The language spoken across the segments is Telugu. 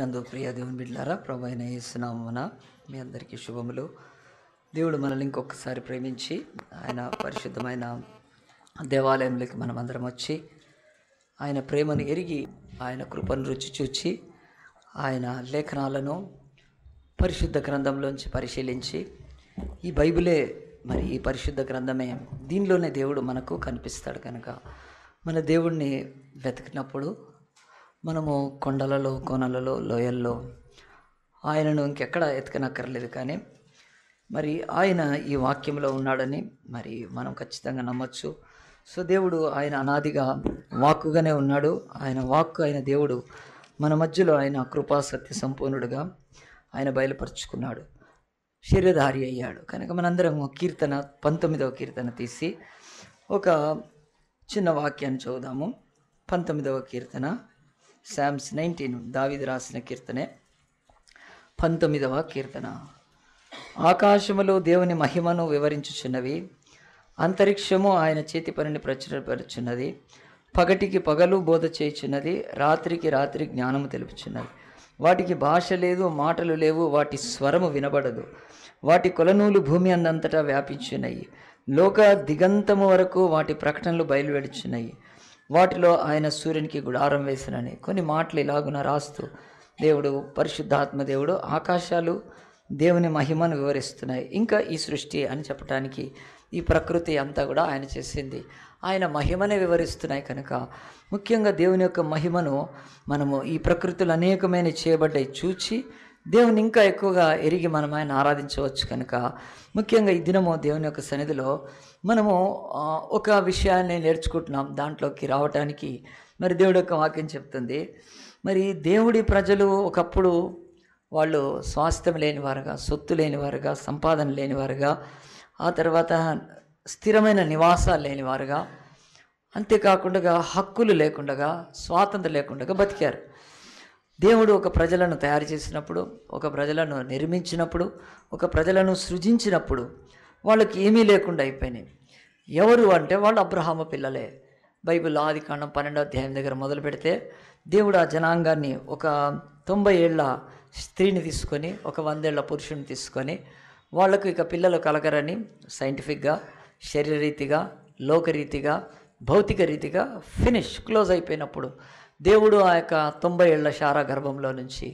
క్రీస్తునందు ప్రియ దేవుని బిడ్లారా ప్రభు అయిన యేసునామన మీ అందరికీ శుభములు దేవుడు మనల్ని ఇంకొకసారి ప్రేమించి ఆయన పరిశుద్ధమైన దేవాలయంలోకి మనం అందరం వచ్చి ఆయన ప్రేమను ఎరిగి ఆయన కృపను రుచి చూచి ఆయన లేఖనాలను పరిశుద్ధ గ్రంథంలోంచి పరిశీలించి ఈ బైబిలే మరి ఈ పరిశుద్ధ గ్రంథమే దీనిలోనే దేవుడు మనకు కనిపిస్తాడు కనుక మన దేవుణ్ణి వెతికినప్పుడు మనము కొండలలో కోనలలో లోయల్లో ఆయనను ఇంకెక్కడ ఎతకనక్కర్లేదు కానీ మరి ఆయన ఈ వాక్యంలో ఉన్నాడని మరి మనం ఖచ్చితంగా నమ్మచ్చు సో దేవుడు ఆయన అనాదిగా వాక్కుగానే ఉన్నాడు ఆయన వాక్కు ఆయన దేవుడు మన మధ్యలో ఆయన కృపా సత్య సంపూర్ణుడుగా ఆయన బయలుపరుచుకున్నాడు శరీరధారి అయ్యాడు కనుక మనందరం కీర్తన పంతొమ్మిదవ కీర్తన తీసి ఒక చిన్న వాక్యాన్ని చదువుదాము పంతొమ్మిదవ కీర్తన శామ్స్ నైన్టీన్ దావిది రాసిన కీర్తనే పంతొమ్మిదవ కీర్తన ఆకాశములు దేవుని మహిమను వివరించుచున్నవి అంతరిక్షము ఆయన చేతి పనిని ప్రచురపరుచున్నది పగటికి పగలు బోధ చేయుచున్నది రాత్రికి రాత్రి జ్ఞానము తెలుపుచున్నది వాటికి భాష లేదు మాటలు లేవు వాటి స్వరము వినబడదు వాటి కొలనూలు భూమి అందంతటా వ్యాపించున్నాయి లోక దిగంతము వరకు వాటి ప్రకటనలు బయలువెడుచున్నాయి వాటిలో ఆయన సూర్యునికి గుడారం వేసినని కొన్ని మాటలు ఇలాగున రాస్తూ దేవుడు పరిశుద్ధాత్మ దేవుడు ఆకాశాలు దేవుని మహిమను వివరిస్తున్నాయి ఇంకా ఈ సృష్టి అని చెప్పడానికి ఈ ప్రకృతి అంతా కూడా ఆయన చేసింది ఆయన మహిమనే వివరిస్తున్నాయి కనుక ముఖ్యంగా దేవుని యొక్క మహిమను మనము ఈ ప్రకృతులు అనేకమైన చేయబడ్డాయి చూచి దేవుని ఇంకా ఎక్కువగా ఎరిగి మనం ఆయన ఆరాధించవచ్చు కనుక ముఖ్యంగా ఈ దినము దేవుని యొక్క సన్నిధిలో మనము ఒక విషయాన్ని నేర్చుకుంటున్నాం దాంట్లోకి రావటానికి మరి దేవుడు యొక్క వాక్యం చెప్తుంది మరి దేవుడి ప్రజలు ఒకప్పుడు వాళ్ళు స్వాస్థ్యం లేనివారుగా సొత్తు లేనివారుగా సంపాదన లేనివారుగా ఆ తర్వాత స్థిరమైన నివాసాలు లేనివారుగా అంతేకాకుండా హక్కులు లేకుండగా స్వాతంత్రం లేకుండా బతికారు దేవుడు ఒక ప్రజలను తయారు చేసినప్పుడు ఒక ప్రజలను నిర్మించినప్పుడు ఒక ప్రజలను సృజించినప్పుడు వాళ్ళకి ఏమీ లేకుండా అయిపోయినాయి ఎవరు అంటే వాళ్ళు అబ్రహామ పిల్లలే బైబిల్ ఆది కాండం పన్నెండో అధ్యాయం దగ్గర మొదలు పెడితే దేవుడు ఆ జనాంగాన్ని ఒక తొంభై ఏళ్ళ స్త్రీని తీసుకొని ఒక వందేళ్ల పురుషుని తీసుకొని వాళ్ళకు ఇక పిల్లలు కలగరని సైంటిఫిక్గా శరీరరీతిగా లోకరీతిగా భౌతిక రీతిగా ఫినిష్ క్లోజ్ అయిపోయినప్పుడు దేవుడు ఆ యొక్క తొంభై ఏళ్ల శారా గర్భంలో నుంచి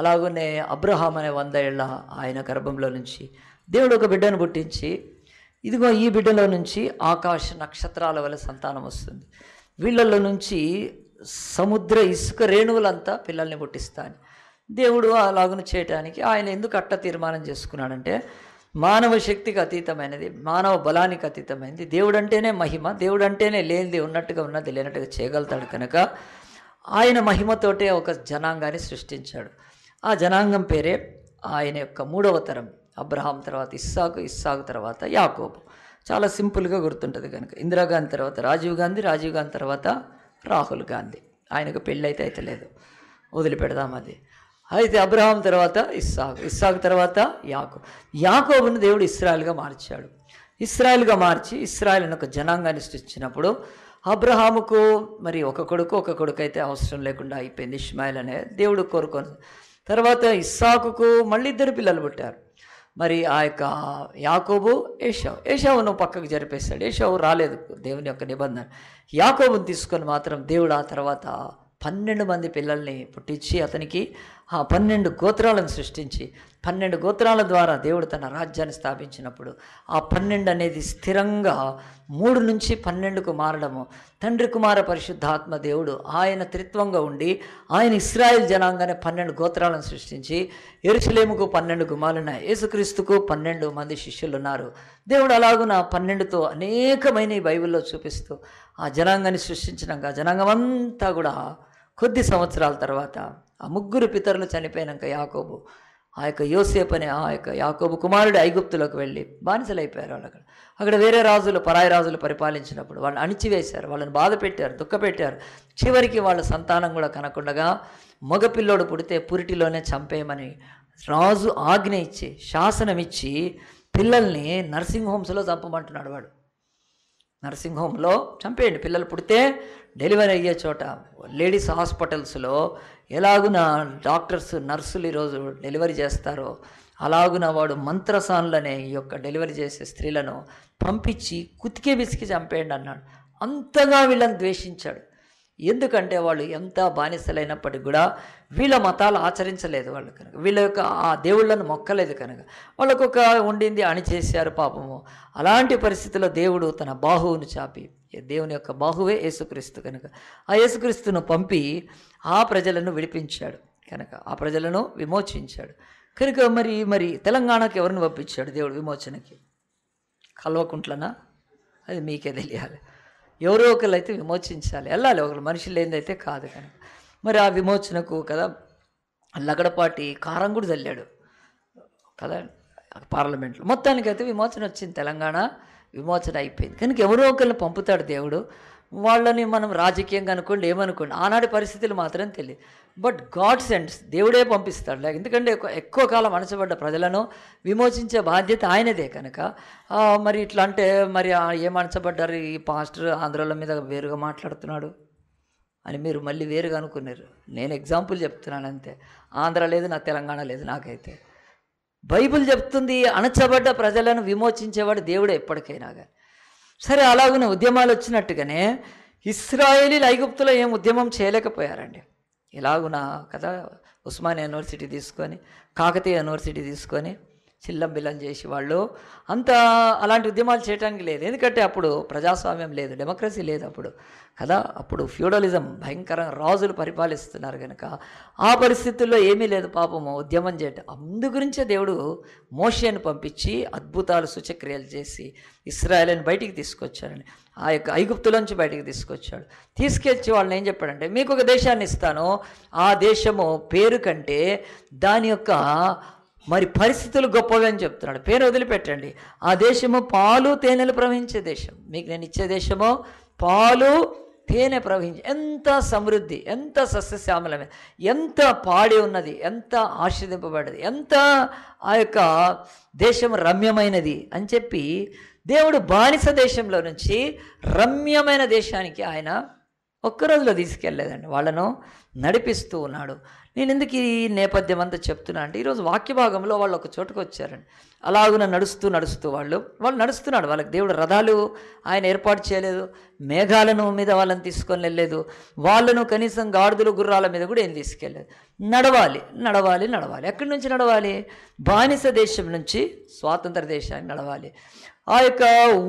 అలాగనే అబ్రహాం అనే వంద ఏళ్ల ఆయన గర్భంలో నుంచి దేవుడు ఒక బిడ్డను పుట్టించి ఇదిగో ఈ బిడ్డలో నుంచి ఆకాశ నక్షత్రాల వల్ల సంతానం వస్తుంది వీళ్ళల్లో నుంచి సముద్ర ఇసుక రేణువులంతా పిల్లల్ని పుట్టిస్తాను దేవుడు అలాగను చేయటానికి ఆయన ఎందుకు అట్ట తీర్మానం చేసుకున్నాడంటే మానవ శక్తికి అతీతమైనది మానవ బలానికి అతీతమైనది దేవుడంటేనే మహిమ దేవుడంటేనే లేనిది ఉన్నట్టుగా ఉన్నది లేనట్టుగా చేయగలుగుతాడు కనుక ఆయన మహిమతోటే ఒక జనాంగాన్ని సృష్టించాడు ఆ జనాంగం పేరే ఆయన యొక్క మూడవ తరం అబ్రహాం తర్వాత ఇస్సాకు ఇస్సాకు తర్వాత యాకోబు చాలా సింపుల్గా గుర్తుంటుంది కనుక ఇందిరాగాంధీ తర్వాత రాజీవ్ గాంధీ రాజీవ్ గాంధీ తర్వాత రాహుల్ గాంధీ ఆయనకు పెళ్ళైతే అయితే లేదు వదిలిపెడదాం అది అయితే అబ్రహాం తర్వాత ఇస్సాకు ఇస్సాకు తర్వాత యాకు యాకోబును దేవుడు ఇస్రాయల్గా మార్చాడు ఇస్రాయల్గా మార్చి ఇస్రాయల్ అని ఒక జనాంగాన్ని సృష్టించినప్పుడు అబ్రహాముకు మరి ఒక కొడుకు ఒక కొడుకు అయితే అవసరం లేకుండా అయిపోయింది ఇష్మాయిల్ అనే దేవుడు కోరుకొని తర్వాత ఇస్సాకుకు మళ్ళీ ఇద్దరు పిల్లలు పుట్టారు మరి ఆ యొక్క యాకోబు ఏషావు ఏషావును పక్కకు జరిపేశాడు ఏషావు రాలేదు దేవుని యొక్క నిబంధన యాకోబుని తీసుకొని మాత్రం దేవుడు ఆ తర్వాత పన్నెండు మంది పిల్లల్ని పుట్టించి అతనికి ఆ పన్నెండు గోత్రాలను సృష్టించి పన్నెండు గోత్రాల ద్వారా దేవుడు తన రాజ్యాన్ని స్థాపించినప్పుడు ఆ పన్నెండు అనేది స్థిరంగా మూడు నుంచి పన్నెండుకు మారడము తండ్రి కుమార పరిశుద్ధాత్మ దేవుడు ఆయన త్రిత్వంగా ఉండి ఆయన ఇస్రాయల్ జనాంగానే పన్నెండు గోత్రాలను సృష్టించి ఎరుసలేముకు పన్నెండు గుమాలున్న యేసుక్రీస్తుకు పన్నెండు మంది శిష్యులు ఉన్నారు దేవుడు అలాగున పన్నెండుతో అనేకమైన బైబిల్లో చూపిస్తూ ఆ జనాంగాన్ని సృష్టించినాక జనాంగం అంతా కూడా కొద్ది సంవత్సరాల తర్వాత ఆ ముగ్గురు పితరులు చనిపోయినాక యాకోబు ఆ యొక్క యోసేపు అనే ఆ యొక్క యాకోబు కుమారుడు ఐగుప్తులకు వెళ్ళి బానిసలైపోయారు వాళ్ళు అక్కడ అక్కడ వేరే రాజులు పరాయి రాజులు పరిపాలించినప్పుడు వాళ్ళని అణిచివేశారు వాళ్ళని బాధ పెట్టారు దుఃఖ పెట్టారు చివరికి వాళ్ళ సంతానం కూడా కనకుండగా మగపిల్లోడు పుడితే పురిటిలోనే చంపేయమని రాజు ఆజ్ఞ ఇచ్చి శాసనం ఇచ్చి పిల్లల్ని నర్సింగ్ హోమ్స్లో చంపమంటున్నాడు వాడు నర్సింగ్ హోమ్లో చంపేయండి పిల్లలు పుడితే డెలివరీ అయ్యే చోట లేడీస్ హాస్పిటల్స్లో ఎలాగున డాక్టర్స్ నర్సులు ఈరోజు డెలివరీ చేస్తారో అలాగున వాడు మంత్రసానులనే ఈ యొక్క డెలివరీ చేసే స్త్రీలను పంపించి కుతికే విసికి చంపేయండి అన్నాడు అంతగా వీళ్ళని ద్వేషించాడు ఎందుకంటే వాళ్ళు ఎంత బానిసలైనప్పటికి కూడా వీళ్ళ మతాలు ఆచరించలేదు వాళ్ళు కనుక వీళ్ళ యొక్క ఆ దేవుళ్ళను మొక్కలేదు కనుక వాళ్ళకొక ఉండింది అని చేశారు పాపము అలాంటి పరిస్థితిలో దేవుడు తన బాహువును చాపి దేవుని యొక్క బాహువే యేసుక్రీస్తు కనుక ఆ యేసుక్రీస్తును పంపి ఆ ప్రజలను విడిపించాడు కనుక ఆ ప్రజలను విమోచించాడు కనుక మరి మరి తెలంగాణకు ఎవరిని పంపించాడు దేవుడు విమోచనకి కల్వకుంట్లనా అది మీకే తెలియాలి ఎవరో ఒకరు అయితే విమోచించాలి వెళ్ళాలి ఒకరు మనుషులు ఏందైతే కాదు కనుక మరి ఆ విమోచనకు కదా లగడపాటి కారం కూడా చల్లాడు కదా పార్లమెంట్లో మొత్తానికైతే విమోచన వచ్చింది తెలంగాణ విమోచన అయిపోయింది కనుక ఎవరో ఒకరిని పంపుతాడు దేవుడు వాళ్ళని మనం రాజకీయంగా అనుకోండి ఏమనుకోండి ఆనాటి పరిస్థితులు మాత్రం తెలియదు బట్ గాడ్ సెండ్స్ దేవుడే పంపిస్తాడు లేక ఎందుకంటే ఎక్కువ కాలం అణచబడ్డ ప్రజలను విమోచించే బాధ్యత ఆయనదే కనుక మరి ఇట్లా అంటే మరి ఏం అణచబడ్డారు ఈ పాస్టర్ ఆంధ్రాల మీద వేరుగా మాట్లాడుతున్నాడు అని మీరు మళ్ళీ వేరుగా అనుకున్నారు నేను ఎగ్జాంపుల్ చెప్తున్నాను అంతే ఆంధ్ర లేదు నా తెలంగాణ లేదు నాకైతే బైబిల్ చెప్తుంది అణచబడ్డ ప్రజలను విమోచించేవాడు దేవుడే ఎప్పటికైనా కానీ సరే అలాగనే ఉద్యమాలు వచ్చినట్టుగానే ఇస్రాయేలీలు ఐగుప్తులో ఏం ఉద్యమం చేయలేకపోయారండి ఇలాగున కదా ఉస్మాన్ యూనివర్సిటీ తీసుకొని కాకతీయ యూనివర్సిటీ తీసుకొని చిల్లం బిల్లం చేసి వాళ్ళు అంత అలాంటి ఉద్యమాలు చేయడానికి లేదు ఎందుకంటే అప్పుడు ప్రజాస్వామ్యం లేదు డెమోక్రసీ లేదు అప్పుడు కదా అప్పుడు ఫ్యూడలిజం భయంకరంగా రాజులు పరిపాలిస్తున్నారు కనుక ఆ పరిస్థితుల్లో ఏమీ లేదు పాపము ఉద్యమం చేయటం అందు గురించే దేవుడు మోషేను పంపించి అద్భుతాలు సూచక్రియలు చేసి ఇస్రాయల్ని బయటికి తీసుకొచ్చాడని ఆ యొక్క ఐగుప్తుల నుంచి బయటికి తీసుకొచ్చాడు తీసుకెళ్ళి వాళ్ళని ఏం చెప్పాడంటే మీకు ఒక దేశాన్ని ఇస్తాను ఆ దేశము పేరు కంటే దాని యొక్క మరి పరిస్థితులు గొప్పవి అని చెప్తున్నాడు పేరు వదిలిపెట్టండి ఆ దేశము పాలు తేనెలు ప్రవహించే దేశం మీకు నేను ఇచ్చే దేశము పాలు తేనె ప్రవహించి ఎంత సమృద్ధి ఎంత సస్యశ్యామలమే ఎంత పాడి ఉన్నది ఎంత ఆశ్రదింపబడ్డది ఎంత ఆ యొక్క దేశం రమ్యమైనది అని చెప్పి దేవుడు బానిస దేశంలో నుంచి రమ్యమైన దేశానికి ఆయన ఒక్కరోజులో తీసుకెళ్ళలేదండి వాళ్ళను నడిపిస్తూ ఉన్నాడు నేను ఎందుకు ఈ నేపథ్యం అంతా చెప్తున్నా అంటే ఈరోజు వాక్య భాగంలో వాళ్ళు ఒక చోటుకు వచ్చారండి అలాగున నడుస్తూ నడుస్తూ వాళ్ళు వాళ్ళు నడుస్తున్నాడు వాళ్ళకి దేవుడు రథాలు ఆయన ఏర్పాటు చేయలేదు మేఘాలను మీద వాళ్ళని తీసుకొని వెళ్ళలేదు వాళ్ళను కనీసం గాడిదలు గుర్రాల మీద కూడా ఏం తీసుకెళ్ళలేదు నడవాలి నడవాలి నడవాలి ఎక్కడి నుంచి నడవాలి బానిస దేశం నుంచి స్వాతంత్ర దేశాన్ని నడవాలి ఆ యొక్క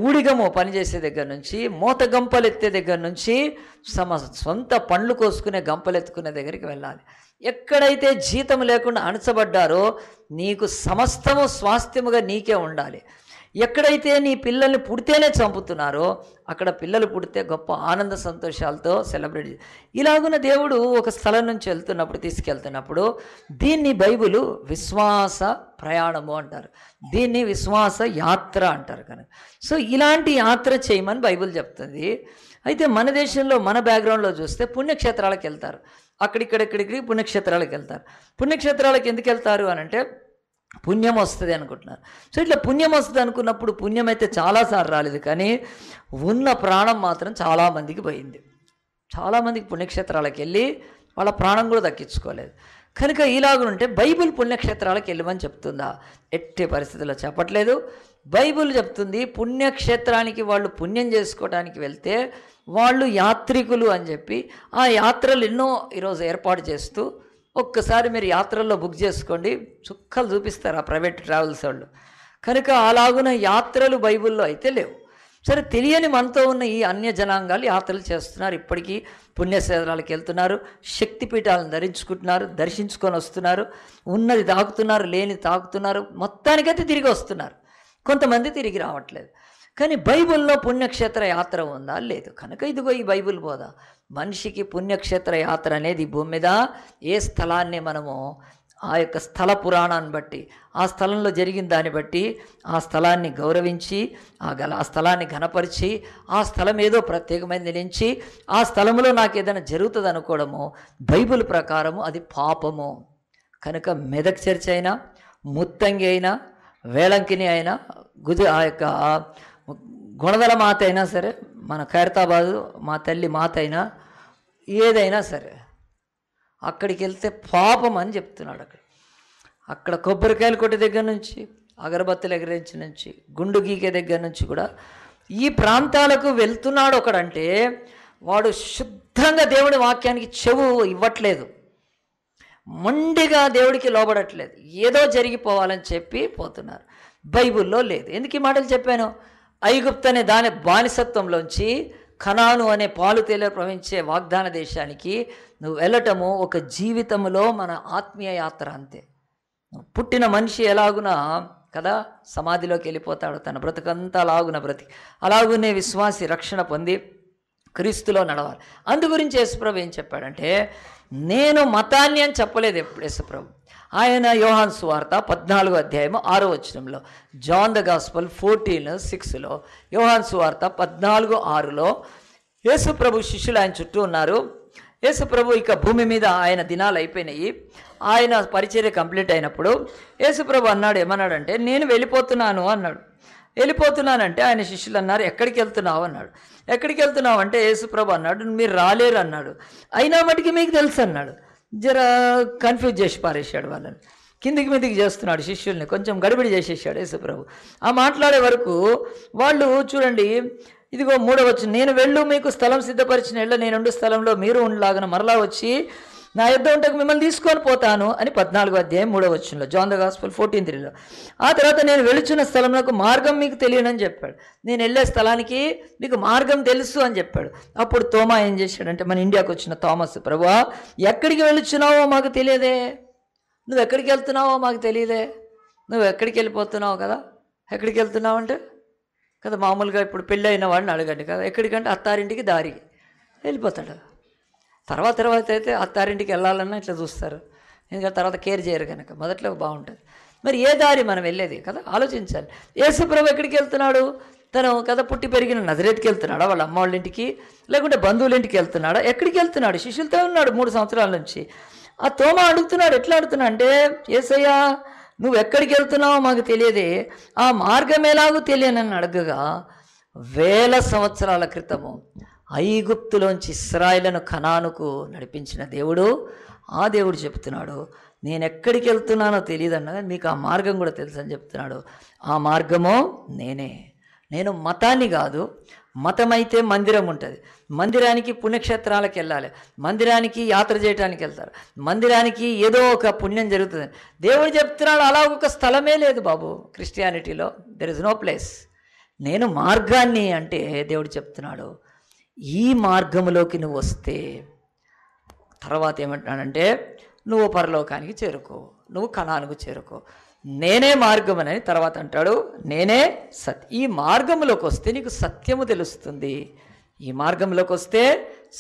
ఊడిగము పనిచేసే దగ్గర నుంచి మూత గంపలు ఎత్తే దగ్గర నుంచి సమ సొంత పండ్లు కోసుకునే గంపలు ఎత్తుకునే దగ్గరికి వెళ్ళాలి ఎక్కడైతే జీతం లేకుండా అణచబడ్డారో నీకు సమస్తము స్వాస్థ్యముగా నీకే ఉండాలి ఎక్కడైతే నీ పిల్లల్ని పుడితేనే చంపుతున్నారో అక్కడ పిల్లలు పుడితే గొప్ప ఆనంద సంతోషాలతో సెలబ్రేట్ ఇలాగున దేవుడు ఒక స్థలం నుంచి వెళ్తున్నప్పుడు తీసుకెళ్తున్నప్పుడు దీన్ని బైబులు విశ్వాస ప్రయాణము అంటారు దీన్ని విశ్వాస యాత్ర అంటారు కనుక సో ఇలాంటి యాత్ర చేయమని బైబుల్ చెప్తుంది అయితే మన దేశంలో మన బ్యాక్గ్రౌండ్లో చూస్తే పుణ్యక్షేత్రాలకు వెళ్తారు అక్కడిక్కడెక్కడికి పుణ్యక్షేత్రాలకు వెళ్తారు పుణ్యక్షేత్రాలకు ఎందుకు వెళ్తారు అని అంటే పుణ్యం వస్తుంది అనుకుంటున్నారు సో ఇట్లా పుణ్యం వస్తుంది అనుకున్నప్పుడు పుణ్యం అయితే చాలాసార్లు రాలేదు కానీ ఉన్న ప్రాణం మాత్రం చాలామందికి పోయింది చాలామందికి పుణ్యక్షేత్రాలకు వెళ్ళి వాళ్ళ ప్రాణం కూడా దక్కించుకోలేదు కనుక ఇలాగుంటే బైబిల్ పుణ్యక్షేత్రాలకు వెళ్ళమని చెప్తుందా ఎట్టి పరిస్థితుల్లో చెప్పట్లేదు బైబిల్ చెప్తుంది పుణ్యక్షేత్రానికి వాళ్ళు పుణ్యం చేసుకోవడానికి వెళ్తే వాళ్ళు యాత్రికులు అని చెప్పి ఆ యాత్రలు ఎన్నో ఈరోజు ఏర్పాటు చేస్తూ ఒక్కసారి మీరు యాత్రల్లో బుక్ చేసుకోండి చుక్కలు చూపిస్తారు ఆ ప్రైవేట్ ట్రావెల్స్ వాళ్ళు కనుక అలాగున యాత్రలు బైబిల్లో అయితే లేవు సరే తెలియని మనతో ఉన్న ఈ అన్య జనాంగాలు యాత్రలు చేస్తున్నారు ఇప్పటికీ పుణ్యక్షేత్రాలకు వెళ్తున్నారు శక్తిపీఠాలను ధరించుకుంటున్నారు దర్శించుకొని వస్తున్నారు ఉన్నది తాకుతున్నారు లేని తాకుతున్నారు మొత్తానికైతే తిరిగి వస్తున్నారు కొంతమంది తిరిగి రావట్లేదు కానీ బైబిల్లో పుణ్యక్షేత్ర యాత్ర ఉందా లేదు కనుక ఇదిగో ఈ బైబిల్ బోధ మనిషికి పుణ్యక్షేత్ర యాత్ర అనేది భూమి మీద ఏ స్థలాన్ని మనము ఆ యొక్క స్థల పురాణాన్ని బట్టి ఆ స్థలంలో జరిగిన దాన్ని బట్టి ఆ స్థలాన్ని గౌరవించి ఆ గల ఆ స్థలాన్ని ఘనపరిచి ఆ స్థలం ఏదో ప్రత్యేకమైన నిలించి ఆ స్థలంలో నాకు ఏదైనా జరుగుతుంది అనుకోవడము బైబిల్ ప్రకారము అది పాపము కనుక మెదక్ చర్చ అయినా ముత్తంగి అయినా వేలంకిని అయినా గుజ ఆ యొక్క గుణదల మాత అయినా సరే మన ఖైరతాబాదు మా తల్లి మాత అయినా ఏదైనా సరే అక్కడికి వెళ్తే పాపం అని చెప్తున్నాడు అక్కడ అక్కడ కొబ్బరికాయలు కొట్టి దగ్గర నుంచి అగరబత్తులు ఎగరించి నుంచి గుండు గీకే దగ్గర నుంచి కూడా ఈ ప్రాంతాలకు వెళ్తున్నాడు ఒకడంటే వాడు శుద్ధంగా దేవుడి వాక్యానికి చెవు ఇవ్వట్లేదు మొండిగా దేవుడికి లోబడట్లేదు ఏదో జరిగిపోవాలని చెప్పి పోతున్నారు బైబిల్లో లేదు ఎందుకు ఈ మాటలు చెప్పాను ఐగుప్తనే అనే దాని బానిసత్వంలోంచి ఖనాను అనే పాలు తేలి ప్రవహించే వాగ్దాన దేశానికి నువ్వు వెళ్ళటము ఒక జీవితంలో మన ఆత్మీయ యాత్ర అంతే పుట్టిన మనిషి ఎలాగునా కదా సమాధిలోకి వెళ్ళిపోతాడు తన బ్రతుకంతా అలాగున బ్రతి అలాగునే విశ్వాసి రక్షణ పొంది క్రీస్తులో నడవాలి అందు గురించి యేసుప్రభు ఏం చెప్పాడంటే నేను మతాన్ని అని చెప్పలేదు ఎప్పుడు యేసుప్రభు ఆయన యోహాన్ సువార్త పద్నాలుగు అధ్యాయము ఆరో వచనంలో జాన్ ద గాస్పల్ ఫోర్టీన్ సిక్స్లో యోహాన్ సువార్త పద్నాలుగు ఆరులో యేసు ప్రభు శిష్యులు ఆయన చుట్టూ ఉన్నారు యేసు ప్రభు ఇక భూమి మీద ఆయన దినాలు అయిపోయినాయి ఆయన పరిచర్య కంప్లీట్ అయినప్పుడు యేసు ప్రభు అన్నాడు ఏమన్నాడంటే నేను వెళ్ళిపోతున్నాను అన్నాడు వెళ్ళిపోతున్నానంటే ఆయన శిష్యులు అన్నారు ఎక్కడికి వెళ్తున్నావు అన్నాడు ఎక్కడికి వెళ్తున్నావు అంటే యేసుప్రభు అన్నాడు మీరు రాలేరు అన్నాడు అయినా మటుకి మీకు తెలుసు అన్నాడు జర కన్ఫ్యూజ్ చేసి పారేశాడు వాళ్ళని కిందికి మీదికి చేస్తున్నాడు శిష్యుల్ని కొంచెం గడిబిడి చేసేసాడు యేసుప్రభు ఆ మాట్లాడే వరకు వాళ్ళు చూడండి ఇదిగో మూడవచ్చు నేను వెళ్ళు మీకు స్థలం సిద్ధపరిచిన నేను నేనుండు స్థలంలో మీరు ఉండలాగన మరలా వచ్చి నా యుద్ధ ఉంటే మిమ్మల్ని తీసుకొని పోతాను అని పద్నాలుగు అధ్యాయం మూడవ వచ్చినలో జాన్ ద గాస్పల్ ఫోర్టీన్ త్రీలో ఆ తర్వాత నేను వెళుచున్న స్థలంలో మార్గం మీకు తెలియనని చెప్పాడు నేను వెళ్ళే స్థలానికి మీకు మార్గం తెలుసు అని చెప్పాడు అప్పుడు తోమా ఏం చేశాడంటే మన ఇండియాకు వచ్చిన థామస్ ప్రభా ఎక్కడికి వెళుచున్నావో మాకు తెలియదే నువ్వు ఎక్కడికి వెళ్తున్నావో మాకు తెలియదే నువ్వు ఎక్కడికి వెళ్ళిపోతున్నావు కదా ఎక్కడికి వెళ్తున్నావు అంటే కదా మామూలుగా ఇప్పుడు పెళ్ళి అయిన వాడిని అడగండి కదా ఎక్కడికంటే అత్తారింటికి దారి వెళ్ళిపోతాడు తర్వాత తర్వాత అయితే అత్తారింటికి వెళ్ళాలన్నా ఇట్లా చూస్తారు ఎందుకంటే తర్వాత కేర్ చేయరు కనుక మొదట్లో బాగుంటుంది మరి ఏ దారి మనం వెళ్ళేది కదా ఆలోచించాలి యేసుప్రభు ఎక్కడికి వెళ్తున్నాడు తను కదా పుట్టి పెరిగిన నదిరేట్కి వెళ్తున్నాడా వాళ్ళ అమ్మ వాళ్ళ ఇంటికి లేకుంటే బంధువుల ఇంటికి వెళ్తున్నాడా ఎక్కడికి వెళ్తున్నాడు శిష్యులతో ఉన్నాడు మూడు సంవత్సరాల నుంచి ఆ తోమ అడుగుతున్నాడు ఎట్లా అడుగుతున్నా అంటే ఏసయ్యా నువ్వు ఎక్కడికి వెళ్తున్నావో మాకు తెలియదే ఆ మార్గం ఎలాగో తెలియనని అడగగా వేల సంవత్సరాల క్రితము ఐగుప్తులోంచి ఇస్రాయిలను ఖనానుకు నడిపించిన దేవుడు ఆ దేవుడు చెప్తున్నాడు నేను ఎక్కడికి వెళ్తున్నానో తెలియదన్నా మీకు ఆ మార్గం కూడా తెలుసు అని చెప్తున్నాడు ఆ మార్గము నేనే నేను మతాన్ని కాదు మతమైతే మందిరం ఉంటుంది మందిరానికి పుణ్యక్షేత్రాలకు వెళ్ళాలి మందిరానికి యాత్ర చేయడానికి వెళ్తారు మందిరానికి ఏదో ఒక పుణ్యం జరుగుతుంది దేవుడు చెప్తున్నాడు అలా ఒక స్థలమే లేదు బాబు క్రిస్టియానిటీలో దెర్ ఇస్ నో ప్లేస్ నేను మార్గాన్ని అంటే దేవుడు చెప్తున్నాడు ఈ మార్గంలోకి నువ్వు వస్తే తర్వాత ఏమంటున్నానంటే నువ్వు పరలోకానికి చేరుకో నువ్వు కణానికి చేరుకో నేనే మార్గం అని తర్వాత అంటాడు నేనే సత్ ఈ మార్గంలోకి వస్తే నీకు సత్యము తెలుస్తుంది ఈ మార్గంలోకి వస్తే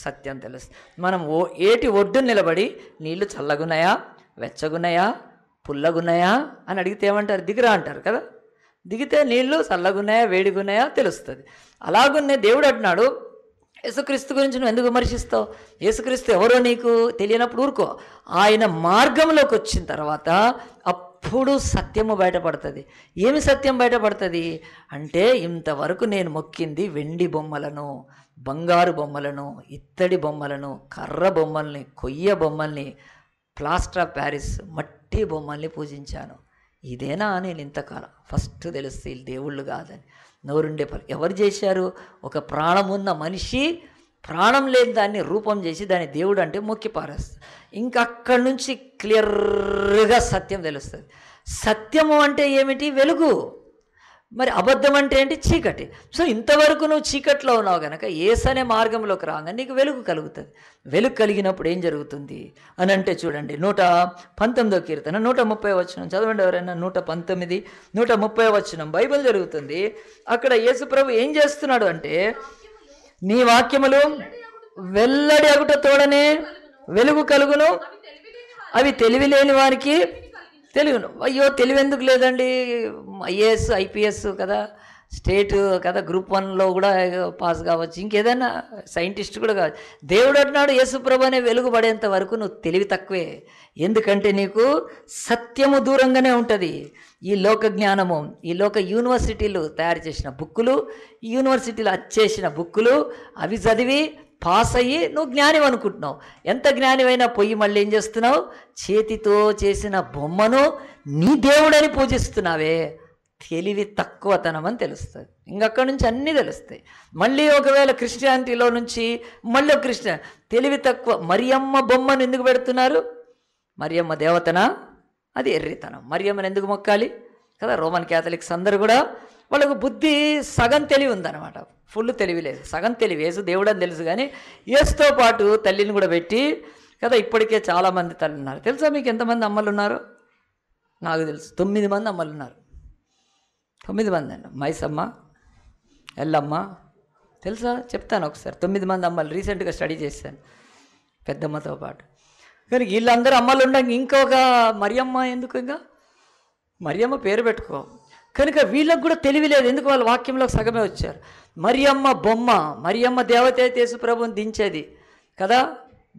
సత్యం తెలుస్తుంది మనం ఓ ఏటి ఒడ్డు నిలబడి నీళ్లు చల్లగున్నాయా వెచ్చగున్నాయా పుల్లగున్నాయా అని అడిగితే ఏమంటారు దిగిరా అంటారు కదా దిగితే నీళ్లు చల్లగున్నాయా వేడిగున్నాయా తెలుస్తుంది అలాగున్నే దేవుడు అంటున్నాడు యేసుక్రీస్తు గురించి నువ్వు ఎందుకు విమర్శిస్తావు యేసుక్రీస్తు ఎవరో నీకు తెలియనప్పుడు ఊరుకో ఆయన మార్గంలోకి వచ్చిన తర్వాత అప్పుడు సత్యము బయటపడుతుంది ఏమి సత్యం బయటపడుతుంది అంటే ఇంతవరకు నేను మొక్కింది వెండి బొమ్మలను బంగారు బొమ్మలను ఇత్తడి బొమ్మలను కర్ర బొమ్మల్ని కొయ్య బొమ్మల్ని ప్లాస్టర్ ఆఫ్ ప్యారిస్ మట్టి బొమ్మల్ని పూజించాను ఇదేనా నేను ఇంతకాలం ఫస్ట్ తెలుస్తే దేవుళ్ళు కాదని నోరుండే పలు ఎవరు చేశారు ఒక ప్రాణం ఉన్న మనిషి ప్రాణం లేని దాన్ని రూపం చేసి దాన్ని దేవుడు అంటే మొక్కి ఇంకా అక్కడి నుంచి క్లియర్గా సత్యం తెలుస్తుంది సత్యము అంటే ఏమిటి వెలుగు మరి అబద్ధం అంటే ఏంటి చీకటి సో ఇంతవరకు నువ్వు చీకట్లో ఉన్నావు గనక ఏసనే మార్గంలోకి రాగానే నీకు వెలుగు కలుగుతుంది వెలుగు కలిగినప్పుడు ఏం జరుగుతుంది అని అంటే చూడండి నూట పంతొమ్మిదో కీర్తన నూట ముప్పై వచనం చదవండి ఎవరైనా నూట పంతొమ్మిది నూట ముప్పై వచనం బైబిల్ జరుగుతుంది అక్కడ యేసుప్రభు ఏం చేస్తున్నాడు అంటే నీ వాక్యములు వెల్లడి అగుట తోడనే వెలుగు కలుగును అవి తెలివి లేని వారికి తెలుగు అయ్యో తెలివి ఎందుకు లేదండి ఐఏఎస్ ఐపీఎస్ కదా స్టేట్ కదా గ్రూప్ వన్లో కూడా పాస్ కావచ్చు ఇంకేదైనా సైంటిస్ట్ కూడా కావచ్చు దేవుడు అంటున్నాడు యేసుప్రభు అనే వెలుగుపడేంత వరకు నువ్వు తెలివి తక్కువే ఎందుకంటే నీకు సత్యము దూరంగానే ఉంటుంది ఈ లోక జ్ఞానము ఈ లోక యూనివర్సిటీలు తయారు చేసిన బుక్కులు యూనివర్సిటీలు అచ్చేసిన బుక్కులు అవి చదివి పాస్ అయ్యి నువ్వు జ్ఞానం అనుకుంటున్నావు ఎంత జ్ఞానివైనా పొయ్యి మళ్ళీ ఏం చేస్తున్నావు చేతితో చేసిన బొమ్మను నీ దేవుడని పూజిస్తున్నావే తెలివి తక్కువతనం అని తెలుస్తుంది ఇంకక్కడి నుంచి అన్నీ తెలుస్తాయి మళ్ళీ ఒకవేళ క్రిస్టియానిటీలో నుంచి మళ్ళీ ఒక క్రిస్టియా తెలివి తక్కువ మరియమ్మ బొమ్మను ఎందుకు పెడుతున్నారు మరియమ్మ దేవతన అది ఎర్రితనం మరియమ్మను ఎందుకు మొక్కాలి కదా రోమన్ క్యాథలిక్స్ అందరు కూడా వాళ్ళకు బుద్ధి సగం తెలివి ఉందన్నమాట ఫుల్ తెలివి లేదు సగం తెలివేసు దేవుడు అని తెలుసు కానీ ఏసుతో పాటు తల్లిని కూడా పెట్టి కదా ఇప్పటికే చాలామంది తల్లి ఉన్నారు తెలుసా మీకు ఎంతమంది అమ్మలు ఉన్నారు నాకు తెలుసు తొమ్మిది మంది అమ్మలు ఉన్నారు తొమ్మిది మంది అండి మైసమ్మ ఎల్లమ్మ తెలుసా చెప్తాను ఒకసారి తొమ్మిది మంది అమ్మలు రీసెంట్గా స్టడీ చేశాను పెద్దమ్మతో పాటు కానీ వీళ్ళందరూ అమ్మలు ఉండగా ఇంకొక మరియమ్మ ఎందుకు ఇంకా మరియమ్మ పేరు పెట్టుకో కనుక వీళ్ళకు కూడా తెలివి లేదు ఎందుకు వాళ్ళ వాక్యంలో సగమే వచ్చారు మరియమ్మ బొమ్మ మరియమ్మ దేవత అయితే ప్రభుని దించేది కదా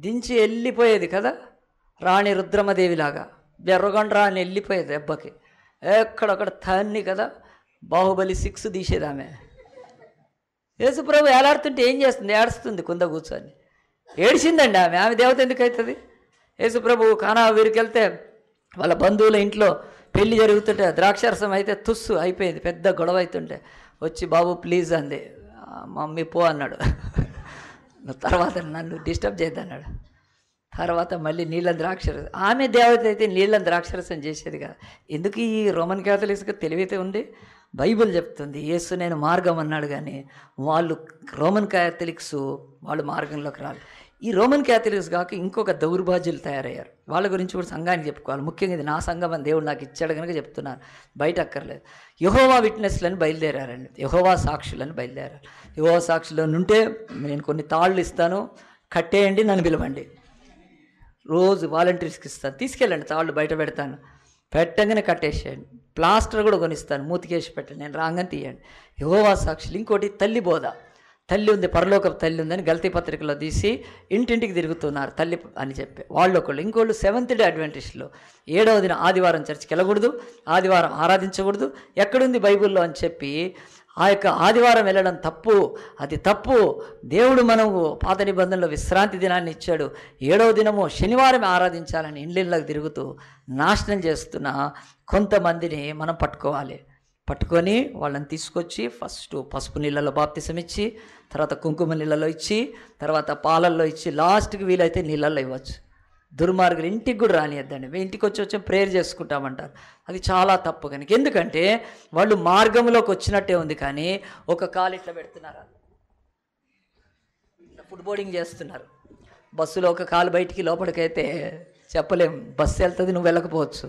దించి వెళ్ళిపోయేది కదా రాణి రుద్రమదేవిలాగా బెర్రగొండ రాణి వెళ్ళిపోయేది దెబ్బకి ఎక్కడొక్కడ తన్ని కదా బాహుబలి సిక్స్ తీసేది ఆమె యేసుప్రభు ఏలాడుతుంటే ఏం చేస్తుంది ఏడుస్తుంది కుంద కూర్చొని ఏడిచిందండి ఆమె ఆమె దేవత ఎందుకు అవుతుంది యేసుప్రభు కానా వీరికి వెళ్తే వాళ్ళ బంధువుల ఇంట్లో పెళ్లి జరుగుతుంటే ద్రాక్షరసం అయితే తుస్సు అయిపోయేది పెద్ద గొడవ అవుతుంటే వచ్చి బాబు ప్లీజ్ అంది మమ్మీ పో అన్నాడు తర్వాత నన్ను డిస్టర్బ్ అన్నాడు తర్వాత మళ్ళీ నీళ్ళని ద్రాక్షరసం ఆమె దేవత అయితే నీళ్ళని ద్రాక్షరసం చేసేది కదా ఎందుకు ఈ రోమన్ క్యాథలిక్స్కి తెలివైతే ఉంది బైబుల్ చెప్తుంది ఏసు నేను మార్గం అన్నాడు కానీ వాళ్ళు రోమన్ క్యాథలిక్స్ వాళ్ళు మార్గంలోకి రాలి ఈ రోమన్ క్యాథలిక్స్ కాక ఇంకొక దౌర్భాజ్యులు తయారయ్యారు వాళ్ళ గురించి కూడా సంఘానికి చెప్పుకోవాలి ముఖ్యంగా ఇది నా సంఘం అని దేవుడు నాకు ఇచ్చాడు కనుక చెప్తున్నారు బయట అక్కర్లేదు యహోవా విట్నెస్లను బయలుదేరారండి యహోవా సాక్షులను బయలుదేరారు యహోవా సాక్షులు ఉంటే నేను కొన్ని తాళ్ళు ఇస్తాను కట్టేయండి నన్ను పిలవండి రోజు వాలంటీర్స్కి ఇస్తాను తీసుకెళ్ళండి తాళ్ళు బయట పెడతాను పెట్టంగానే కట్టేసేయండి ప్లాస్టర్ కూడా కొనిస్తాను మూతికేసి పెట్టండి నేను రాగానే తీయండి యహోవా సాక్షులు ఇంకోటి తల్లి బోధ తల్లి ఉంది పరలోక తల్లి ఉందని గల్తీ పత్రికలో తీసి ఇంటింటికి తిరుగుతున్నారు తల్లి అని చెప్పి వాళ్ళు ఒకళ్ళు ఇంకోళ్ళు సెవెంత్ డే అడ్వాంటేజ్లో ఏడవ దిన ఆదివారం చర్చికి వెళ్ళకూడదు ఆదివారం ఆరాధించకూడదు ఎక్కడుంది బైబిల్లో అని చెప్పి ఆ యొక్క ఆదివారం వెళ్ళడం తప్పు అది తప్పు దేవుడు మనము పాత నిబంధనలో విశ్రాంతి దినాన్ని ఇచ్చాడు ఏడవ దినము శనివారం ఆరాధించాలని ఇండ్లకు తిరుగుతూ నాశనం చేస్తున్న కొంతమందిని మనం పట్టుకోవాలి పట్టుకొని వాళ్ళని తీసుకొచ్చి ఫస్ట్ పసుపు నీళ్ళలో బాప్తిసం ఇచ్చి తర్వాత కుంకుమ నీళ్ళలో ఇచ్చి తర్వాత పాలల్లో ఇచ్చి లాస్ట్కి వీలైతే నీళ్ళల్లో ఇవ్వచ్చు దుర్మార్గులు ఇంటికి కూడా రానియద్దండి మేము ఇంటికి వచ్చి వచ్చి ప్రేయర్ చేసుకుంటామంటారు అది చాలా తప్పు కనుక ఎందుకంటే వాళ్ళు మార్గంలోకి వచ్చినట్టే ఉంది కానీ ఒక కాలు ఇట్లా పెడుతున్నారు ఫుడ్ బోర్డింగ్ చేస్తున్నారు బస్సులో ఒక కాలు బయటికి లోపలికైతే చెప్పలేం బస్సు వెళ్తుంది నువ్వు వెళ్ళకపోవచ్చు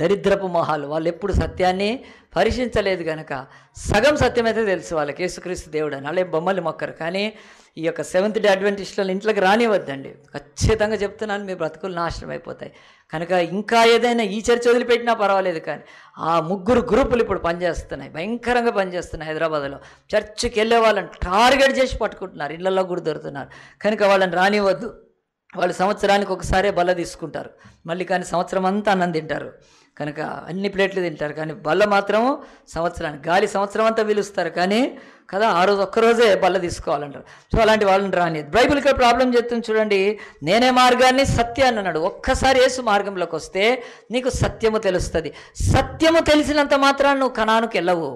దరిద్రపు మొహాలు వాళ్ళు ఎప్పుడు సత్యాన్ని పరీక్షించలేదు కనుక సగం సత్యమైతే తెలుసు వాళ్ళకి యేసుక్రీస్తు దేవుడు అని అలాగే బొమ్మలు మొక్కరు కానీ ఈ యొక్క సెవెంత్ డే అడ్వెంటిస్టులను ఇంట్లోకి రానివ్వద్దండి ఖచ్చితంగా చెప్తున్నాను మీ బ్రతుకులు నాశనం అయిపోతాయి కనుక ఇంకా ఏదైనా ఈ చర్చ వదిలిపెట్టినా పర్వాలేదు కానీ ఆ ముగ్గురు గ్రూపులు ఇప్పుడు పనిచేస్తున్నాయి భయంకరంగా పనిచేస్తున్నాయి హైదరాబాద్లో చర్చికి వెళ్ళే వాళ్ళని టార్గెట్ చేసి పట్టుకుంటున్నారు ఇళ్లలో కూడా దొరుకుతున్నారు కనుక వాళ్ళని రానివ్వద్దు వాళ్ళు సంవత్సరానికి ఒకసారే బల్ల తీసుకుంటారు మళ్ళీ కానీ సంవత్సరం అంతా అన్నం తింటారు కనుక అన్ని ప్లేట్లు తింటారు కానీ బల్ల మాత్రం సంవత్సరానికి గాలి సంవత్సరం అంతా పిలుస్తారు కానీ కదా ఆ రోజు ఒక్కరోజే బల్ల తీసుకోవాలంటారు సో అలాంటి వాళ్ళని రాని బైబిల్ ప్రాబ్లం చెప్తుంది చూడండి నేనే మార్గాన్ని సత్యాన్ని అన్నాడు ఒక్కసారి ఏసు మార్గంలోకి వస్తే నీకు సత్యము తెలుస్తుంది సత్యము తెలిసినంత మాత్రాన్ని నువ్వు కణానికి వెళ్ళవు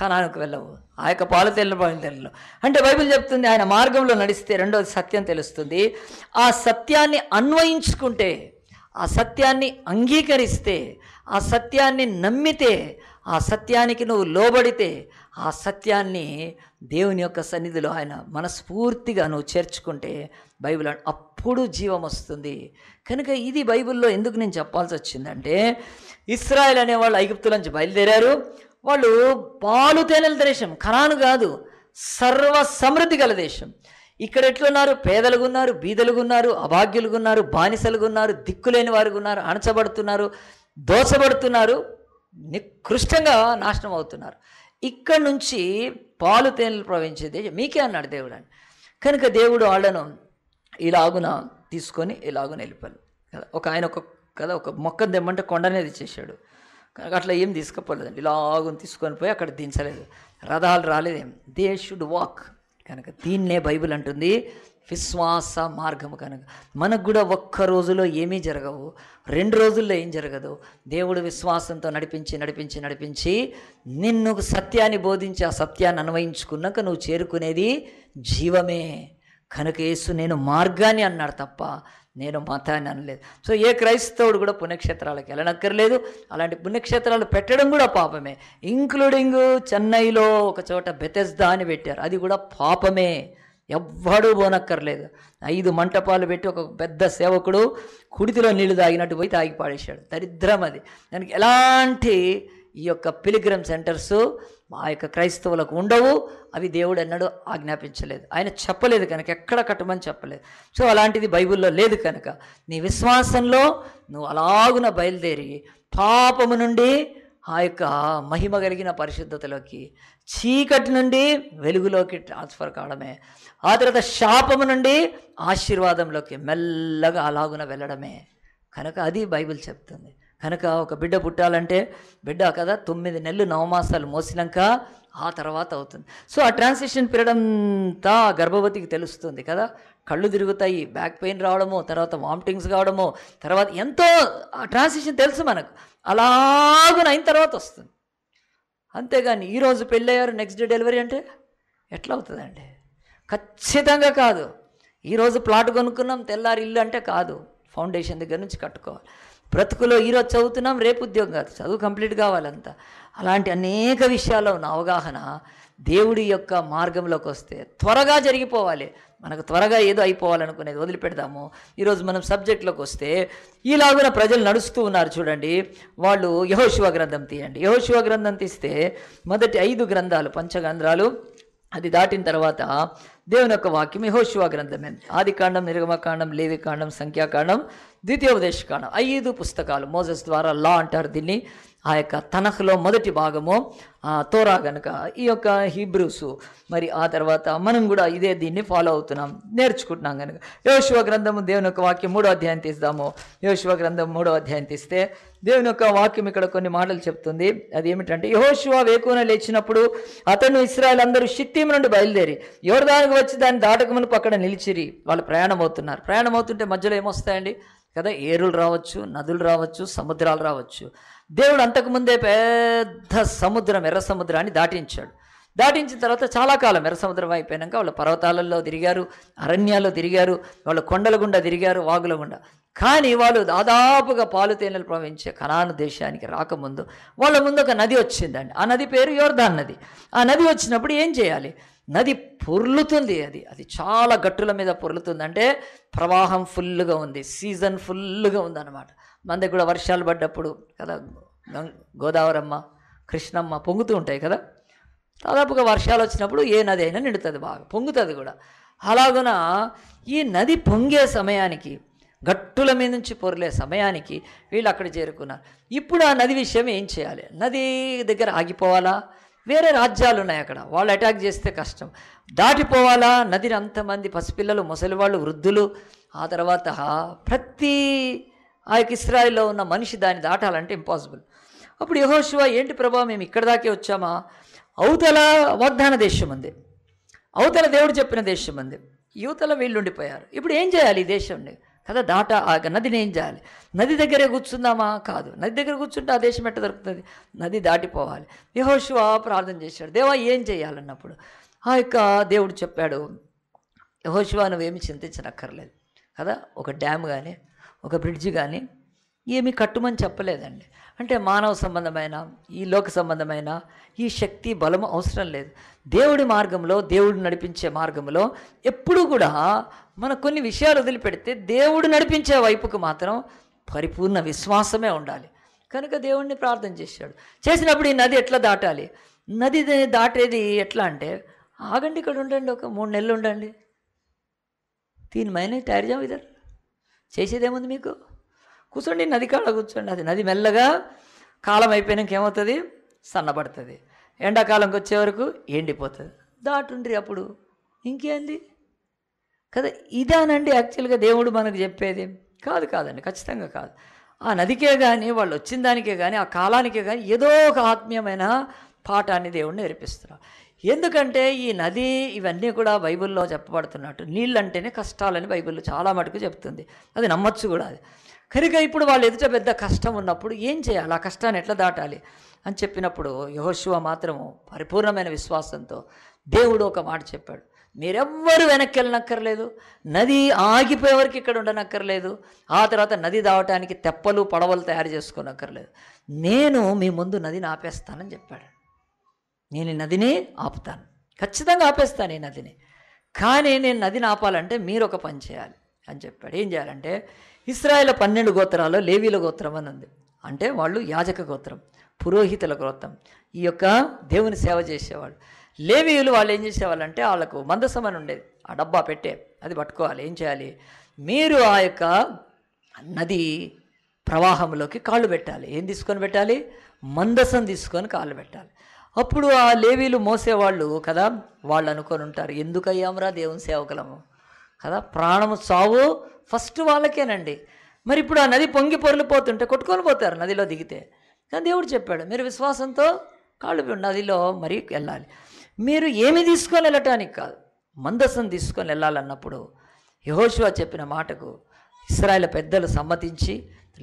కణానికి వెళ్ళవు ఆ యొక్క పాలు తెల్లని పాలు అంటే బైబిల్ చెప్తుంది ఆయన మార్గంలో నడిస్తే రెండవది సత్యం తెలుస్తుంది ఆ సత్యాన్ని అన్వయించుకుంటే ఆ సత్యాన్ని అంగీకరిస్తే ఆ సత్యాన్ని నమ్మితే ఆ సత్యానికి నువ్వు లోబడితే ఆ సత్యాన్ని దేవుని యొక్క సన్నిధిలో ఆయన మనస్ఫూర్తిగా నువ్వు చేర్చుకుంటే బైబిల్ అప్పుడు జీవం వస్తుంది కనుక ఇది బైబిల్లో ఎందుకు నేను చెప్పాల్సి వచ్చిందంటే ఇస్రాయల్ అనేవాళ్ళు ఐగుప్తుల నుంచి బయలుదేరారు వాళ్ళు పాలు తేనెల దేశం ఖరాను కాదు సర్వ సమృద్ధి గల దేశం ఇక్కడ ఎట్లున్నారు పేదలుగున్నారు బీదలుగున్నారు అభాగ్యులుగున్నారు బానిసలుగున్నారు దిక్కులేని వారు ఉన్నారు అణచబడుతున్నారు దోచబడుతున్నారు నికృష్టంగా నాశనం అవుతున్నారు ఇక్కడ నుంచి పాలు తేనెలు ప్రవహించే దేశం మీకే అన్నాడు దేవుడు అని కనుక దేవుడు వాళ్ళను ఇలాగున తీసుకొని ఇలాగున వెళ్ళిపోయాడు కదా ఒక ఆయన ఒక కదా ఒక మొక్క దెమ్మంటే కొండనేది చేశాడు కనుక అట్లా ఏం తీసుకుపోలేదండి లాగుని తీసుకొని పోయి అక్కడ దించలేదు రథాలు రాలేదేం దే షుడ్ వాక్ కనుక దీన్నే బైబిల్ అంటుంది విశ్వాస మార్గము కనుక మనకు కూడా ఒక్క రోజులో ఏమీ జరగవు రెండు రోజుల్లో ఏం జరగదు దేవుడు విశ్వాసంతో నడిపించి నడిపించి నడిపించి నిన్ను సత్యాన్ని బోధించి ఆ సత్యాన్ని అన్వయించుకున్నాక నువ్వు చేరుకునేది జీవమే కనుక యేసు నేను మార్గాన్ని అన్నాడు తప్ప నేను మతాన్ని అనలేదు సో ఏ క్రైస్తవుడు కూడా పుణ్యక్షేత్రాలకు వెళ్ళనక్కర్లేదు అలాంటి పుణ్యక్షేత్రాలు పెట్టడం కూడా పాపమే ఇంక్లూడింగ్ చెన్నైలో ఒక చోట బెతెస్దా అని పెట్టారు అది కూడా పాపమే ఎవ్వడూ పోనక్కర్లేదు ఐదు మంటపాలు పెట్టి ఒక పెద్ద సేవకుడు కుడితిలో నీళ్లు తాగినట్టు పోయి తాగి పాడేశాడు దరిద్రం అది దానికి ఎలాంటి ఈ యొక్క పిలిగ్రమ్ సెంటర్సు ఆ యొక్క క్రైస్తవులకు ఉండవు అవి దేవుడు ఎన్నడూ ఆజ్ఞాపించలేదు ఆయన చెప్పలేదు కనుక ఎక్కడ కట్టమని చెప్పలేదు సో అలాంటిది బైబిల్లో లేదు కనుక నీ విశ్వాసంలో నువ్వు అలాగున బయలుదేరి పాపము నుండి ఆ యొక్క మహిమ కలిగిన పరిశుద్ధతలోకి చీకటి నుండి వెలుగులోకి ట్రాన్స్ఫర్ కావడమే ఆ తర్వాత శాపము నుండి ఆశీర్వాదంలోకి మెల్లగా అలాగున వెళ్ళడమే కనుక అది బైబిల్ చెప్తుంది కనుక ఒక బిడ్డ పుట్టాలంటే బిడ్డ కదా తొమ్మిది నెలలు నవమాసాలు మోసినాక ఆ తర్వాత అవుతుంది సో ఆ ట్రాన్సిషన్ పీరియడ్ అంతా గర్భవతికి తెలుస్తుంది కదా కళ్ళు తిరుగుతాయి బ్యాక్ పెయిన్ రావడము తర్వాత వామిటింగ్స్ కావడము తర్వాత ఎంతో ఆ ట్రాన్సిషన్ తెలుసు మనకు అలాగున అయిన తర్వాత వస్తుంది అంతేగాని ఈరోజు పెళ్ళయ్యారు నెక్స్ట్ డే డెలివరీ అంటే ఎట్లా అవుతుందండి ఖచ్చితంగా కాదు ఈరోజు ప్లాట్ కొనుక్కున్నాం తెల్లారి ఇల్లు అంటే కాదు ఫౌండేషన్ దగ్గర నుంచి కట్టుకోవాలి బ్రతుకులో ఈరోజు చదువుతున్నాం రేపు ఉద్యోగం కాదు చదువు కంప్లీట్ కావాలంతా అలాంటి అనేక విషయాల్లో ఉన్న అవగాహన దేవుడి యొక్క మార్గంలోకి వస్తే త్వరగా జరిగిపోవాలి మనకు త్వరగా ఏదో అయిపోవాలనుకునేది వదిలిపెడదాము ఈరోజు మనం సబ్జెక్ట్లోకి వస్తే ఈలాగున ప్రజలు నడుస్తూ ఉన్నారు చూడండి వాళ్ళు యహోశివ గ్రంథం తీయండి యహోశివ గ్రంథం తీస్తే మొదటి ఐదు గ్రంథాలు పంచగంధ్రాలు అది దాటిన తర్వాత దేవుని యొక్క వాక్యం యహోశివ గ్రంథమే ఆది కాండం నిర్గమకాండం లేవికాండం సంఖ్యాకాండం ద్వితీయోపదేశకాండం ఐదు పుస్తకాలు మోజస్ ద్వారా లా అంటారు దీన్ని ఆ యొక్క తనఖలో మొదటి భాగము తోరా గనక ఈ యొక్క హీబ్రూసు మరి ఆ తర్వాత మనం కూడా ఇదే దీన్ని ఫాలో అవుతున్నాం నేర్చుకుంటున్నాం కనుక యోశివ గ్రంథము దేవుని యొక్క వాక్యం మూడో అధ్యాయం తీస్తాము యోశివ గ్రంథం మూడో అధ్యాయం తీస్తే దేవుని యొక్క వాక్యం ఇక్కడ కొన్ని మాటలు చెప్తుంది అది ఏమిటంటే యహోశివ వేకున లేచినప్పుడు అతను ఇస్రాయల్ అందరూ షిత్తీం నుండి బయలుదేరి ఎవరి దానికి వచ్చి దాన్ని దాటకమునకు అక్కడ నిలిచిరి వాళ్ళు ప్రయాణం అవుతున్నారు ప్రయాణం అవుతుంటే మధ్యలో ఏమొస్తాయండి కదా ఏరులు రావచ్చు నదులు రావచ్చు సముద్రాలు రావచ్చు దేవుడు అంతకుముందే పెద్ద సముద్రం ఎర్ర సముద్రాన్ని దాటించాడు దాటించిన తర్వాత చాలా కాలం ఎర్ర సముద్రం అయిపోయినాక వాళ్ళు పర్వతాలలో తిరిగారు అరణ్యాల్లో తిరిగారు వాళ్ళు కొండల గుండా తిరిగారు వాగుల గుండా కానీ వాళ్ళు దాదాపుగా పాలు తేనెలు ప్రవహించే కనాను దేశానికి రాకముందు వాళ్ళ ముందు ఒక నది వచ్చిందండి ఆ నది పేరు యోర్ధాన్ నది ఆ నది వచ్చినప్పుడు ఏం చేయాలి నది పొర్లుతుంది అది అది చాలా గట్టుల మీద పొర్లుతుంది అంటే ప్రవాహం ఫుల్గా ఉంది సీజన్ ఫుల్గా ఉందన్నమాట మన దగ్గర వర్షాలు పడ్డప్పుడు కదా గోదావరమ్మ కృష్ణమ్మ పొంగుతూ ఉంటాయి కదా దాదాపుగా వర్షాలు వచ్చినప్పుడు ఏ నది అయినా నిండుతుంది బాగా పొంగుతుంది కూడా అలాగున ఈ నది పొంగే సమయానికి గట్టుల మీద నుంచి పొరలే సమయానికి వీళ్ళు అక్కడ చేరుకున్నారు ఇప్పుడు ఆ నది విషయం ఏం చేయాలి నది దగ్గర ఆగిపోవాలా వేరే రాజ్యాలు ఉన్నాయి అక్కడ వాళ్ళు అటాక్ చేస్తే కష్టం దాటిపోవాలా నదిని అంతమంది పసిపిల్లలు ముసలివాళ్ళు వృద్ధులు ఆ తర్వాత ప్రతి ఆ యొక్క ఇస్రాయిల్లో ఉన్న మనిషి దాన్ని దాటాలంటే ఇంపాసిబుల్ అప్పుడు యహోశివ ఏంటి ప్రభావం మేము ఇక్కడ దాకే వచ్చామా అవతల వాగ్దాన దేశం ఉంది అవతల దేవుడు చెప్పిన దేశం ఉంది యువతల వీళ్ళు ఉండిపోయారు ఇప్పుడు ఏం చేయాలి ఈ దేశంని కదా దాట నదిని ఏం చేయాలి నది దగ్గరే కూర్చుందామా కాదు నది దగ్గర కూర్చుంటే ఆ దేశం ఎట్ట దొరుకుతుంది నది దాటిపోవాలి యహోశివ ప్రార్థన చేశాడు దేవా ఏం చేయాలన్నప్పుడు ఆ యొక్క దేవుడు చెప్పాడు యహోశివ నువ్వేమి చింతించనక్కర్లేదు కదా ఒక డ్యామ్ కానీ ఒక బ్రిడ్జ్ కానీ ఏమీ కట్టుమని చెప్పలేదండి అంటే మానవ సంబంధమైన ఈ లోక సంబంధమైన ఈ శక్తి బలము అవసరం లేదు దేవుడి మార్గంలో దేవుడు నడిపించే మార్గంలో ఎప్పుడు కూడా మన కొన్ని విషయాలు వదిలిపెడితే దేవుడు నడిపించే వైపుకు మాత్రం పరిపూర్ణ విశ్వాసమే ఉండాలి కనుక దేవుణ్ణి ప్రార్థన చేశాడు చేసినప్పుడు ఈ నది ఎట్లా దాటాలి నది దాటేది ఎట్లా అంటే ఆగండి ఇక్కడ ఉండండి ఒక మూడు నెలలు ఉండండి దీని మైన తయారు జావు ఇద్దరు చేసేదేముంది మీకు కూర్చోండి నది కాడ కూర్చోండి అది నది మెల్లగా కాలం అయిపోయినాక ఏమవుతుంది సన్నబడుతుంది ఎండాకాలంకి వచ్చే వరకు ఎండిపోతుంది దాటుండ్రి అప్పుడు ఇంకేంది కదా ఇదానండి యాక్చువల్గా దేవుడు మనకు చెప్పేది కాదు కాదండి ఖచ్చితంగా కాదు ఆ నదికే కానీ వాళ్ళు వచ్చిన దానికే కానీ ఆ కాలానికే కానీ ఏదో ఒక ఆత్మీయమైన పాఠాన్ని దేవుడు నేర్పిస్తున్నారు ఎందుకంటే ఈ నది ఇవన్నీ కూడా బైబిల్లో చెప్పబడుతున్నట్టు నీళ్ళంటేనే కష్టాలని బైబిల్లో చాలా మటుకు చెప్తుంది అది నమ్మచ్చు కూడా అది కనుక ఇప్పుడు వాళ్ళు ఎదుట పెద్ద కష్టం ఉన్నప్పుడు ఏం చేయాలి ఆ కష్టాన్ని ఎట్లా దాటాలి అని చెప్పినప్పుడు యహోశివ మాత్రము పరిపూర్ణమైన విశ్వాసంతో దేవుడు ఒక మాట చెప్పాడు మీరెవ్వరు వెనక్కి వెళ్ళనక్కర్లేదు నది ఆగిపోయే వరకు ఇక్కడ ఉండనక్కర్లేదు ఆ తర్వాత నది దావటానికి తెప్పలు పడవలు తయారు చేసుకోనక్కర్లేదు నేను మీ ముందు నదిని ఆపేస్తానని చెప్పాడు నేను ఈ నదిని ఆపుతాను ఖచ్చితంగా ఆపేస్తాను ఈ నదిని కానీ నేను నదిని ఆపాలంటే మీరు ఒక పని చేయాలి అని చెప్పాడు ఏం చేయాలంటే ఇస్రాయేల్ పన్నెండు గోత్రాల్లో లేవీల గోత్రం అని ఉంది అంటే వాళ్ళు యాజక గోత్రం పురోహితుల గోత్రం ఈ యొక్క దేవుని సేవ చేసేవాళ్ళు లేవీయులు వాళ్ళు ఏం చేసేవాళ్ళంటే వాళ్ళకు మందసం అని ఉండేది ఆ డబ్బా పెట్టే అది పట్టుకోవాలి ఏం చేయాలి మీరు ఆ యొక్క నది ప్రవాహంలోకి కాళ్ళు పెట్టాలి ఏం తీసుకొని పెట్టాలి మందసం తీసుకొని కాళ్ళు పెట్టాలి అప్పుడు ఆ లేవీలు మోసేవాళ్ళు కదా వాళ్ళు అనుకొని ఉంటారు ఎందుకయ్యామరా దేవుని సేవకులము కదా ప్రాణము చావు ఫస్ట్ వాళ్ళకేనండి మరి ఇప్పుడు ఆ నది పొంగి పొరలిపోతుంటే కొట్టుకొని పోతారు నదిలో దిగితే కానీ దేవుడు చెప్పాడు మీరు విశ్వాసంతో కాళ్ళు నదిలో మరీ వెళ్ళాలి మీరు ఏమి తీసుకొని వెళ్ళటానికి కాదు మందసం తీసుకొని వెళ్ళాలన్నప్పుడు యహోశివ చెప్పిన మాటకు ఇస్రాయల్ పెద్దలు సమ్మతించి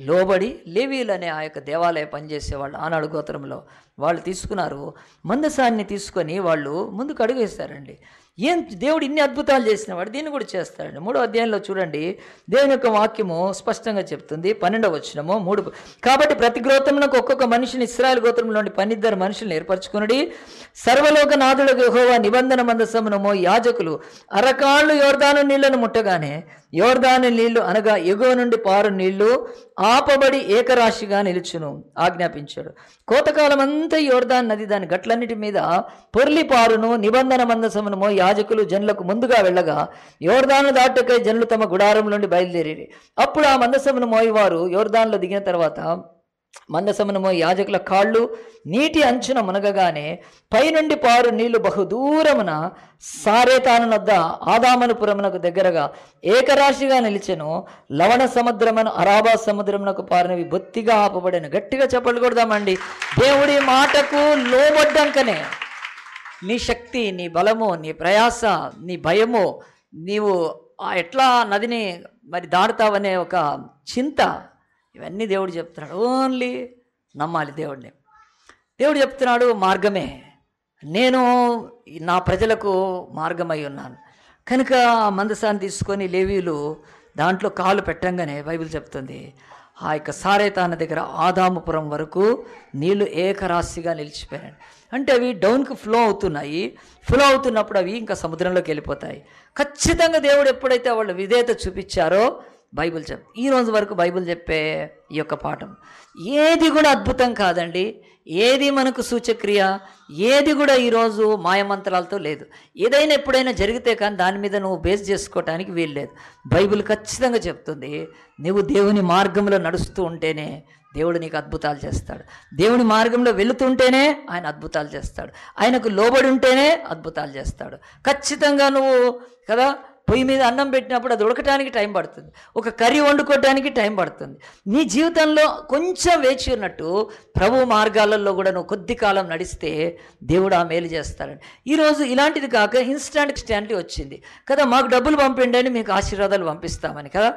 లోబడి లేవీలు అనే ఆ యొక్క దేవాలయ పనిచేసేవాళ్ళు ఆనాడు గోత్రంలో వాళ్ళు తీసుకున్నారు మందసాన్ని తీసుకొని వాళ్ళు ముందుకు అడుగు వేస్తారండి ఏం దేవుడు ఇన్ని అద్భుతాలు చేసినవాడు దీన్ని కూడా చేస్తాడు మూడో అధ్యాయంలో చూడండి దేవుని యొక్క వాక్యము స్పష్టంగా చెప్తుంది పన్నెండవ వచ్చినము మూడు కాబట్టి ప్రతి గ్రోత్రంలో ఒక్కొక్క మనిషిని ఇస్రాయల్ గోత్రంలోని పన్నిద్దరు మనుషులను ఏర్పరచుకుని సర్వలోక నాథుడు యహోవా నిబంధన మందసమునము యాజకులు అరకాళ్ళు యోర్దాను నీళ్లను ముట్టగానే యోర్దాని నీళ్లు అనగా ఎగువ నుండి పారు నీళ్లు ఆపబడి ఏకరాశిగా నిలుచును ఆజ్ఞాపించాడు కోతకాలం అంతా యోర్దాన్ నది దాని గట్లన్నిటి మీద పొర్లి పారును నిబంధన మందసమును యాజకులు జనులకు ముందుగా వెళ్ళగా యోర్దాను దాటకై జనులు తమ గుడారం నుండి బయలుదేరి అప్పుడు ఆ మందసమును మోయివారు యోర్దాన్లో దిగిన తర్వాత మందసమనము యాజకుల కాళ్ళు నీటి అంచున మునగగానే పైనుండి పారు నీళ్లు బహుదూరమున నద్ద ఆదామనుపురమునకు దగ్గరగా ఏకరాశిగా నిలిచెను లవణ సముద్రమును అరాబా సముద్రమునకు పారినవి బొత్తిగా ఆపబడిన గట్టిగా చెప్పకూడదామండి దేవుడి మాటకు లోబడ్డంకనే నీ శక్తి నీ బలము నీ ప్రయాస నీ భయము నీవు ఎట్లా నదిని మరి దాడుతావనే ఒక చింత ఇవన్నీ దేవుడు చెప్తున్నాడు ఓన్లీ నమ్మాలి దేవుడిని దేవుడు చెప్తున్నాడు మార్గమే నేను నా ప్రజలకు మార్గమై ఉన్నాను కనుక మందసాన్ని తీసుకొని లేవీలు దాంట్లో కాలు పెట్టంగానే బైబిల్ చెప్తుంది ఆ యొక్క సారేతాన దగ్గర ఆదాముపురం వరకు నీళ్లు ఏకరాశిగా నిలిచిపోయాడు అంటే అవి డౌన్కి ఫ్లో అవుతున్నాయి ఫ్లో అవుతున్నప్పుడు అవి ఇంకా సముద్రంలోకి వెళ్ళిపోతాయి ఖచ్చితంగా దేవుడు ఎప్పుడైతే వాళ్ళు విధేయత చూపించారో బైబిల్ చెప్ ఈ రోజు వరకు బైబిల్ చెప్పే ఈ యొక్క పాఠం ఏది కూడా అద్భుతం కాదండి ఏది మనకు సూచక్రియ ఏది కూడా ఈరోజు మాయమంత్రాలతో లేదు ఏదైనా ఎప్పుడైనా జరిగితే కానీ దాని మీద నువ్వు బేస్ చేసుకోవటానికి వీల్లేదు బైబిల్ ఖచ్చితంగా చెప్తుంది నువ్వు దేవుని మార్గంలో నడుస్తూ ఉంటేనే దేవుడు నీకు అద్భుతాలు చేస్తాడు దేవుని మార్గంలో వెళుతుంటేనే ఆయన అద్భుతాలు చేస్తాడు ఆయనకు లోబడి ఉంటేనే అద్భుతాలు చేస్తాడు ఖచ్చితంగా నువ్వు కదా పొయ్యి మీద అన్నం పెట్టినప్పుడు అది ఉడకటానికి టైం పడుతుంది ఒక కర్రీ వండుకోవడానికి టైం పడుతుంది నీ జీవితంలో కొంచెం వేచి ఉన్నట్టు ప్రభు మార్గాలలో కూడా నువ్వు కొద్ది కాలం నడిస్తే దేవుడు ఆ మేలు చేస్తాడని ఈరోజు ఇలాంటిది కాక ఇన్స్టాంట్ స్టాండ్లీ వచ్చింది కదా మాకు డబ్బులు పంపిండి అని మీకు ఆశీర్వాదాలు పంపిస్తామని కదా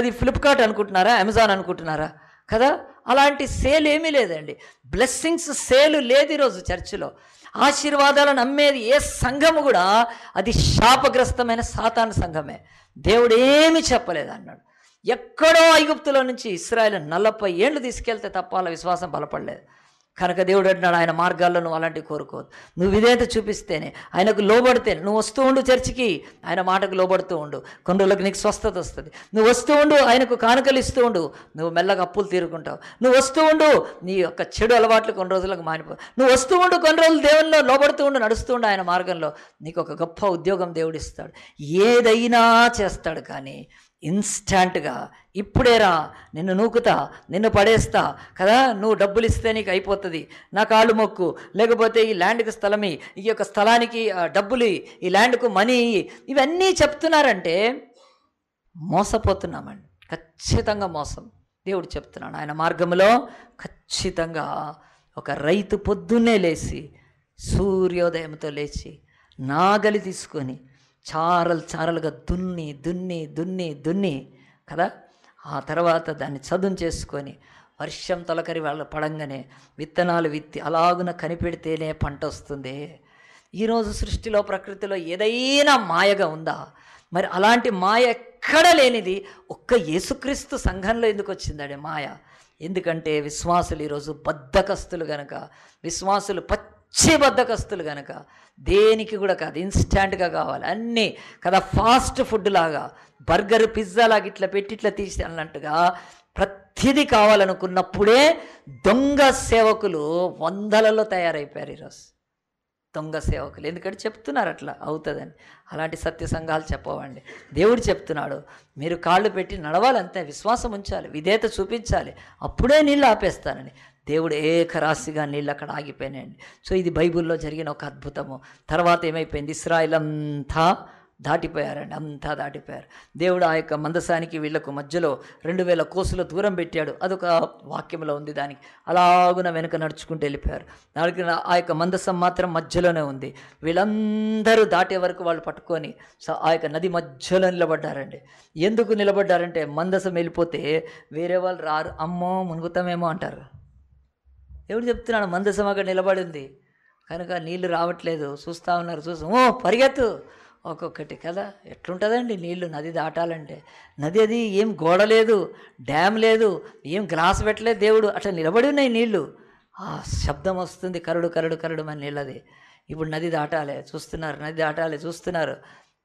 అది ఫ్లిప్కార్ట్ అనుకుంటున్నారా అమెజాన్ అనుకుంటున్నారా కదా అలాంటి సేల్ ఏమీ లేదండి బ్లెస్సింగ్స్ సేల్ లేదు ఈరోజు చర్చిలో ఆశీర్వాదాలను నమ్మేది ఏ సంఘము కూడా అది శాపగ్రస్తమైన సాతాన సంఘమే దేవుడు ఏమి చెప్పలేదు అన్నాడు ఎక్కడో ఐగుప్తుల నుంచి ఇస్రాయల్ నలభై ఏళ్ళు తీసుకెళ్తే తప్ప వాళ్ళ విశ్వాసం బలపడలేదు కనుక దేవుడు అంటున్నాడు ఆయన మార్గాల్లో నువ్వు అలాంటివి కోరుకోవద్దు నువ్వు విధేత చూపిస్తేనే ఆయనకు లోబడితే నువ్వు వస్తూ ఉండు చర్చికి ఆయన మాటకు లోబడుతూ ఉండు కొండలకు రోజులకు నీకు స్వస్థత వస్తుంది నువ్వు వస్తూ ఉండు ఆయనకు కానుకలు ఇస్తూ ఉండు నువ్వు మెల్లగా అప్పులు తీరుకుంటావు నువ్వు వస్తూ ఉండు నీ యొక్క చెడు అలవాట్లు కొన్ని రోజులకు మానిపో నువ్వు వస్తూ ఉండు కొన్ని రోజులు దేవుల్లో లోబడుతూ ఉండు నడుస్తూ ఉండు ఆయన మార్గంలో నీకు ఒక గొప్ప ఉద్యోగం దేవుడిస్తాడు ఏదైనా చేస్తాడు కానీ ఇన్స్టాంట్గా ఇప్పుడేరా నిన్ను నూకుతా నిన్ను పడేస్తా కదా నువ్వు డబ్బులు ఇస్తే నీకు అయిపోతుంది నా కాళ్ళు మొక్కు లేకపోతే ఈ ల్యాండ్కి స్థలమి ఈ యొక్క స్థలానికి డబ్బులు ఈ ల్యాండ్కు మనీ ఇవన్నీ చెప్తున్నారంటే మోసపోతున్నామండి ఖచ్చితంగా మోసం దేవుడు చెప్తున్నాడు ఆయన మార్గంలో ఖచ్చితంగా ఒక రైతు పొద్దున్నే లేచి సూర్యోదయంతో లేచి నాగలి తీసుకొని చారలు చారలుగా దున్ని దున్ని దున్ని దున్ని కదా ఆ తర్వాత దాన్ని చదును చేసుకొని వర్షం తొలకరి వాళ్ళు పడంగానే విత్తనాలు విత్తి అలాగున కనిపెడితేనే పంట వస్తుంది ఈరోజు సృష్టిలో ప్రకృతిలో ఏదైనా మాయగా ఉందా మరి అలాంటి మాయ ఎక్కడ లేనిది ఒక్క యేసుక్రీస్తు సంఘంలో ఎందుకు వచ్చిందండి మాయ ఎందుకంటే విశ్వాసులు ఈరోజు బద్ధకస్తులు గనక విశ్వాసులు పచ్చి బద్దకస్తులు కనుక దేనికి కూడా కాదు ఇన్స్టాంట్గా కావాలి అన్నీ కదా ఫాస్ట్ ఫుడ్ లాగా బర్గర్ పిజ్జా లాగా ఇట్లా పెట్టి ఇట్లా తీసి అన్నట్టుగా ప్రతిదీ కావాలనుకున్నప్పుడే దొంగ సేవకులు వందలలో తయారైపోయారు ఈరోజు దొంగ సేవకులు ఎందుకంటే చెప్తున్నారు అట్లా అవుతుందని అలాంటి సత్య సంఘాలు చెప్పవండి దేవుడు చెప్తున్నాడు మీరు కాళ్ళు పెట్టి నడవాలంతే విశ్వాసం ఉంచాలి విధేయత చూపించాలి అప్పుడే నీళ్ళు ఆపేస్తానని దేవుడు ఏకరాశిగా నీళ్ళు అక్కడ ఆగిపోయినాయండి సో ఇది బైబిల్లో జరిగిన ఒక అద్భుతము తర్వాత ఏమైపోయింది ఇస్రాయిల్ అంతా దాటిపోయారండి అంతా దాటిపోయారు దేవుడు ఆ యొక్క మందసానికి వీళ్లకు మధ్యలో రెండు వేల కోసుల దూరం పెట్టాడు అదొక వాక్యంలో ఉంది దానికి అలాగున వెనుక నడుచుకుంటూ వెళ్ళిపోయారు దానికి ఆ యొక్క మందసం మాత్రం మధ్యలోనే ఉంది వీళ్ళందరూ దాటే వరకు వాళ్ళు పట్టుకొని ఆ యొక్క నది మధ్యలో నిలబడ్డారండి ఎందుకు నిలబడ్డారంటే మందసం వెళ్ళిపోతే వేరే వాళ్ళు రారు అమ్మో మునుగుతామేమో అంటారు దేవుడు చెప్తున్నాడు అక్కడ నిలబడి ఉంది కనుక నీళ్లు రావట్లేదు చూస్తూ ఉన్నారు చూసి ఓ పరిగెత్తు ఒక్కొక్కటి కదా ఎట్లుంటుందండి నీళ్లు నది దాటాలంటే నది అది ఏం గోడ లేదు డ్యామ్ లేదు ఏం గ్లాస్ పెట్టలేదు దేవుడు అట్లా నిలబడి ఉన్నాయి నీళ్లు ఆ శబ్దం వస్తుంది కరుడు కరుడు కరడు మన నీళ్ళది ఇప్పుడు నది దాటాలి చూస్తున్నారు నది దాటాలి చూస్తున్నారు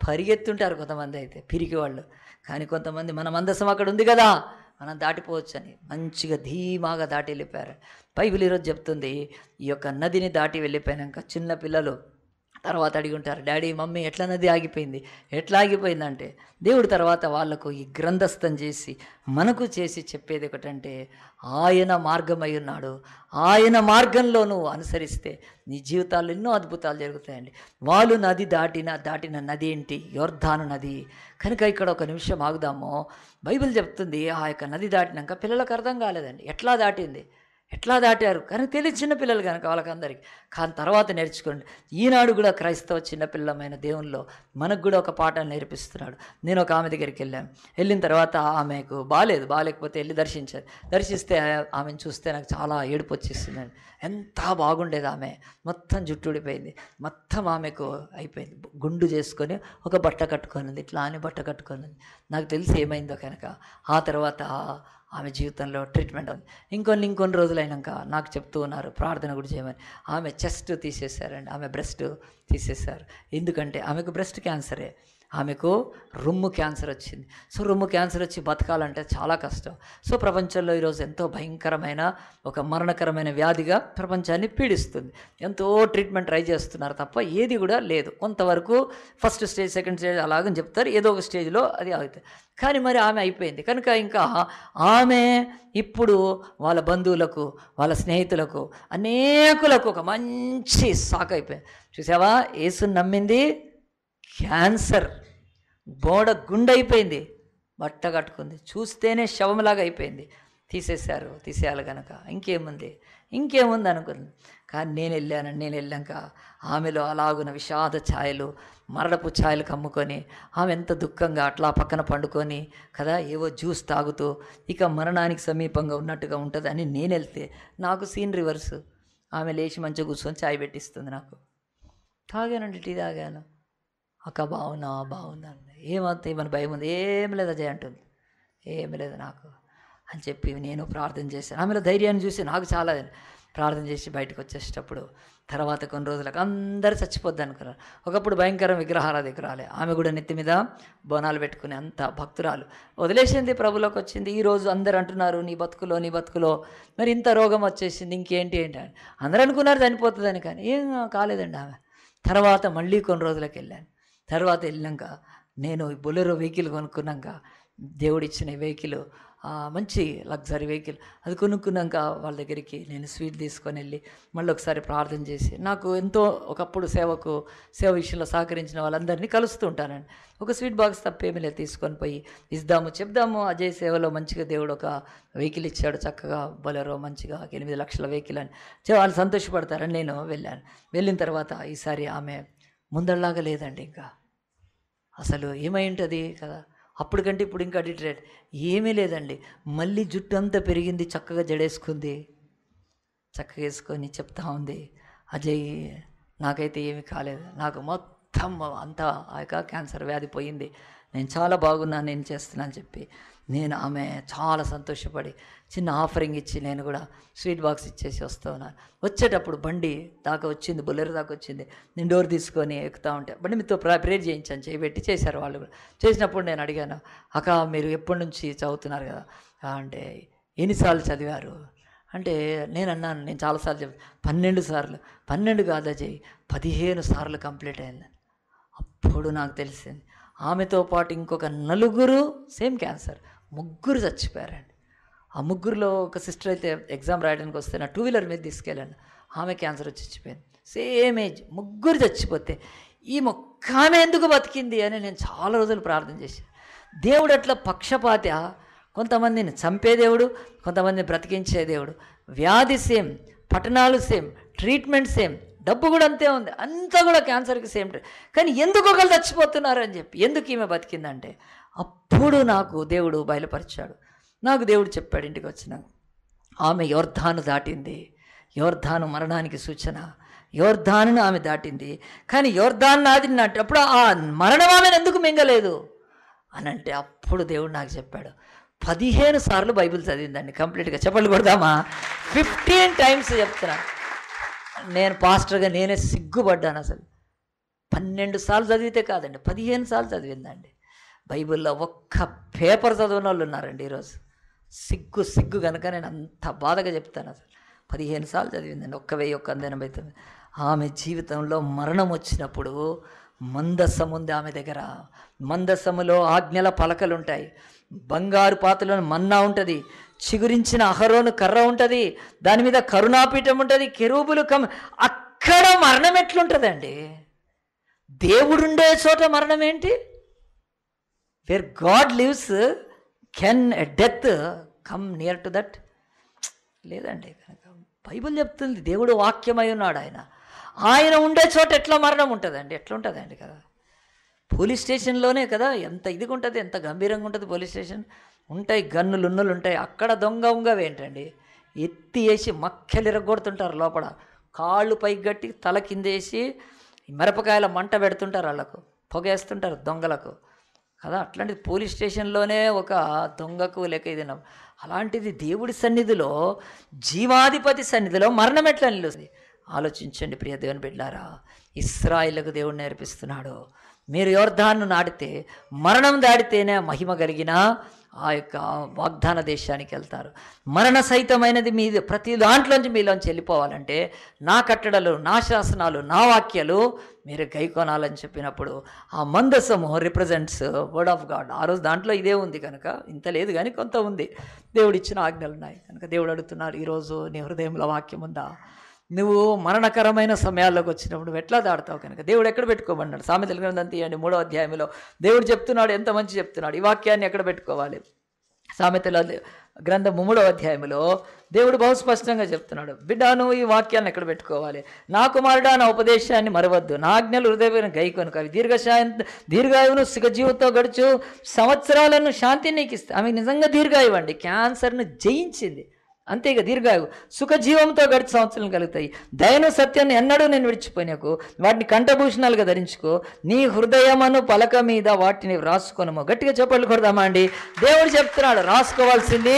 పరిగెత్తుంటారు కొంతమంది అయితే పిరికి వాళ్ళు కానీ కొంతమంది మన మందసం అక్కడ ఉంది కదా మనం దాటిపోవచ్చు అని మంచిగా ధీమాగా దాటి వెళ్ళిపోయారు బైబిల్ ఈరోజు చెప్తుంది ఈ యొక్క నదిని దాటి వెళ్ళిపోయాక చిన్న పిల్లలు తర్వాత అడిగి ఉంటారు డాడీ మమ్మీ ఎట్లా నది ఆగిపోయింది ఎట్లా ఆగిపోయిందంటే దేవుడు తర్వాత వాళ్లకు ఈ గ్రంథస్థం చేసి మనకు చేసి చెప్పేది ఒకటంటే ఆయన మార్గమై ఉన్నాడు ఆయన మార్గంలో నువ్వు అనుసరిస్తే నీ జీవితాల్లో ఎన్నో అద్భుతాలు జరుగుతాయండి వాళ్ళు నది దాటిన దాటిన నది ఏంటి యోర్ధాను నది కనుక ఇక్కడ ఒక నిమిషం ఆగుదాము బైబిల్ చెప్తుంది ఆ యొక్క నది దాటినాక పిల్లలకు అర్థం కాలేదండి ఎట్లా దాటింది ఎట్లా దాటారు కానీ తెలియదు చిన్నపిల్లలు కనుక వాళ్ళకందరికీ కానీ తర్వాత నేర్చుకోండి ఈనాడు కూడా క్రైస్తవ చిన్నపిల్లమైన దేవుల్లో మనకు కూడా ఒక పాఠాన్ని నేర్పిస్తున్నాడు నేను ఒక ఆమె దగ్గరికి వెళ్ళాను వెళ్ళిన తర్వాత ఆమెకు బాగాలేదు బాగాలేకపోతే వెళ్ళి దర్శించారు దర్శిస్తే ఆమెను చూస్తే నాకు చాలా ఏడుపు వచ్చేసిందండి ఎంత బాగుండేది ఆమె మొత్తం జుట్టుడిపోయింది మొత్తం ఆమెకు అయిపోయింది గుండు చేసుకొని ఒక బట్ట కట్టుకొని ఇట్లా అని బట్ట కట్టుకొని నాకు తెలిసి ఏమైందో కనుక ఆ తర్వాత ఆమె జీవితంలో ట్రీట్మెంట్ ఉంది ఇంకొన్ని ఇంకొన్ని రోజులైనాక నాకు చెప్తూ ఉన్నారు ప్రార్థన కూడా చేయమని ఆమె చెస్ట్ తీసేశారండి ఆమె బ్రెస్ట్ తీసేశారు ఎందుకంటే ఆమెకు బ్రెస్ట్ క్యాన్సరే ఆమెకు రొమ్ము క్యాన్సర్ వచ్చింది సో రొమ్ము క్యాన్సర్ వచ్చి బతకాలంటే చాలా కష్టం సో ప్రపంచంలో ఈరోజు ఎంతో భయంకరమైన ఒక మరణకరమైన వ్యాధిగా ప్రపంచాన్ని పీడిస్తుంది ఎంతో ట్రీట్మెంట్ ట్రై చేస్తున్నారు తప్ప ఏది కూడా లేదు కొంతవరకు ఫస్ట్ స్టేజ్ సెకండ్ స్టేజ్ అలాగని చెప్తారు ఏదో ఒక స్టేజ్లో అది ఆగుతుంది కానీ మరి ఆమె అయిపోయింది కనుక ఇంకా ఆమె ఇప్పుడు వాళ్ళ బంధువులకు వాళ్ళ స్నేహితులకు అనేకులకు ఒక మంచి సాక్ అయిపోయింది చూసావా ఏసుని నమ్మింది క్యాన్సర్ బోడ గుండె అయిపోయింది బట్ట కట్టుకుంది చూస్తేనే శవంలాగా అయిపోయింది తీసేశారు తీసేయాలి కనుక ఇంకేముంది ఇంకేముంది అనుకుంది కానీ నేను వెళ్ళాను నేను వెళ్ళాక ఆమెలో అలాగున విషాద ఛాయలు మరడపు ఛాయలు కమ్ముకొని ఆమె ఎంత దుఃఖంగా అట్లా పక్కన పండుకొని కదా ఏవో జ్యూస్ తాగుతూ ఇక మరణానికి సమీపంగా ఉన్నట్టుగా ఉంటుంది అని నేను వెళ్తే నాకు సీన్ రివర్స్ ఆమె లేచి మంచిగా కూర్చొని ఛాయ్ పెట్టిస్తుంది నాకు తాగానండి టీ తాగాను అక్క బాగున్నా బాగుందండి ఏమంత ఏమైనా భయం ఉంది ఏం లేదు అజయ్ అంటుంది ఏం లేదు నాకు అని చెప్పి నేను ప్రార్థన చేశాను ఆమెలో ధైర్యాన్ని చూసి నాకు చాలా ప్రార్థన చేసి బయటకు వచ్చేటప్పుడు తర్వాత కొన్ని రోజులకు అందరు చచ్చిపోద్ది అనుకున్నారు ఒకప్పుడు భయంకరం విగ్రహారాధికురాలే ఆమె కూడా నెత్తి మీద బోనాలు పెట్టుకునే అంత భక్తురాలు వదిలేసింది ప్రభులోకి వచ్చింది ఈరోజు అందరు అంటున్నారు నీ బతుకులో నీ బతుకులో మరి ఇంత రోగం వచ్చేసింది ఇంకేంటి ఏంటి అని అందరూ అనుకున్నారు చనిపోతుందని కానీ ఏం కాలేదండి ఆమె తర్వాత మళ్ళీ కొన్ని రోజులకు వెళ్ళాను తర్వాత వెళ్ళినాక నేను బొలెరో వెహికల్ కొనుక్కున్నాక దేవుడిచ్చిన వెహికల్ మంచి లగ్జరీ వెహికల్ అది కొనుక్కున్నాక వాళ్ళ దగ్గరికి నేను స్వీట్ తీసుకొని వెళ్ళి మళ్ళీ ఒకసారి ప్రార్థన చేసి నాకు ఎంతో ఒకప్పుడు సేవకు సేవ విషయంలో సహకరించిన వాళ్ళందరినీ కలుస్తూ ఉంటానండి ఒక స్వీట్ బాక్స్ తప్పేమీ లేదు తీసుకొని పోయి ఇద్దాము చెప్దాము అజయ్ సేవలో మంచిగా దేవుడు ఒక వెహికల్ ఇచ్చాడు చక్కగా బొలెరో మంచిగా ఎనిమిది లక్షల వెహికల్ అని వాళ్ళు సంతోషపడతారని నేను వెళ్ళాను వెళ్ళిన తర్వాత ఈసారి ఆమె ముందల్లాగా లేదండి ఇంకా అసలు ఏమై ఉంటుంది కదా అప్పుడు కంటే ఇప్పుడు ఇంకా అడిటరేట్ ఏమీ లేదండి మళ్ళీ జుట్టు అంతా పెరిగింది చక్కగా జడేసుకుంది చక్కగా వేసుకొని చెప్తా ఉంది అజయ్ నాకైతే ఏమీ కాలేదు నాకు మొత్తం మొత్తం అంతా ఆ యొక్క క్యాన్సర్ వ్యాధి పోయింది నేను చాలా బాగున్నాను నేను చేస్తున్నాను చెప్పి నేను ఆమె చాలా సంతోషపడి చిన్న ఆఫరింగ్ ఇచ్చి నేను కూడా స్వీట్ బాక్స్ ఇచ్చేసి వస్తున్నాను వచ్చేటప్పుడు బండి దాకా వచ్చింది బుల్లెరు దాకా వచ్చింది నేను డోర్ తీసుకొని ఎక్కుతూ ఉంటే బండి మీతో ప్రేర్ చేయించాను చేయబెట్టి చేశారు వాళ్ళు కూడా చేసినప్పుడు నేను అడిగాను అక్క మీరు ఎప్పటి నుంచి చదువుతున్నారు కదా అంటే ఎన్నిసార్లు చదివారు అంటే నేను అన్నాను నేను చాలాసార్లు చెప్పాను పన్నెండు సార్లు పన్నెండు కాదా చేయి పదిహేను సార్లు కంప్లీట్ అయింది అప్పుడు నాకు తెలిసింది ఆమెతో పాటు ఇంకొక నలుగురు సేమ్ క్యాన్సర్ ముగ్గురు చచ్చిపోయారండి ఆ ముగ్గురులో ఒక సిస్టర్ అయితే ఎగ్జామ్ రాయడానికి వస్తే నా టూ వీలర్ మీద తీసుకెళ్ళాను ఆమె క్యాన్సర్ వచ్చి చచ్చిపోయింది సేమ్ ఏజ్ ముగ్గురు చచ్చిపోతే ఈ మొక్క ఆమె ఎందుకు బతికింది అని నేను చాలా రోజులు ప్రార్థన చేశాను దేవుడు అట్లా పక్షపాత కొంతమందిని చంపే దేవుడు కొంతమందిని బ్రతికించే దేవుడు వ్యాధి సేమ్ పట్టణాలు సేమ్ ట్రీట్మెంట్ సేమ్ డబ్బు కూడా అంతే ఉంది అంతా కూడా క్యాన్సర్కి సేమ్ కానీ ఎందుకు ఒకరు చచ్చిపోతున్నారు అని చెప్పి ఎందుకు ఈమె బతికిందంటే అప్పుడు నాకు దేవుడు బయలుపరిచాడు నాకు దేవుడు చెప్పాడు ఇంటికి వచ్చిన ఆమె యోర్ధాను దాటింది యోర్ధాను మరణానికి సూచన యోర్ధాను ఆమె దాటింది కానీ యోర్ధాను దాటినప్పుడు ఆ మరణం ఆమెను ఎందుకు మింగలేదు అని అంటే అప్పుడు దేవుడు నాకు చెప్పాడు పదిహేను సార్లు బైబిల్ చదివిందండి కంప్లీట్గా చెప్పలు కొడదామా ఫిఫ్టీన్ టైమ్స్ చెప్తున్నాను నేను పాస్టర్గా నేనే సిగ్గుపడ్డాను అసలు పన్నెండు సార్లు చదివితే కాదండి పదిహేను సార్లు చదివిందండి బైబిల్లో ఒక్క పేపర్ చదివిన వాళ్ళు ఉన్నారండి ఈరోజు సిగ్గు సిగ్గు కనుక నేను అంత బాధగా చెప్తాను అసలు పదిహేను సార్లు చదివిందండి ఒక్క వెయ్యి ఒక్క ఎనభై తొమ్మిది ఆమె జీవితంలో మరణం వచ్చినప్పుడు మందస్సముంది ఉంది ఆమె దగ్గర మందస్సములో ఆజ్ఞల పలకలు ఉంటాయి బంగారు పాత్రలో మన్నా ఉంటుంది చిగురించిన అహరోను కర్ర ఉంటుంది దాని మీద కరుణాపీఠం ఉంటుంది కెరూబులు కమ్ అక్కడ మరణం ఎట్లుంటుందండి దేవుడుండే చోట మరణం ఏంటి where God lives can death come near to that లేదండి కనుక బైబుల్ చెప్తుంది దేవుడు వాక్యమై ఉన్నాడు ఆయన ఆయన ఉండే చోట ఎట్లా మరణం ఉంటుందండి ఎట్లా ఉంటుందండి కదా పోలీస్ స్టేషన్లోనే కదా ఎంత ఇదిగా ఉంటుంది ఎంత గంభీరంగా ఉంటుంది పోలీస్ స్టేషన్ ఉంటాయి గన్నులు ఉన్నులు ఉంటాయి అక్కడ దొంగ ఏంటండి ఎత్తి వేసి మక్కెలిరగొడుతుంటారు లోపల కాళ్ళు పైకి గట్టి తల కిందేసి మిరపకాయల మంట పెడుతుంటారు వాళ్ళకు పొగేస్తుంటారు దొంగలకు కదా అట్లాంటిది పోలీస్ స్టేషన్లోనే ఒక దొంగకు లేక ఇది అలాంటిది దేవుడి సన్నిధిలో జీవాధిపతి సన్నిధిలో మరణం ఎట్లా నిలుస్తుంది ఆలోచించండి ప్రియ దేవుని బిడ్డారా ఇస్రాయిలకు దేవుడు నేర్పిస్తున్నాడు మీరు యోర్ధాన్ను నాటితే మరణం దాడితేనే మహిమ కలిగిన ఆ యొక్క వాగ్దాన దేశానికి వెళ్తారు మరణ సహితమైనది మీ ప్రతి దాంట్లోంచి మీలోంచి వెళ్ళిపోవాలంటే నా కట్టడలు నా శాసనాలు నా వాక్యాలు మీరు గైకొనాలని చెప్పినప్పుడు ఆ మందసము రిప్రజెంట్స్ వర్డ్ ఆఫ్ గాడ్ ఆ రోజు దాంట్లో ఇదే ఉంది కనుక ఇంత లేదు కానీ కొంత ఉంది దేవుడు ఇచ్చిన ఆజ్ఞలు ఉన్నాయి కనుక దేవుడు అడుగుతున్నారు ఈరోజు నీ హృదయంలో వాక్యం ఉందా నువ్వు మరణకరమైన సమయాల్లోకి వచ్చినప్పుడు ఎట్లా దాడతావు కనుక దేవుడు ఎక్కడ పెట్టుకోమన్నాడు సామెతల గ్రంథం తీయండి మూడో అధ్యాయంలో దేవుడు చెప్తున్నాడు ఎంత మంచి చెప్తున్నాడు ఈ వాక్యాన్ని ఎక్కడ పెట్టుకోవాలి సామెతల గ్రంథం మూడో అధ్యాయంలో దేవుడు బహుస్పష్టంగా చెప్తున్నాడు బిడ్డ నువ్వు ఈ వాక్యాన్ని ఎక్కడ పెట్టుకోవాలి నా కుమారుడా నా ఉపదేశాన్ని మరవద్దు నా ఆజ్ఞలు హృదయమైన గై కనుక అవి దీర్ఘశాయం దీర్ఘాయువును సుఖజీవంతో గడుచు సంవత్సరాలను శాంతి నీకు ఇస్తా ఆమె నిజంగా దీర్ఘాయువండి క్యాన్సర్ను జయించింది అంతేగా దీర్ఘాయు సుఖజీవంతో గడిచి సంవత్సరం కలుగుతాయి దయను సత్యాన్ని ఎన్నడూ నేను విడిచిపోయినకు వాటిని కంఠభూషణాలుగా ధరించుకో నీ హృదయమను పలక మీద వాటిని రాసుకోనము గట్టిగా చెప్పలు కొడదామా అండి దేవుడు చెప్తున్నాడు రాసుకోవాల్సింది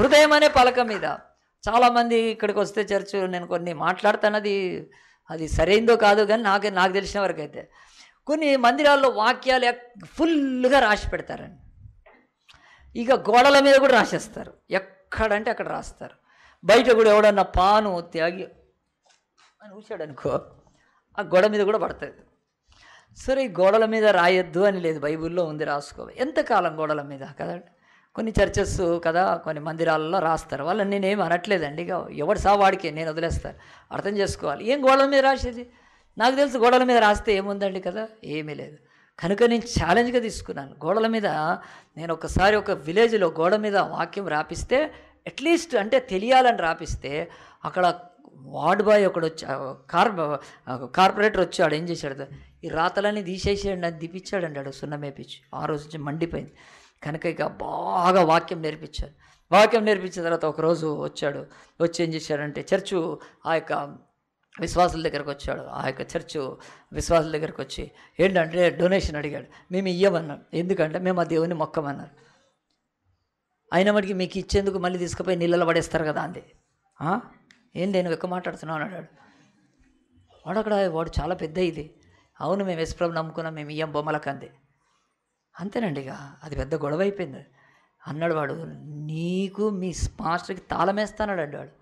హృదయం అనే పలక మీద చాలామంది ఇక్కడికి వస్తే చర్చ నేను కొన్ని మాట్లాడుతున్నది అది సరైందో కాదు కానీ నాకు నాకు తెలిసిన వరకు అయితే కొన్ని మందిరాల్లో వాక్యాలు ఫుల్గా రాసి పెడతారండి ఇక గోడల మీద కూడా రాసేస్తారు ఎక్కడంటే అక్కడ రాస్తారు బయట కూడా ఎవడన్నా పాను త్యాగి అని ఊసాడు అనుకో ఆ గోడ మీద కూడా పడుతుంది సరే ఈ గోడల మీద రాయొద్దు అని లేదు బైబుల్లో ఉంది రాసుకో ఎంతకాలం గోడల మీద కదా కొన్ని చర్చెస్ కదా కొన్ని మందిరాలలో రాస్తారు వాళ్ళని నేనేం అనట్లేదండి ఇక ఎవడు వాడికే నేను వదిలేస్తాను అర్థం చేసుకోవాలి ఏం గోడల మీద రాసేది నాకు తెలుసు గోడల మీద రాస్తే ఏముందండి కదా ఏమీ లేదు కనుక నేను ఛాలెంజ్గా తీసుకున్నాను గోడల మీద నేను ఒకసారి ఒక విలేజ్లో గోడ మీద వాక్యం రాపిస్తే అట్లీస్ట్ అంటే తెలియాలని రాపిస్తే అక్కడ వార్డ్ బాయ్ ఒకడు వచ్చి కార్ కార్పొరేటర్ వచ్చాడు ఏం చేశాడు ఈ రాతలన్నీ తీసేసేయండి అని దిపించాడు అంటాడు సున్నమేపించి ఆ రోజు నుంచి మండిపోయింది కనుక ఇక బాగా వాక్యం నేర్పించాడు వాక్యం నేర్పించిన తర్వాత ఒకరోజు వచ్చాడు వచ్చి ఏం చేశాడంటే చర్చు ఆ యొక్క విశ్వాసుల దగ్గరకు వచ్చాడు ఆ యొక్క చర్చ్ విశ్వాసుల దగ్గరకు వచ్చి ఏంటంటే డొనేషన్ అడిగాడు మేము ఇవ్వమన్నాం ఎందుకంటే మేము ఆ దేవుని మొక్కమన్నారు అయినప్పటికీ మీకు ఇచ్చేందుకు మళ్ళీ తీసుకుపోయి నీళ్ళలో పడేస్తారు కదా అంది ఏం నేను ఎక్కువ మాట్లాడుతున్నావు అని అన్నాడు వాడు అక్కడ వాడు చాలా పెద్ద ఇది అవును మేము యశ్ప్రభు నమ్ముకున్నాం మేము ఇయ్యం బొమ్మలకు అంది అంతేనండి ఇక అది పెద్ద గొడవ అయిపోయింది అన్నాడు వాడు నీకు మీ మాస్టర్కి తాళమేస్తానాడు అండి వాడు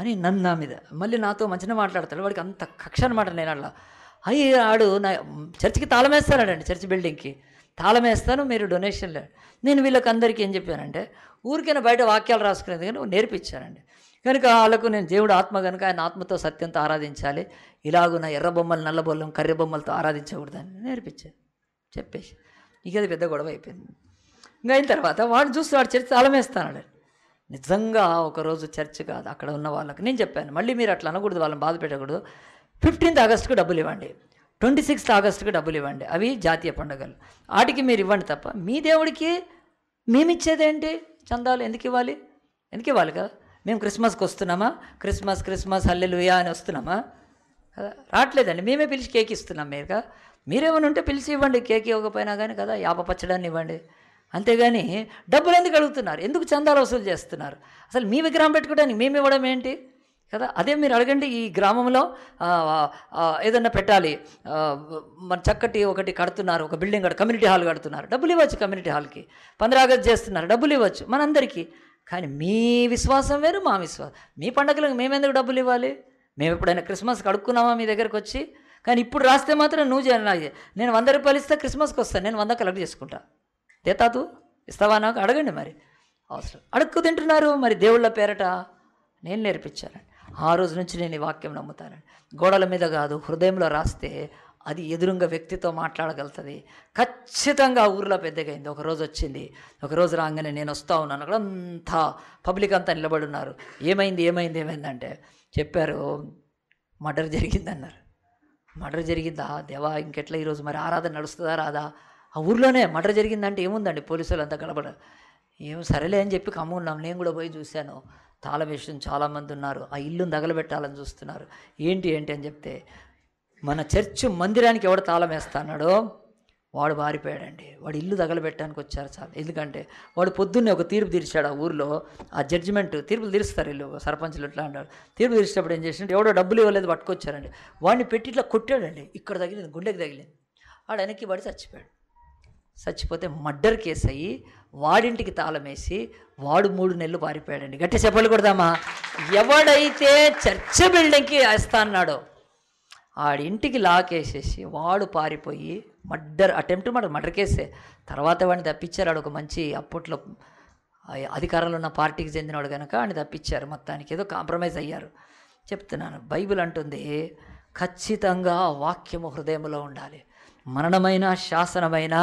అని నన్ను నా మీద మళ్ళీ నాతో మంచిగా మాట్లాడతాడు వాడికి అంత కక్ష అనమాట నేను అలా అయ్యి ఆడు నా చర్చికి తాళమేస్తానండి వేస్తానండి చర్చ్ బిల్డింగ్కి తాళమేస్తాను మీరు డొనేషన్ లేదు నేను వీళ్ళకి అందరికీ ఏం చెప్పానంటే ఊరికైనా బయట వాక్యాలు రాసుకునేది కానీ నేర్పించానండి కనుక వాళ్ళకు నేను దేవుడు ఆత్మ కనుక ఆయన ఆత్మతో సత్యంతో ఆరాధించాలి ఇలాగున ఎర్ర బొమ్మలు నల్ల బొమ్మలు కర్రె బొమ్మలతో ఆరాధించకూడదని నేర్పించాను చెప్పేసి ఇక అది పెద్ద గొడవ అయిపోయింది ఇంకా అయిన తర్వాత వాడు చూస్తున్నాడు చర్చ తాళం వేస్తాను నిజంగా ఒకరోజు చర్చ్ కాదు అక్కడ ఉన్న వాళ్ళకి నేను చెప్పాను మళ్ళీ మీరు అట్లా అనకూడదు వాళ్ళని బాధ పెట్టకూడదు ఫిఫ్టీన్త్ ఆగస్టుకు డబ్బులు ఇవ్వండి ట్వంటీ సిక్స్త్ ఆగస్టుకు డబ్బులు ఇవ్వండి అవి జాతీయ పండుగలు వాటికి మీరు ఇవ్వండి తప్ప మీ దేవుడికి మేమిచ్చేదేంటి చందాలు ఎందుకు ఇవ్వాలి ఎందుకు ఇవ్వాలి కదా మేము క్రిస్మస్కి వస్తున్నామా క్రిస్మస్ క్రిస్మస్ హల్లెలుయా అని వస్తున్నామా రావట్లేదండి మేమే పిలిచి కేక్ ఇస్తున్నాం మీరుగా మీరేమైనా ఉంటే పిలిచి ఇవ్వండి కేక్ ఇవ్వకపోయినా కానీ కదా యాప పచ్చడాన్ని ఇవ్వండి అంతేగాని డబ్బులు ఎందుకు అడుగుతున్నారు ఎందుకు చందాలు వసూలు చేస్తున్నారు అసలు మీ విగ్రహం పెట్టుకోవడానికి మేము ఇవ్వడం ఏంటి కదా అదే మీరు అడగండి ఈ గ్రామంలో ఏదన్నా పెట్టాలి మన చక్కటి ఒకటి కడుతున్నారు ఒక బిల్డింగ్ కమ్యూనిటీ హాల్ కడుతున్నారు డబ్బులు ఇవ్వచ్చు కమ్యూనిటీ హాల్కి ఆగస్ట్ చేస్తున్నారు డబ్బులు ఇవ్వచ్చు మనందరికీ కానీ మీ విశ్వాసం వేరు మా విశ్వాసం మీ పండగలకు మేమెందుకు డబ్బులు ఇవ్వాలి మేము ఎప్పుడైనా క్రిస్మస్ కడుక్కున్నామా మీ దగ్గరకు వచ్చి కానీ ఇప్పుడు రాస్తే మాత్రం నువ్వు నేను వంద రూపాయలు ఇస్తే క్రిస్మస్కి వస్తాను నేను వంద కలెక్ట్ చేసుకుంటాను ఏ తాతు ఇస్తావా నాకు అడగండి మరి అవసరం అడుక్కు తింటున్నారు మరి దేవుళ్ళ పేరట నేను నేర్పించానండి ఆ రోజు నుంచి నేను ఈ వాక్యం నమ్ముతానండి గోడల మీద కాదు హృదయంలో రాస్తే అది ఎదురుంగా వ్యక్తితో మాట్లాడగలుగుతుంది ఖచ్చితంగా ఊర్లో పెద్దగా అయింది ఒకరోజు వచ్చింది ఒకరోజు రాగానే నేను వస్తా ఉన్నాను అక్కడ అంతా పబ్లిక్ అంతా నిలబడి ఉన్నారు ఏమైంది ఏమైంది ఏమైందంటే చెప్పారు మర్డర్ జరిగిందన్నారు మర్డర్ జరిగిందా దేవా ఇంకెట్లా ఈరోజు మరి ఆరాధన నడుస్తుందా రాదా ఆ ఊర్లోనే మటర్ జరిగిందంటే ఏముందండి పోలీసులు అంతా గడపడ ఏం సరేలే అని చెప్పి కమ్మున్నాం నేను కూడా పోయి చూశాను తాళం వేసిన చాలామంది ఉన్నారు ఆ ఇల్లును తగలబెట్టాలని చూస్తున్నారు ఏంటి ఏంటి అని చెప్తే మన చర్చ్ మందిరానికి ఎవడు తాళం వేస్తాడో వాడు బారిపోయాడండి వాడు ఇల్లు తగలబెట్టడానికి వచ్చారు సార్ ఎందుకంటే వాడు పొద్దున్నే ఒక తీర్పు తీర్చాడు ఆ ఊర్లో ఆ జడ్జిమెంట్ తీర్పులు తీరుస్తారు ఇల్లు సర్పంచులు ఎట్లా అంటారు తీర్పు తీర్చినప్పుడు ఏం చేసినట్టు ఎవడో డబ్బులు ఇవ్వలేదు పట్టుకొచ్చారండి వాడిని పెట్టి ఇట్లా కొట్టాడండి ఇక్కడ తగిలింది గుండెకి తగిలింది వాడు వెనక్కి పడి చచ్చిపోయాడు చచ్చిపోతే మర్డర్ కేసు అయ్యి వాడింటికి తాళమేసి వాడు మూడు నెలలు పారిపోయాడండి గట్టి చెప్పలు కొడదామా ఎవడైతే చర్చ బిల్డింగ్కి వేస్తా అన్నాడో ఆడింటికి లాకేసేసి వాడు పారిపోయి మర్డర్ అటెంప్ట్ మాట మర్డర్ కేసే తర్వాత వాడిని తప్పించారు ఆడు ఒక మంచి అప్పట్లో అధికారంలో ఉన్న పార్టీకి చెందినవాడు కనుక ఆయన తప్పించారు మొత్తానికి ఏదో కాంప్రమైజ్ అయ్యారు చెప్తున్నాను బైబిల్ అంటుంది ఖచ్చితంగా వాక్యము హృదయంలో ఉండాలి మరణమైన శాసనమైన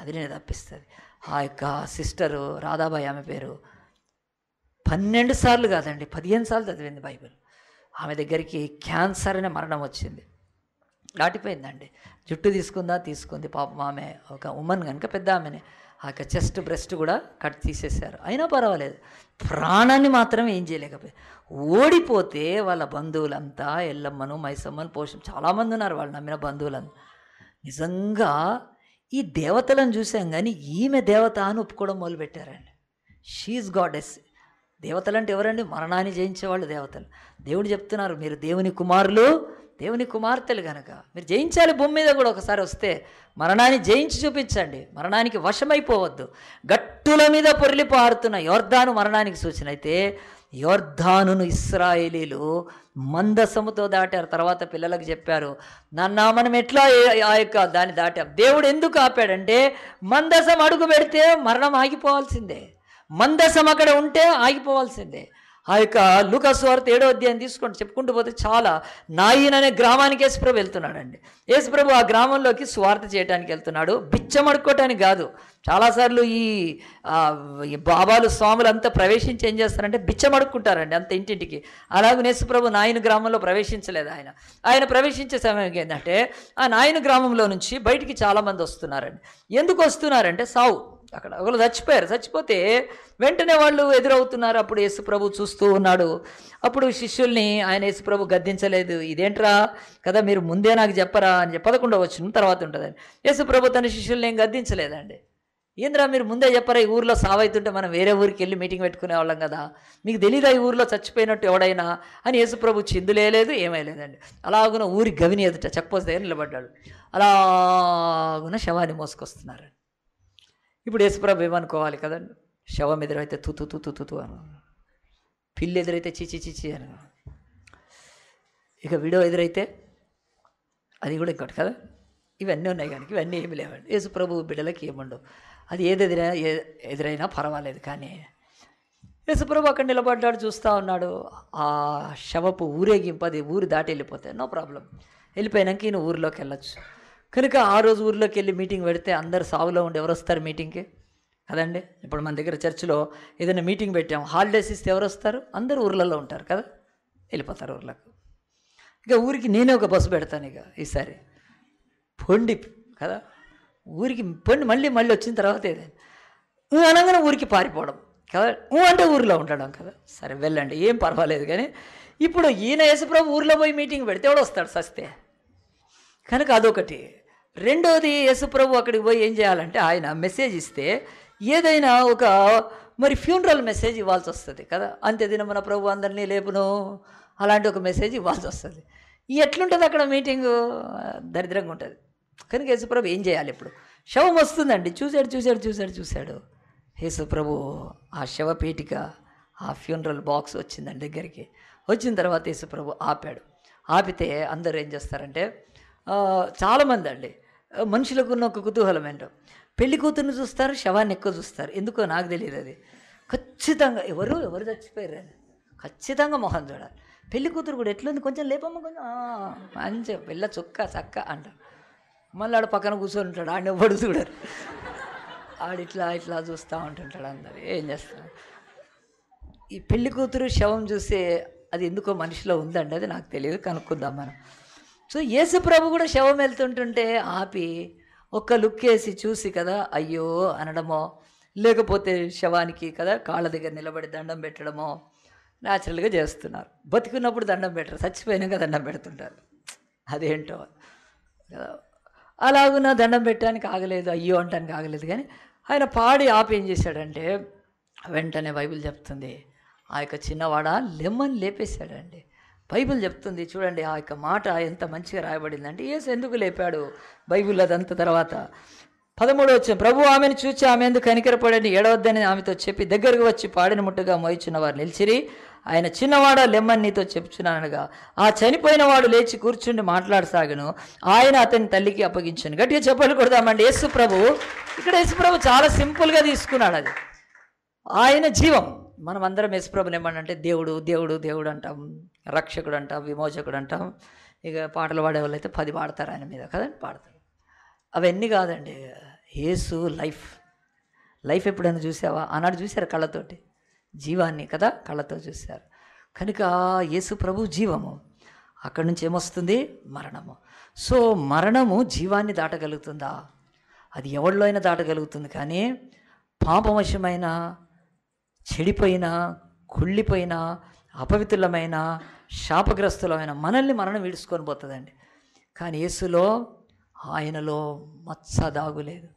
అది నేను తప్పిస్తుంది ఆ యొక్క సిస్టరు రాధాబాయి ఆమె పేరు పన్నెండు సార్లు కాదండి పదిహేను సార్లు చదివింది బైబిల్ ఆమె దగ్గరికి క్యాన్సర్ అనే మరణం వచ్చింది దాటిపోయిందండి జుట్టు తీసుకుందా తీసుకుంది పాపం ఆమె ఒక ఉమెన్ కనుక పెద్ద ఆమెనే ఆ యొక్క చెస్ట్ బ్రెస్ట్ కూడా కట్ తీసేశారు అయినా పర్వాలేదు ప్రాణాన్ని మాత్రం ఏం చేయలేకపోయి ఓడిపోతే వాళ్ళ బంధువులంతా ఎల్లమ్మను మైసమ్మను పోషం చాలామంది ఉన్నారు వాళ్ళు నమ్మిన బంధువులంతా నిజంగా ఈ దేవతలను చూసాం కానీ ఈమె దేవత అని ఒప్పుకోవడం మొదలుపెట్టారండి షీఈ్ గాడెస్ దేవతలు అంటే ఎవరండి మరణాన్ని జయించేవాళ్ళు దేవతలు దేవుడు చెప్తున్నారు మీరు దేవుని కుమారులు దేవుని కుమార్తెలు కనుక మీరు జయించాలి భూమి మీద కూడా ఒకసారి వస్తే మరణాన్ని జయించి చూపించండి మరణానికి వశమైపోవద్దు గట్టుల మీద పొరిలిపారుతున్న యోర్ధాను మరణానికి సూచన అయితే యోర్ధానును ఇస్రాయేలీలు మందసముతో దాటారు తర్వాత పిల్లలకు చెప్పారు నన్న మనం ఎట్లా ఆ యొక్క దాన్ని దాటాం దేవుడు ఎందుకు ఆపాడంటే మందసం అడుగు పెడితే మరణం ఆగిపోవాల్సిందే మందసం అక్కడ ఉంటే ఆగిపోవాల్సిందే ఆ యొక్క లుకాసు వార్త ఏడో అధ్యాయం తీసుకోండి చెప్పుకుంటూ పోతే చాలా నాయిన్ అనే గ్రామానికి యేసుప్రభు వెళ్తున్నాడండి యేసుప్రభు ఆ గ్రామంలోకి స్వార్థ చేయడానికి వెళ్తున్నాడు బిచ్చమడుకోవటానికి కాదు చాలాసార్లు ఈ బాబాలు స్వాములు అంతా ప్రవేశించి ఏం చేస్తారంటే బిచ్చమడుక్కుంటారండి అంత ఇంటింటికి అలాగే యేసుప్రభు నాయన గ్రామంలో ప్రవేశించలేదు ఆయన ఆయన ప్రవేశించే సమయం ఏంటంటే ఆ నాయన గ్రామంలో నుంచి బయటికి చాలామంది వస్తున్నారండి ఎందుకు వస్తున్నారంటే సావు అక్కడ ఒకళ్ళు చచ్చిపోయారు చచ్చిపోతే వెంటనే వాళ్ళు ఎదురవుతున్నారు అప్పుడు యేసుప్రభు చూస్తూ ఉన్నాడు అప్పుడు శిష్యుల్ని ఆయన యేసుప్రభు గద్దించలేదు ఇదేంట్రా కదా మీరు ముందే నాకు చెప్పరా అని చెప్పి పదకొండవ వచ్చిన తర్వాత ఉంటుందండి యేసుప్రభు తన శిష్యుల్ని ఏం గద్దించలేదండి ఏంద్రా మీరు ముందే చెప్పరా ఈ ఊర్లో సావైతుంటే మనం వేరే ఊరికి వెళ్ళి మీటింగ్ పెట్టుకునే వాళ్ళం కదా మీకు తెలీదా ఈ ఊర్లో చచ్చిపోయినట్టు ఎవడైనా అని యేసుప్రభు చిందులేదు ఏమైలేదండి అలాగున ఊరి గవిని ఎదుట చెప్పొస్తే నిలబడ్డాడు అలాగున శవాన్ని మోసుకొస్తున్నారు ఇప్పుడు యేసుప్రభు ఏమనుకోవాలి కదండి శవం ఎదురైతే తుతు తుతు తుతు అను పిల్లి ఎదురైతే చిచి చిచి అను ఇక విడో ఎదురైతే అది కూడా ఇంకోటి కదా ఇవన్నీ ఉన్నాయి కానీ ఇవన్నీ ఏమి లేవండి యేసు ప్రభు బిడ్డలకి ఏముండవు అది ఏది ఎదురైనా ఎదురైనా పర్వాలేదు కానీ యేసుప్రభు అక్కడ నిలబడ్డాడు చూస్తూ ఉన్నాడు ఆ శవపు ఊరేగింపు అది ఊరు దాటి వెళ్ళిపోతే నో ప్రాబ్లం వెళ్ళిపోయినాక ఈయన ఊరిలోకి వెళ్ళచ్చు కనుక ఆ రోజు ఊర్లోకి వెళ్ళి మీటింగ్ పెడితే అందరు సావులో ఉండి ఎవరు వస్తారు మీటింగ్కి కదండి ఇప్పుడు మన దగ్గర చర్చిలో ఏదైనా మీటింగ్ పెట్టాం హాలిడేస్ ఇస్తే ఎవరు వస్తారు అందరు ఊర్లలో ఉంటారు కదా వెళ్ళిపోతారు ఊర్లకు ఇక ఊరికి నేనే ఒక బస్సు పెడతాను ఇక ఈసారి పొండి కదా ఊరికి పొండి మళ్ళీ మళ్ళీ వచ్చిన తర్వాత ఏదైనా అనగానే ఊరికి పారిపోవడం కదా ఊ అంటే ఊరిలో ఉండడం కదా సరే వెళ్ళండి ఏం పర్వాలేదు కానీ ఇప్పుడు ఈయన యేసుప్రభు ఊరిలో పోయి మీటింగ్ పెడితే ఎవడొస్తాడు సస్తే కనుక అదొకటి రెండోది యేసుప్రభు అక్కడికి పోయి ఏం చేయాలంటే ఆయన మెసేజ్ ఇస్తే ఏదైనా ఒక మరి ఫ్యూనరల్ మెసేజ్ ఇవ్వాల్సి వస్తుంది కదా అంత్యదిన మన ప్రభు అందరినీ లేపును అలాంటి ఒక మెసేజ్ ఇవ్వాల్సి వస్తుంది ఎట్లుంటుంది అక్కడ మీటింగ్ దరిద్రంగా ఉంటుంది కనుక యేసుప్రభు ఏం చేయాలి ఇప్పుడు శవం వస్తుందండి చూశాడు చూశాడు చూశాడు చూశాడు యేసుప్రభు ఆ శవపేటిక ఆ ఫ్యూనరల్ బాక్స్ వచ్చిందండి దగ్గరికి వచ్చిన తర్వాత యేసుప్రభు ఆపాడు ఆపితే అందరూ ఏం చేస్తారంటే చాలామంది అండి మనుషులకు ఉన్న ఒక కుతూహలం ఏంటో పెళ్లి కూతురుని చూస్తారు శవాన్ని ఎక్కువ చూస్తారు ఎందుకో నాకు తెలియదు అది ఖచ్చితంగా ఎవరు ఎవరు చచ్చిపోయారు ఖచ్చితంగా మొహం చూడాలి పెళ్లి కూతురు కూడా ఎట్లుంది కొంచెం లేపమ్మ కొంచెం మంచి పిల్ల చుక్క చక్క అంట మళ్ళీ ఆడ పక్కన కూర్చొని ఉంటాడు ఆడిని ఎవడు చూడరు ఆడిట్లా ఇట్లా చూస్తూ ఉంటుంటాడు అందరు ఏం చేస్తాడు ఈ పెళ్లి కూతురు శవం చూసే అది ఎందుకో మనిషిలో ఉందండి అది నాకు తెలియదు కనుక్కుందాం మనం సో యేసు ప్రభు కూడా శవం వెళ్తుంటుంటే ఆపి ఒక్క లుక్ వేసి చూసి కదా అయ్యో అనడమో లేకపోతే శవానికి కదా కాళ్ళ దగ్గర నిలబడి దండం పెట్టడమో న్యాచురల్గా చేస్తున్నారు బతికున్నప్పుడు దండం పెట్టరు చచ్చిపోయినాక దండం పెడుతుంటారు అదేంటో కదా దండం పెట్టడానికి ఆగలేదు అయ్యో అంటానికి ఆగలేదు కానీ ఆయన పాడి ఆపి ఏం చేశాడంటే వెంటనే బైబిల్ చెప్తుంది ఆ యొక్క చిన్నవాడ లెమ్మని లేపేశాడండి బైబిల్ చెప్తుంది చూడండి ఆ యొక్క మాట ఎంత మంచిగా రాయబడిందంటే ఏసు ఎందుకు లేపాడు బైబిల్ అదంత తర్వాత పదమూడో వచ్చిన ప్రభు ఆమెను చూచి ఆమె ఎందుకు కనికరపడని ఏడవద్దని ఆమెతో చెప్పి దగ్గరకు వచ్చి పాడిన ముట్టుగా మోయిచున్న వారు నిలిచిరి ఆయన చిన్నవాడ లెమ్మని నీతో ఆ చనిపోయిన వాడు లేచి కూర్చుండి మాట్లాడసాగను ఆయన అతని తల్లికి అప్పగించాను గట్టిగా చెప్పాలి కొడదామండి యేసు ప్రభు ఇక్కడ యేసు ప్రభు చాలా సింపుల్గా తీసుకున్నాడు అది ఆయన జీవం మనం అందరం యశుప్రభుని ఏమనంటే దేవుడు దేవుడు దేవుడు అంటాం రక్షకుడు అంటాం విమోచకుడు అంటాం ఇక పాటలు పాడే అయితే పది పాడతారు ఆయన మీద కదండి పాడతారు అవన్నీ కాదండి యేసు లైఫ్ లైఫ్ ఎప్పుడైనా చూసావా ఆనాడు చూశారు కళ్ళతోటి జీవాన్ని కదా కళ్ళతో చూశారు కనుక యేసు ప్రభు జీవము అక్కడి నుంచి ఏమొస్తుంది మరణము సో మరణము జీవాన్ని దాటగలుగుతుందా అది ఎవరిలో అయినా దాటగలుగుతుంది కానీ పాపవశమైన చెడిపోయినా కుళ్ళిపోయినా అపవిత్రులమైన శాపగ్రస్తులమైన మనల్ని మరణం విడుచుకొని పోతుందండి కానీ యేసులో ఆయనలో మచ్చ దాగులేదు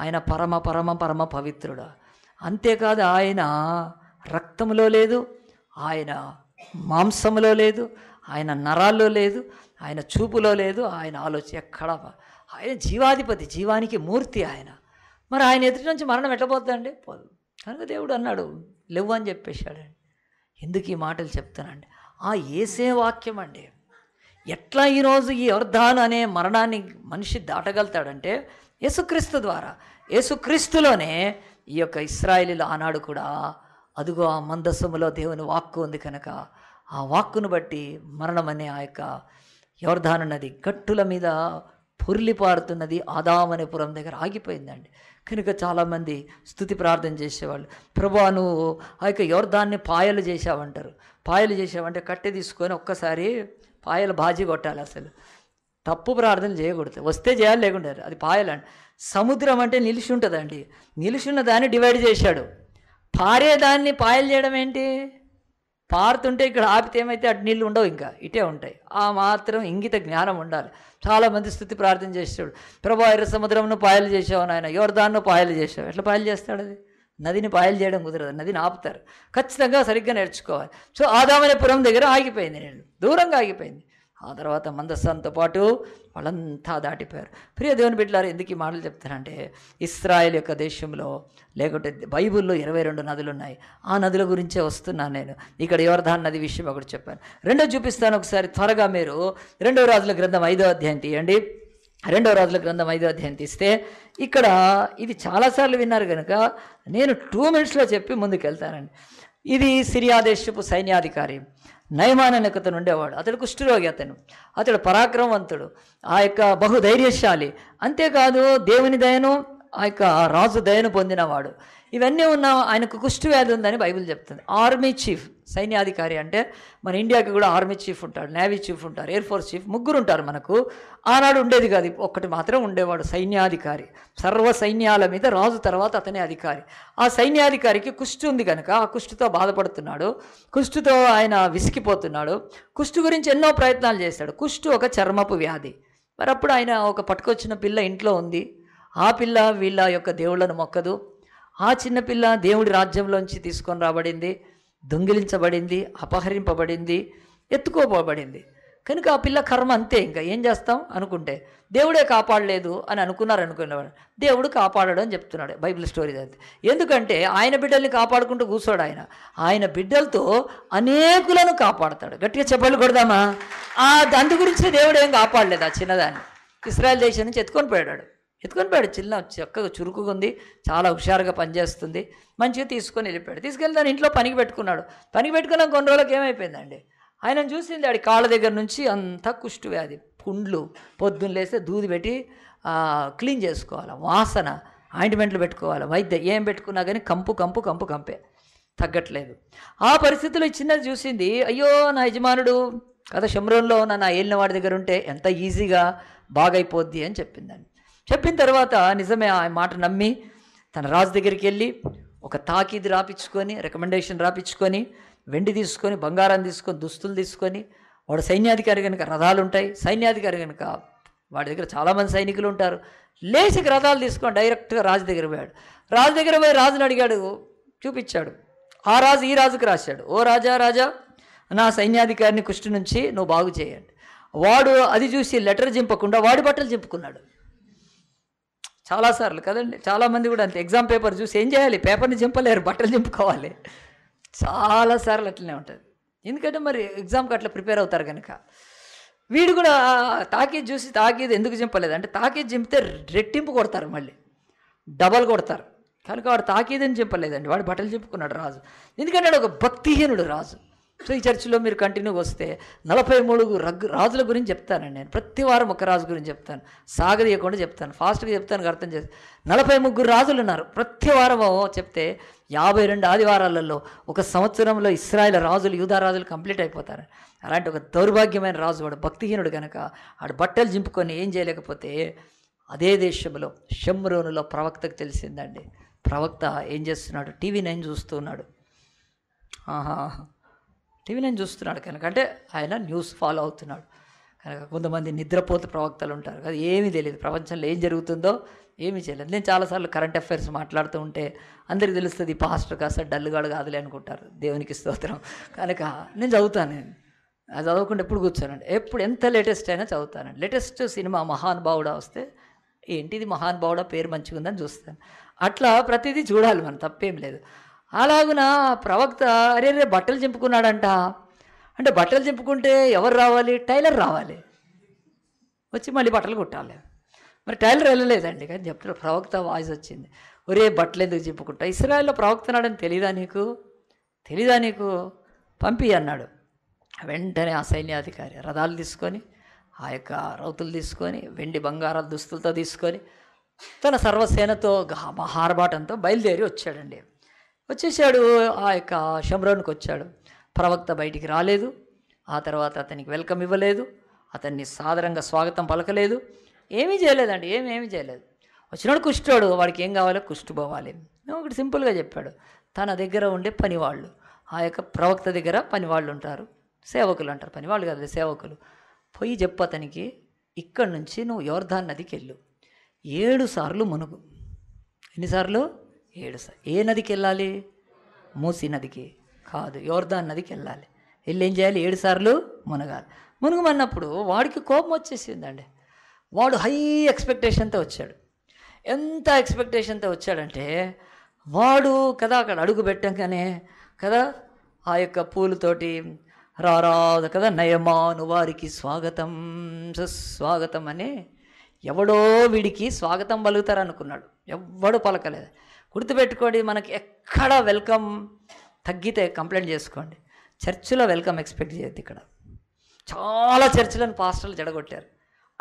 ఆయన పరమ పరమ పరమ పవిత్రుడు అంతేకాదు ఆయన రక్తంలో లేదు ఆయన మాంసంలో లేదు ఆయన నరాల్లో లేదు ఆయన చూపులో లేదు ఆయన ఆలోచన ఎక్కడ ఆయన జీవాధిపతి జీవానికి మూర్తి ఆయన మరి ఆయన ఎదుటి నుంచి మరణం ఎట్లపోద్దండి పోదు కనుక దేవుడు అన్నాడు లేవు అని చెప్పేశాడండి ఎందుకు ఈ మాటలు చెప్తానండి ఆ ఏసే వాక్యం అండి ఎట్లా ఈరోజు ఈ అర్ధాన్ అనే మరణాన్ని మనిషి దాటగలుగుతాడంటే యేసుక్రీస్తు ద్వారా యేసుక్రీస్తులోనే ఈ యొక్క ఇస్రాయిలీలు ఆనాడు కూడా అదిగో ఆ మందసములో దేవుని వాక్కు ఉంది కనుక ఆ వాక్కును బట్టి మరణం అనే ఆ యొక్క యోర్ధాన్ గట్టుల మీద పొర్లిపారుతున్నది ఆదామనేపురం దగ్గర ఆగిపోయిందండి కనుక చాలామంది స్థుతి ప్రార్థన చేసేవాళ్ళు ప్రభా నువ్వు ఆ యొక్క యోర్ధాన్ని పాయలు చేసావంటారు పాయలు చేసావంటే కట్టె తీసుకొని ఒక్కసారి పాయలు బాజీ కొట్టాలి అసలు తప్పు ప్రార్థన చేయకూడదు వస్తే చేయాలి లేకుండా అది పాయలండి సముద్రం అంటే నిలిచి ఉంటుందండి నిలిచి ఉన్న దాన్ని డివైడ్ చేశాడు పారేదాన్ని పాయలు చేయడం ఏంటి పారుతుంటే ఇక్కడ ఆపితే ఏమైతే అటు నీళ్ళు ఉండవు ఇంకా ఇటే ఉంటాయి ఆ మాత్రం ఇంగిత జ్ఞానం ఉండాలి చాలామంది స్థుతి ప్రార్థన చేసేవాడు ప్రభా ఎర్ర సముద్రంను పాయలు చేసావు నాయన యోర్దాన్ను పాయలు చేసావు ఎట్లా పాయలు చేస్తాడు అది నదిని పాయలు చేయడం కుదరదు నదిని ఆపుతారు ఖచ్చితంగా సరిగ్గా నేర్చుకోవాలి సో ఆదామనపురం దగ్గర ఆగిపోయింది నేను దూరంగా ఆగిపోయింది ఆ తర్వాత మందస్సంతో పాటు వాళ్ళంతా దాటిపోయారు ప్రియ దేవుని బిడ్డలారు ఎందుకు ఈ మాటలు చెప్తారంటే ఇస్రాయల్ యొక్క దేశంలో లేకుంటే బైబుల్లో ఇరవై రెండు నదులు ఉన్నాయి ఆ నదుల గురించే వస్తున్నాను నేను ఇక్కడ యువర్ధాన్ నది విషయం ఒకటి చెప్పాను రెండో చూపిస్తాను ఒకసారి త్వరగా మీరు రెండో రాజుల గ్రంథం ఐదో అధ్యాయం తీయండి రెండో రాజుల గ్రంథం ఐదో అధ్యాయం తీస్తే ఇక్కడ ఇది చాలాసార్లు విన్నారు కనుక నేను టూ మినిట్స్లో చెప్పి ముందుకు వెళ్తానండి ఇది సిరియా దేశపు సైన్యాధికారి నయమానకత ఉండేవాడు అతడు కుష్ఠరోగి అతను అతడు పరాక్రమవంతుడు ఆ యొక్క బహుధైర్యశాలి అంతేకాదు దేవుని దయను ఆ యొక్క రాజు దయను పొందినవాడు ఇవన్నీ ఉన్న ఆయనకు కుష్ఠువ్యాధి ఉందని బైబిల్ చెప్తుంది ఆర్మీ చీఫ్ సైన్యాధికారి అంటే మన ఇండియాకి కూడా ఆర్మీ చీఫ్ ఉంటాడు నేవీ చీఫ్ ఉంటారు ఎయిర్ ఫోర్స్ చీఫ్ ముగ్గురు ఉంటారు మనకు ఆనాడు ఉండేది కాదు ఒక్కటి మాత్రం ఉండేవాడు సైన్యాధికారి సర్వ సైన్యాల మీద రాజు తర్వాత అతనే అధికారి ఆ సైన్యాధికారికి కుష్టి ఉంది కనుక ఆ కుష్టితో బాధపడుతున్నాడు కుష్టితో ఆయన విసిగిపోతున్నాడు కుష్టి గురించి ఎన్నో ప్రయత్నాలు చేశాడు కుష్టి ఒక చర్మపు వ్యాధి మరి అప్పుడు ఆయన ఒక పట్టుకొచ్చిన పిల్ల ఇంట్లో ఉంది ఆ పిల్ల వీళ్ళ యొక్క దేవుళ్ళను మొక్కదు ఆ చిన్నపిల్ల దేవుడి రాజ్యంలోంచి తీసుకొని రాబడింది దొంగిలించబడింది అపహరింపబడింది ఎత్తుకోబడింది కనుక ఆ పిల్ల కర్మ అంతే ఇంకా ఏం చేస్తాం అనుకుంటే దేవుడే కాపాడలేదు అని అనుకున్నారు అనుకునేవాడు దేవుడు కాపాడడం అని చెప్తున్నాడు బైబిల్ స్టోరీ అది ఎందుకంటే ఆయన బిడ్డల్ని కాపాడుకుంటూ కూర్చోడు ఆయన ఆయన బిడ్డలతో అనేకులను కాపాడతాడు గట్టిగా చెప్పలు కొడదామా దాని గురించి దేవుడు ఏం కాపాడలేదు ఆ చిన్నదాన్ని ఇస్రాయల్ దేశం నుంచి ఎత్తుకొని పోయాడు ఎత్తుకొని పోయాడు చిన్న చక్కగా చురుకుగా ఉంది చాలా హుషారుగా పనిచేస్తుంది మంచిగా తీసుకొని వెళ్ళిపోయాడు తీసుకెళ్ళి దాని ఇంట్లో పనికి పెట్టుకున్నాడు పనికి పెట్టుకున్నాక కొన్ని రోజులకి ఏమైపోయిందండి ఆయన చూసింది ఆడి కాళ్ళ దగ్గర నుంచి అంతా కుష్టు వ్యాధి పుండ్లు పొద్దున్న లేస్తే దూది పెట్టి క్లీన్ చేసుకోవాలి వాసన ఆయింట్మెంట్లు పెట్టుకోవాలి వైద్య ఏం పెట్టుకున్నా కానీ కంపు కంపు కంపు కంపే తగ్గట్లేదు ఆ పరిస్థితులు చిన్నది చూసింది అయ్యో నా యజమానుడు కదా శంరంలో ఉన్న నా ఏలిన వాడి దగ్గర ఉంటే ఎంత ఈజీగా బాగైపోద్ది అని చెప్పిందండి చెప్పిన తర్వాత నిజమే ఆ మాట నమ్మి తన రాజు దగ్గరికి వెళ్ళి ఒక తాకీది రాపించుకొని రికమెండేషన్ రాపించుకొని వెండి తీసుకొని బంగారం తీసుకొని దుస్తులు తీసుకొని వాడు సైన్యాధికారి కనుక రథాలు ఉంటాయి సైన్యాధికారి కనుక వాడి దగ్గర చాలామంది సైనికులు ఉంటారు లేచి రథాలు తీసుకొని డైరెక్ట్గా రాజు దగ్గర పోయాడు రాజు దగ్గర పోయి రాజుని అడిగాడు చూపించాడు ఆ రాజు ఈ రాజుకు రాశాడు ఓ రాజా రాజా నా సైన్యాధికారిని కృష్టి నుంచి నువ్వు బాగు చేయండి వాడు అది చూసి లెటర్ చింపకుండా వాడి బట్టలు చింపుకున్నాడు చాలాసార్లు కదండి చాలామంది కూడా అంతే ఎగ్జామ్ పేపర్ చూసి ఏం చేయాలి పేపర్ని చింపలేరు బట్టలు చింపుకోవాలి చాలాసార్లు అట్లనే ఉంటుంది ఎందుకంటే మరి ఎగ్జామ్కి అట్లా ప్రిపేర్ అవుతారు కనుక వీడు కూడా తాకేది చూసి తాకీద్ ఎందుకు చింపలేదు అంటే తాకేది చింపితే రెట్టింపు కొడతారు మళ్ళీ డబల్ కొడతారు కనుక వాడు తాకీదని చెప్పలేదండి వాడు బట్టలు చెప్పుకున్నాడు రాజు ఎందుకంటే ఒక భక్తిహీనుడు రాజు సో ఈ చర్చిలో మీరు కంటిన్యూ వస్తే నలభై మూడు రగ్గు రాజుల గురించి చెప్తానండి నేను ప్రతి వారం ఒక రాజు గురించి చెప్తాను సాగదీయకుండా చెప్తాను ఫాస్ట్గా చెప్తాను అర్థం చేసి నలభై ముగ్గురు రాజులు ఉన్నారు ప్రతి వారం చెప్తే యాభై రెండు ఆదివారాలలో ఒక సంవత్సరంలో ఇస్రాయల్ రాజులు యూదా రాజులు కంప్లీట్ అయిపోతారు అలాంటి ఒక దౌర్భాగ్యమైన రాజు వాడు భక్తిహీనుడు కనుక ఆడు బట్టలు జింపుకొని ఏం చేయలేకపోతే అదే దేశంలో షమ్రోనులో ప్రవక్తకు తెలిసిందండి ప్రవక్త ఏం చేస్తున్నాడు టీవీ నైన్ చూస్తున్నాడు ఆహా టీవీ నేను చూస్తున్నాడు కనుక అంటే ఆయన న్యూస్ ఫాలో అవుతున్నాడు కనుక కొంతమంది నిద్రపోత ప్రవక్తలు ఉంటారు కదా ఏమీ తెలియదు ప్రపంచంలో ఏం జరుగుతుందో ఏమీ చేయలేదు నేను చాలాసార్లు కరెంట్ అఫైర్స్ మాట్లాడుతూ ఉంటే అందరికీ తెలుస్తుంది పాస్టర్ కాస్త డల్గాడు కాదులే అనుకుంటారు దేవునికి స్తోత్రం కనుక నేను చదువుతాను నేను అది చదవకుండా ఎప్పుడు కూర్చోనండి ఎప్పుడు ఎంత లేటెస్ట్ అయినా చదువుతానండి లేటెస్ట్ సినిమా మహానుభావుడా వస్తే ఏంటిది ఇది మహానుభావుడా పేరు మంచిగా ఉందని చూస్తాను అట్లా ప్రతిదీ చూడాలి మనం తప్పేం లేదు అలాగున ప్రవక్త అరే రే బట్టలు చింపుకున్నాడంట అంటే బట్టలు చింపుకుంటే ఎవరు రావాలి టైలర్ రావాలి వచ్చి మళ్ళీ బట్టలు కుట్టాలి మరి టైలర్ వెళ్ళలేదండి కానీ చెప్తారు ప్రవక్త వాయిస్ వచ్చింది ఒరే బట్టలు ఎందుకు చెంపుకుంటా ఇస్రాయల్లో ప్రవక్తనాడని తెలీదా నీకు తెలీదా నీకు పంపి అన్నాడు వెంటనే ఆ సైన్యాధికారి రథాలు తీసుకొని ఆ యొక్క రౌతులు తీసుకొని వెండి బంగారాల దుస్తులతో తీసుకొని తన సర్వసేనతో మహార్భాటంతో బయలుదేరి వచ్చాడండి వచ్చేసాడు ఆ యొక్క షమ్రోన్కి వచ్చాడు ప్రవక్త బయటికి రాలేదు ఆ తర్వాత అతనికి వెల్కమ్ ఇవ్వలేదు అతన్ని సాధారణంగా స్వాగతం పలకలేదు ఏమీ చేయలేదండి ఏమేమి చేయలేదు వచ్చినాడు కుష్టాడు వాడికి ఏం కావాలో కుష్టు పోవాలి ఒకటి సింపుల్గా చెప్పాడు తన దగ్గర ఉండే పనివాళ్ళు ఆ యొక్క ప్రవక్త దగ్గర పనివాళ్ళు ఉంటారు సేవకులు అంటారు పనివాళ్ళు కాదు సేవకులు పోయి చెప్పు అతనికి ఇక్కడి నుంచి నువ్వు యోర్ధాన్ నదికి వెళ్ళు ఏడు సార్లు మునుగు ఎన్నిసార్లు ఏడు ఏ నదికి వెళ్ళాలి మూసీ నదికి కాదు యోర్దాన్ నదికి వెళ్ళాలి వెళ్ళి ఏం చేయాలి ఏడు సార్లు మునగాలి మునుగమన్నప్పుడు వాడికి కోపం వచ్చేసిందండి వాడు హై ఎక్స్పెక్టేషన్తో వచ్చాడు ఎంత ఎక్స్పెక్టేషన్తో వచ్చాడంటే వాడు కదా అక్కడ అడుగు పెట్టంగానే కదా ఆ యొక్క పూలతోటి రారాదు కదా నయమాను వారికి స్వాగతం సుస్వాగతం అని ఎవడో వీడికి స్వాగతం పలుకుతారనుకున్నాడు ఎవడు పలకలేదు గుర్తుపెట్టుకోండి మనకి ఎక్కడ వెల్కమ్ తగ్గితే కంప్లైంట్ చేసుకోండి చర్చిలో వెల్కమ్ ఎక్స్పెక్ట్ చేయొద్దు ఇక్కడ చాలా చర్చిలను పాస్టర్లు జడగొట్టారు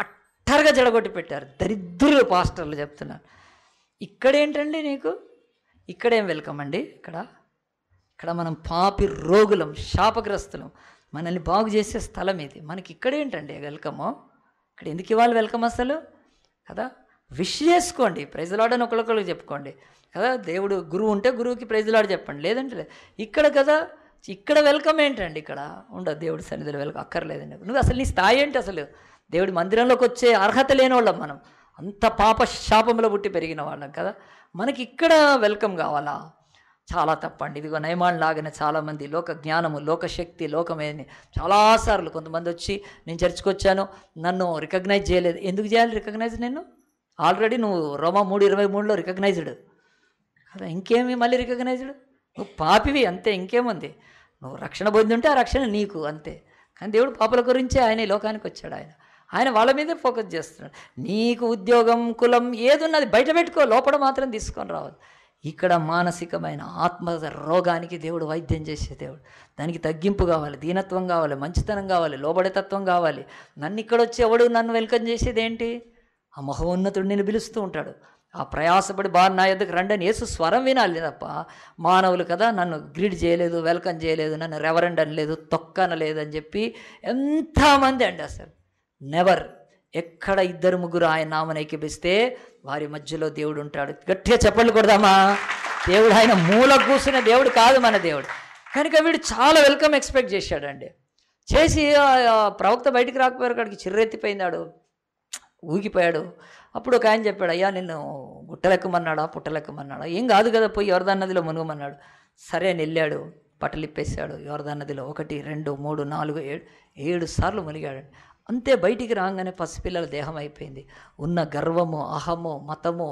అట్టర్గా జడగొట్టి పెట్టారు దరిద్రులు పాస్టర్లు చెప్తున్నారు ఇక్కడేంటండి నీకు ఇక్కడేం వెల్కమ్ అండి ఇక్కడ ఇక్కడ మనం పాపి రోగులం శాపగ్రస్తులం మనల్ని బాగు చేసే స్థలం ఇది మనకి ఇక్కడేంటండి వెల్కమ్ ఇక్కడ ఎందుకు ఇవ్వాలి వెల్కమ్ అసలు కదా విష్ చేసుకోండి ప్రైజ్లాడని ఒకరికొకరికి చెప్పుకోండి కదా దేవుడు గురువు ఉంటే గురువుకి ప్రైజ్లాడ చెప్పండి లేదంటే లేదు ఇక్కడ కదా ఇక్కడ వెల్కమ్ ఏంటండి ఇక్కడ ఉండదు దేవుడి సన్నిధిలో వెల్కమ్ అక్కర్లేదండి నువ్వు అసలు నీ స్థాయి ఏంటి అసలు దేవుడి మందిరంలోకి వచ్చే అర్హత లేని వాళ్ళం మనం అంత పాప శాపంలో పుట్టి పెరిగిన వాళ్ళం కదా మనకి ఇక్కడ వెల్కమ్ కావాలా చాలా తప్పండి ఇదిగో నయమాన్ లాగిన చాలామంది లోక జ్ఞానము లోకశక్తి లోకమేని చాలాసార్లు కొంతమంది వచ్చి నేను చర్చకొచ్చాను నన్ను రికగ్నైజ్ చేయలేదు ఎందుకు చేయాలి రికగ్నైజ్ నేను ఆల్రెడీ నువ్వు రోమా మూడు ఇరవై మూడులో రికగ్నైజ్డ్ కదా ఇంకేమి మళ్ళీ రికగ్నైజ్డ్ నువ్వు పాపివి అంతే ఇంకేముంది నువ్వు రక్షణ ఉంటే ఆ రక్షణ నీకు అంతే కానీ దేవుడు పాపల గురించే ఆయన ఈ లోకానికి వచ్చాడు ఆయన ఆయన వాళ్ళ మీదే ఫోకస్ చేస్తున్నాడు నీకు ఉద్యోగం కులం ఏదున్నది బయట పెట్టుకో లోపల మాత్రం తీసుకొని రావద్దు ఇక్కడ మానసికమైన ఆత్మ రోగానికి దేవుడు వైద్యం చేసే దేవుడు దానికి తగ్గింపు కావాలి దీనత్వం కావాలి మంచితనం కావాలి లోబడేతత్వం కావాలి నన్ను ఇక్కడ వచ్చి ఎవడు నన్ను వెల్కమ్ చేసేది ఏంటి ఆ మహోన్నతుడు నేను పిలుస్తూ ఉంటాడు ఆ ప్రయాసపడి బా నా ఎద్దకు రండని ఏసు స్వరం వినాలి తప్ప మానవులు కదా నన్ను గ్రీడ్ చేయలేదు వెల్కమ్ చేయలేదు నన్ను రెవరెండ్ అనలేదు తొక్కనలేదు అని చెప్పి ఎంతమంది అండి అసలు నెవర్ ఎక్కడ ఇద్దరు ముగ్గురు ఆయన నామను ఎక్కిపిస్తే వారి మధ్యలో దేవుడు ఉంటాడు గట్టిగా చెప్పలు కొడదామా దేవుడు ఆయన మూల కూర్చున్న దేవుడు కాదు మన దేవుడు కనుక వీడు చాలా వెల్కమ్ ఎక్స్పెక్ట్ చేశాడండి చేసి ప్రవక్త బయటికి రాకపోయారు అక్కడికి చిర్రెత్తిపోయినాడు ఊగిపోయాడు అప్పుడు ఒక ఆయన చెప్పాడు అయ్యా నిన్ను గుట్టలెక్కమన్నాడా పుట్టలెక్కమన్నాడా ఏం కాదు కదా పోయి ఎవరిదా నదిలో మునుగమన్నాడు సరే అని వెళ్ళాడు పట్టలిప్పేశాడు ఎవరిదా నదిలో ఒకటి రెండు మూడు నాలుగు ఏడు ఏడు సార్లు మునిగాడు అంతే బయటికి రాగానే పసిపిల్లల దేహం అయిపోయింది ఉన్న గర్వము అహము మతము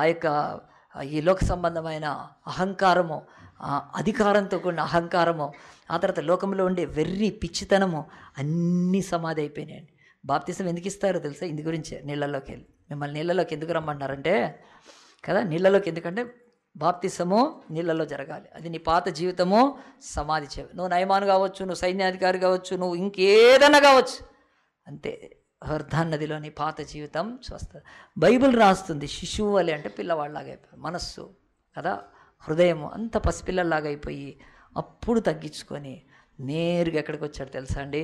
ఆ యొక్క ఈ లోక సంబంధమైన అహంకారము అధికారంతో కూడిన అహంకారము ఆ తర్వాత లోకంలో ఉండే వెర్రి పిచ్చితనము అన్నీ సమాధి అయిపోయినాయండి బాప్తిసం ఎందుకు ఇస్తారో తెలుసా ఇందు గురించే నీళ్ళలోకి వెళ్ళి మిమ్మల్ని నీళ్ళలోకి ఎందుకు రమ్మన్నారంటే కదా నీళ్ళలోకి ఎందుకంటే బాప్తిసము నీళ్ళలో జరగాలి అది నీ పాత జీవితము సమాధి చేయ నువ్వు నయమాను కావచ్చు నువ్వు సైన్యాధికారి కావచ్చు నువ్వు ఇంకేదైనా కావచ్చు అంతే హర్ధాన్ నదిలోని పాత జీవితం స్వస్థ బైబిల్ రాస్తుంది శిశువు అలే అంటే పిల్లవాళ్ళలాగా అయిపోయి మనస్సు కదా హృదయము అంత పసిపిల్లల్లాగా అయిపోయి అప్పుడు తగ్గించుకొని నేరుగా ఎక్కడికి వచ్చాడు తెలుసా అండి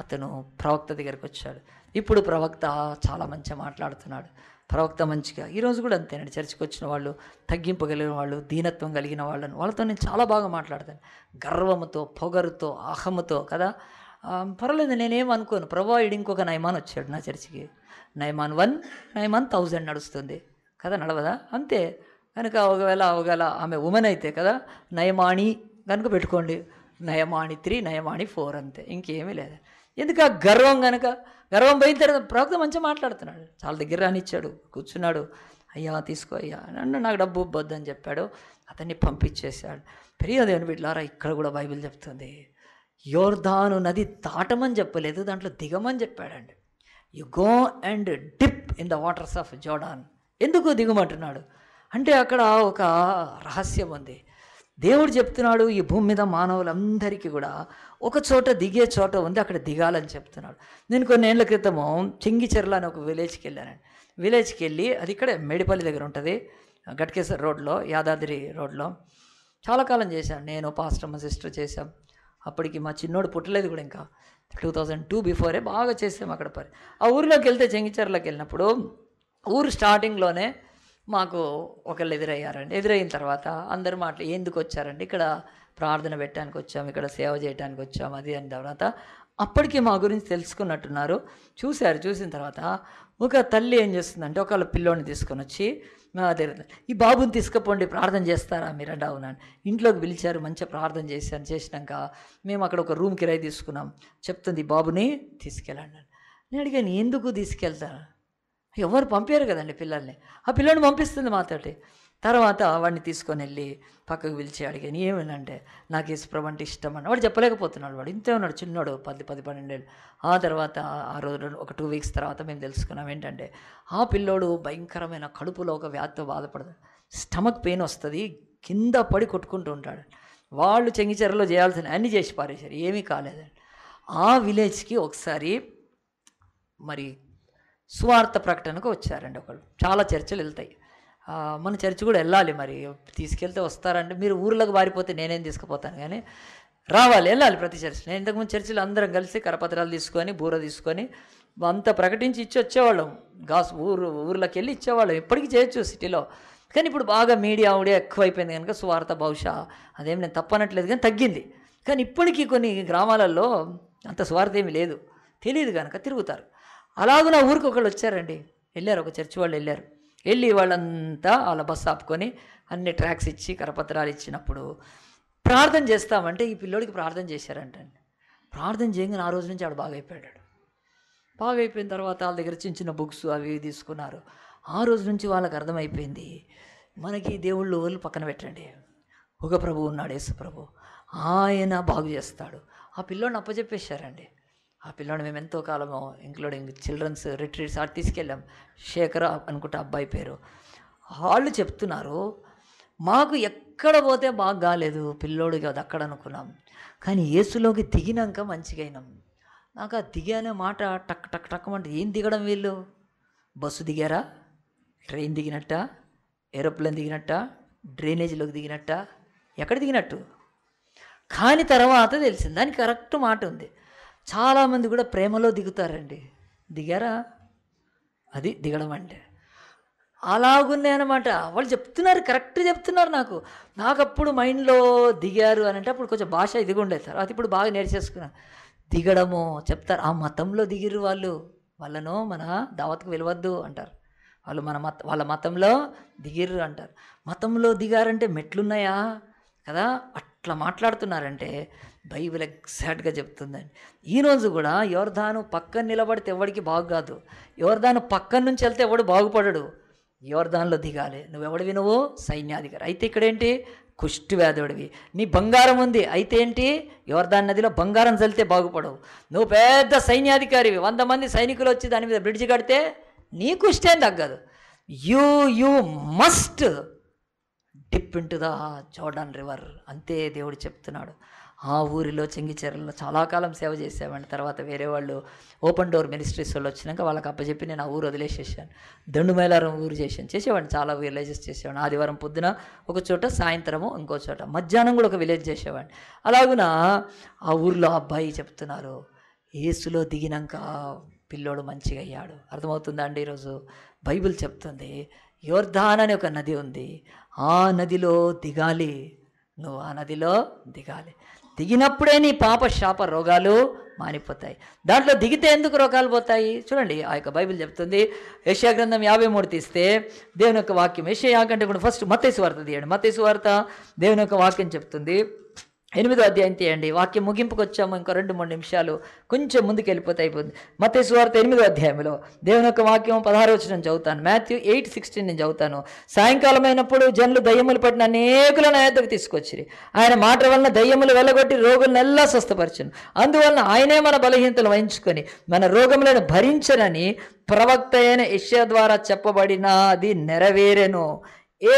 అతను ప్రవక్త దగ్గరికి వచ్చాడు ఇప్పుడు ప్రవక్త చాలా మంచిగా మాట్లాడుతున్నాడు ప్రవక్త మంచిగా ఈరోజు కూడా అంతేనండి చర్చకు వచ్చిన వాళ్ళు తగ్గింపగలిగిన వాళ్ళు దీనత్వం కలిగిన వాళ్ళని వాళ్ళతో నేను చాలా బాగా మాట్లాడతాను గర్వముతో పొగరుతో అహముతో కదా పర్వాలేదు నేనేమనుకోను అనుకోను ప్రభా ఇంకొక నయమాన్ వచ్చాడు నా చర్చికి నయమాన్ వన్ నయమాన్ థౌజండ్ నడుస్తుంది కదా నడవదా అంతే కనుక ఒకవేళ ఒకవేళ ఆమె ఉమెన్ అయితే కదా నయమాణి కనుక పెట్టుకోండి నయమాణి త్రీ నయమాణి ఫోర్ అంతే ఇంకేమీ లేదు ఎందుకు ఆ గర్వం కనుక గర్వం పోయిన తర్వాత ప్రవక్త మంచిగా మాట్లాడుతున్నాడు చాలా దగ్గర రానిచ్చాడు కూర్చున్నాడు అయ్యా తీసుకో అయ్యా నన్ను నాకు డబ్బు అని చెప్పాడు అతన్ని పంపించేశాడు పెరియ అని వీటిలారా ఇక్కడ కూడా బైబిల్ చెప్తుంది యోర్ధాను నది దాటమని చెప్పలేదు దాంట్లో దిగమని చెప్పాడండి you go and dip in the waters of Jordan ఎందుకు దిగమంటున్నాడు అంటే అక్కడ ఒక రహస్యం ఉంది దేవుడు చెప్తున్నాడు ఈ భూమి మీద మానవులందరికీ కూడా ఒక చోట దిగే చోట ఉంది అక్కడ దిగాలని చెప్తున్నాడు నేను కొన్ని ఏళ్ళ క్రితము చింగిచెర్ల అని ఒక విలేజ్కి వెళ్ళానండి విలేజ్కి వెళ్ళి అది ఇక్కడే మేడిపల్లి దగ్గర ఉంటుంది గట్కేశ్వర రోడ్లో యాదాద్రి రోడ్లో చాలా కాలం చేశాను నేను పాస్టర్ మా సిస్టర్ చేశాం అప్పటికి మా చిన్నోడు పుట్టలేదు కూడా ఇంకా టూ థౌజండ్ టూ బిఫోరే బాగా చేసాం అక్కడ పని ఆ ఊరిలోకి వెళ్తే చెంగిచెర్లకి వెళ్ళినప్పుడు ఊరు స్టార్టింగ్లోనే మాకు ఒకళ్ళు ఎదురయ్యారండి ఎదురైన తర్వాత అందరూ మాట్లా ఎందుకు వచ్చారండి ఇక్కడ ప్రార్థన పెట్టడానికి వచ్చాము ఇక్కడ సేవ చేయడానికి వచ్చాము అది అని తర్వాత అప్పటికే మా గురించి తెలుసుకున్నట్టున్నారు చూశారు చూసిన తర్వాత ఒక తల్లి ఏం చేస్తుందంటే ఒకళ్ళ పిల్లోని తీసుకొని వచ్చి మా దగ్గర ఈ బాబుని తీసుకుపోండి ప్రార్థన చేస్తారా మీరు అంటే అవునండి ఇంట్లోకి పిలిచారు మంచిగా ప్రార్థన చేశాను చేసినాక మేము అక్కడ ఒక రూమ్ కిరాయి తీసుకున్నాం చెప్తుంది బాబుని తీసుకెళ్ళండి నేను అడిగాను ఎందుకు తీసుకెళ్తాను ఎవరు పంపారు కదండి పిల్లల్ని ఆ పిల్లని పంపిస్తుంది మాతోటి తర్వాత వాడిని తీసుకొని వెళ్ళి పక్కకు పిలిచి అడిగాను ఏమైందంటే నాకు యేసుప్రభు అంటే ఇష్టం అని వాడు చెప్పలేకపోతున్నాడు వాడు ఇంతే ఉన్నాడు చిన్నాడు పది పది పన్నెండేళ్ళు ఆ తర్వాత ఆ రోజు ఒక టూ వీక్స్ తర్వాత మేము తెలుసుకున్నాం ఏంటంటే ఆ పిల్లోడు భయంకరమైన కడుపులో ఒక వ్యాధితో బాధపడదు స్టమక్ పెయిన్ వస్తుంది కింద పడి కొట్టుకుంటూ ఉంటాడు వాళ్ళు చెంగిచెరలో చేయాల్సిన అన్ని చేసి పారేశారు ఏమీ కాలేదని ఆ విలేజ్కి ఒకసారి మరి స్వార్థ ప్రకటనకు వచ్చారండి ఒకళ్ళు చాలా చర్చలు వెళ్తాయి మన చర్చి కూడా వెళ్ళాలి మరి తీసుకెళ్తే వస్తారంటే మీరు ఊర్లోకి వారిపోతే నేనేం తీసుకుపోతాను కానీ రావాలి వెళ్ళాలి ప్రతి చర్చి నేను ఇంతకుముందు చర్చిలో అందరం కలిసి కరపత్రాలు తీసుకొని బూర తీసుకొని అంత ప్రకటించి ఇచ్చి వచ్చేవాళ్ళం గాస్ ఊరు ఊర్లోకి వెళ్ళి ఇచ్చేవాళ్ళం ఇప్పటికీ చేయొచ్చు సిటీలో కానీ ఇప్పుడు బాగా మీడియా ఆవిడే ఎక్కువైపోయింది కనుక సువార్త బహుశా అదేం నేను తప్పనట్లేదు కానీ తగ్గింది కానీ ఇప్పటికీ కొన్ని గ్రామాలలో అంత స్వార్థ ఏమీ లేదు తెలియదు కనుక తిరుగుతారు అలాగూ నా ఊరికి ఒకళ్ళు వచ్చారండి వెళ్ళారు ఒక చర్చి వాళ్ళు వెళ్ళారు వెళ్ళి వాళ్ళంతా వాళ్ళ బస్సు ఆపుకొని అన్ని ట్రాక్స్ ఇచ్చి కరపత్రాలు ఇచ్చినప్పుడు ప్రార్థన చేస్తామంటే ఈ పిల్లోడికి ప్రార్థన చేశారంటండి ప్రార్థన చేయగానే ఆ రోజు నుంచి ఆడు బాగైపోయాడు బాగైపోయిన తర్వాత వాళ్ళ దగ్గర చిన్న చిన్న బుక్స్ అవి తీసుకున్నారు ఆ రోజు నుంచి వాళ్ళకి అర్థమైపోయింది మనకి దేవుళ్ళు వాళ్ళు పక్కన పెట్టండి ఒక ప్రభు ఉన్నాడు యేసు ప్రభు ఆయన బాగు చేస్తాడు ఆ పిల్లోడిని అప్పచెప్పేశారండి ఆ పిల్లని మేము ఎంతో కాలము ఇంక్లూడింగ్ చిల్డ్రన్స్ రిట్రీట్స్ అటు తీసుకెళ్ళాం శేఖర్ అనుకుంటే అబ్బాయి పేరు వాళ్ళు చెప్తున్నారు మాకు ఎక్కడ పోతే బాగా కాలేదు పిల్లోడు కాదు అక్కడ అనుకున్నాం కానీ ఏసులోకి దిగినాక మంచిగా అయినాం నాకు ఆ దిగానే మాట టక్ టక్ టక్ అంటే ఏం దిగడం వీళ్ళు బస్సు దిగారా ట్రైన్ దిగినట్ట ఏరోప్లేన్ దిగినట్ట డ్రైనేజీలోకి దిగినట్ట ఎక్కడ దిగినట్టు కానీ తర్వాత తెలిసింది దానికి కరెక్ట్ మాట ఉంది చాలామంది కూడా ప్రేమలో దిగుతారండి దిగారా అది దిగడం అంటే అలాగున్నాయన్నమాట వాళ్ళు చెప్తున్నారు కరెక్ట్ చెప్తున్నారు నాకు నాకు అప్పుడు మైండ్లో దిగారు అని అంటే అప్పుడు కొంచెం భాష సార్ అది ఇప్పుడు బాగా నేర్చేసుకున్నా దిగడము చెప్తారు ఆ మతంలో దిగిరు వాళ్ళు వాళ్ళను మన దావత్కు వెళ్ళవద్దు అంటారు వాళ్ళు మన మత వాళ్ళ మతంలో దిగిర్రు అంటారు మతంలో దిగారంటే మెట్లున్నాయా కదా అట్లా మాట్లాడుతున్నారంటే బైబిల్ ఎగ్జాక్ట్గా చెప్తుందండి ఈరోజు కూడా యోర్ధాను పక్కన నిలబడితే ఎవడికి బాగు కాదు యోర్ధాను పక్కన నుంచి వెళ్తే ఎవడు బాగుపడడు యోర్ధాన్లో దిగాలి నువ్వెవడివి నువ్వు సైన్యాధికారి అయితే ఇక్కడేంటి వ్యాధుడివి నీ బంగారం ఉంది అయితే ఏంటి యోర్దాన్ నదిలో బంగారం చల్లితే బాగుపడవు నువ్వు పెద్ద సైన్యాధికారివి వంద మంది సైనికులు వచ్చి దాని మీద బ్రిడ్జ్ కడితే నీ ఏం తగ్గదు you you must dip into the Jordan river అంతే దేవుడు చెప్తున్నాడు ఆ ఊరిలో చెంగిచెరలో చాలా కాలం సేవ చేసేవాడిని తర్వాత వేరే వాళ్ళు ఓపెన్ డోర్ మినిస్ట్రీస్ వాళ్ళు వచ్చినాక వాళ్ళకి అప్పచెప్పి నేను ఆ ఊరు వదిలేసేసాను దండుమైలారం ఊరు చేశాను చేసేవాడిని చాలా విలేజెస్ చేసేవాడిని ఆదివారం పొద్దున ఒక చోట సాయంత్రము ఇంకో చోట మధ్యాహ్నం కూడా ఒక విలేజ్ చేసేవాడిని అలాగున ఆ ఊరిలో అబ్బాయి చెప్తున్నారు ఏసులో దిగినాక పిల్లోడు మంచిగా అయ్యాడు అర్థమవుతుందా అండి ఈరోజు బైబిల్ చెప్తుంది యోర్ధాన్ అనే ఒక నది ఉంది ఆ నదిలో దిగాలి నువ్వు ఆ నదిలో దిగాలి దిగినప్పుడే నీ పాప శాప రోగాలు మానిపోతాయి దాంట్లో దిగితే ఎందుకు రోగాలు పోతాయి చూడండి ఆ యొక్క బైబిల్ చెప్తుంది యశా గ్రంథం యాభై మూడు తీస్తే దేవుని యొక్క వాక్యం యశయా కంటే కూడా ఫస్ట్ మతేసు వార్త తీయండి మతేసు వార్త దేవుని యొక్క వాక్యం చెప్తుంది ఎనిమిదో అధ్యాయం తీయండి వాక్యం ముగింపుకు వచ్చాము ఇంకో రెండు మూడు నిమిషాలు కొంచెం ముందుకు వెళ్ళిపోతే అయిపోతుంది మతే సువార్త ఎనిమిదో అధ్యాయంలో దేవుని యొక్క వాక్యం పదహారు వచ్చిన చదువుతాను మాథ్యూ ఎయిట్ సిక్స్టీన్ నేను చదువుతాను సాయంకాలం అయినప్పుడు జనులు దయ్యములు పట్టిన అనేకులను ఆయనకు తీసుకొచ్చిరి ఆయన మాట వలన దయ్యములు వెళ్ళగొట్టి రోగులనెల్లా స్వస్థపరిచను అందువలన ఆయనే మన బలహీనతలు వహించుకొని మన రోగములను భరించనని ప్రవక్త అయిన ఇష్యా ద్వారా చెప్పబడిన అది నెరవేరెను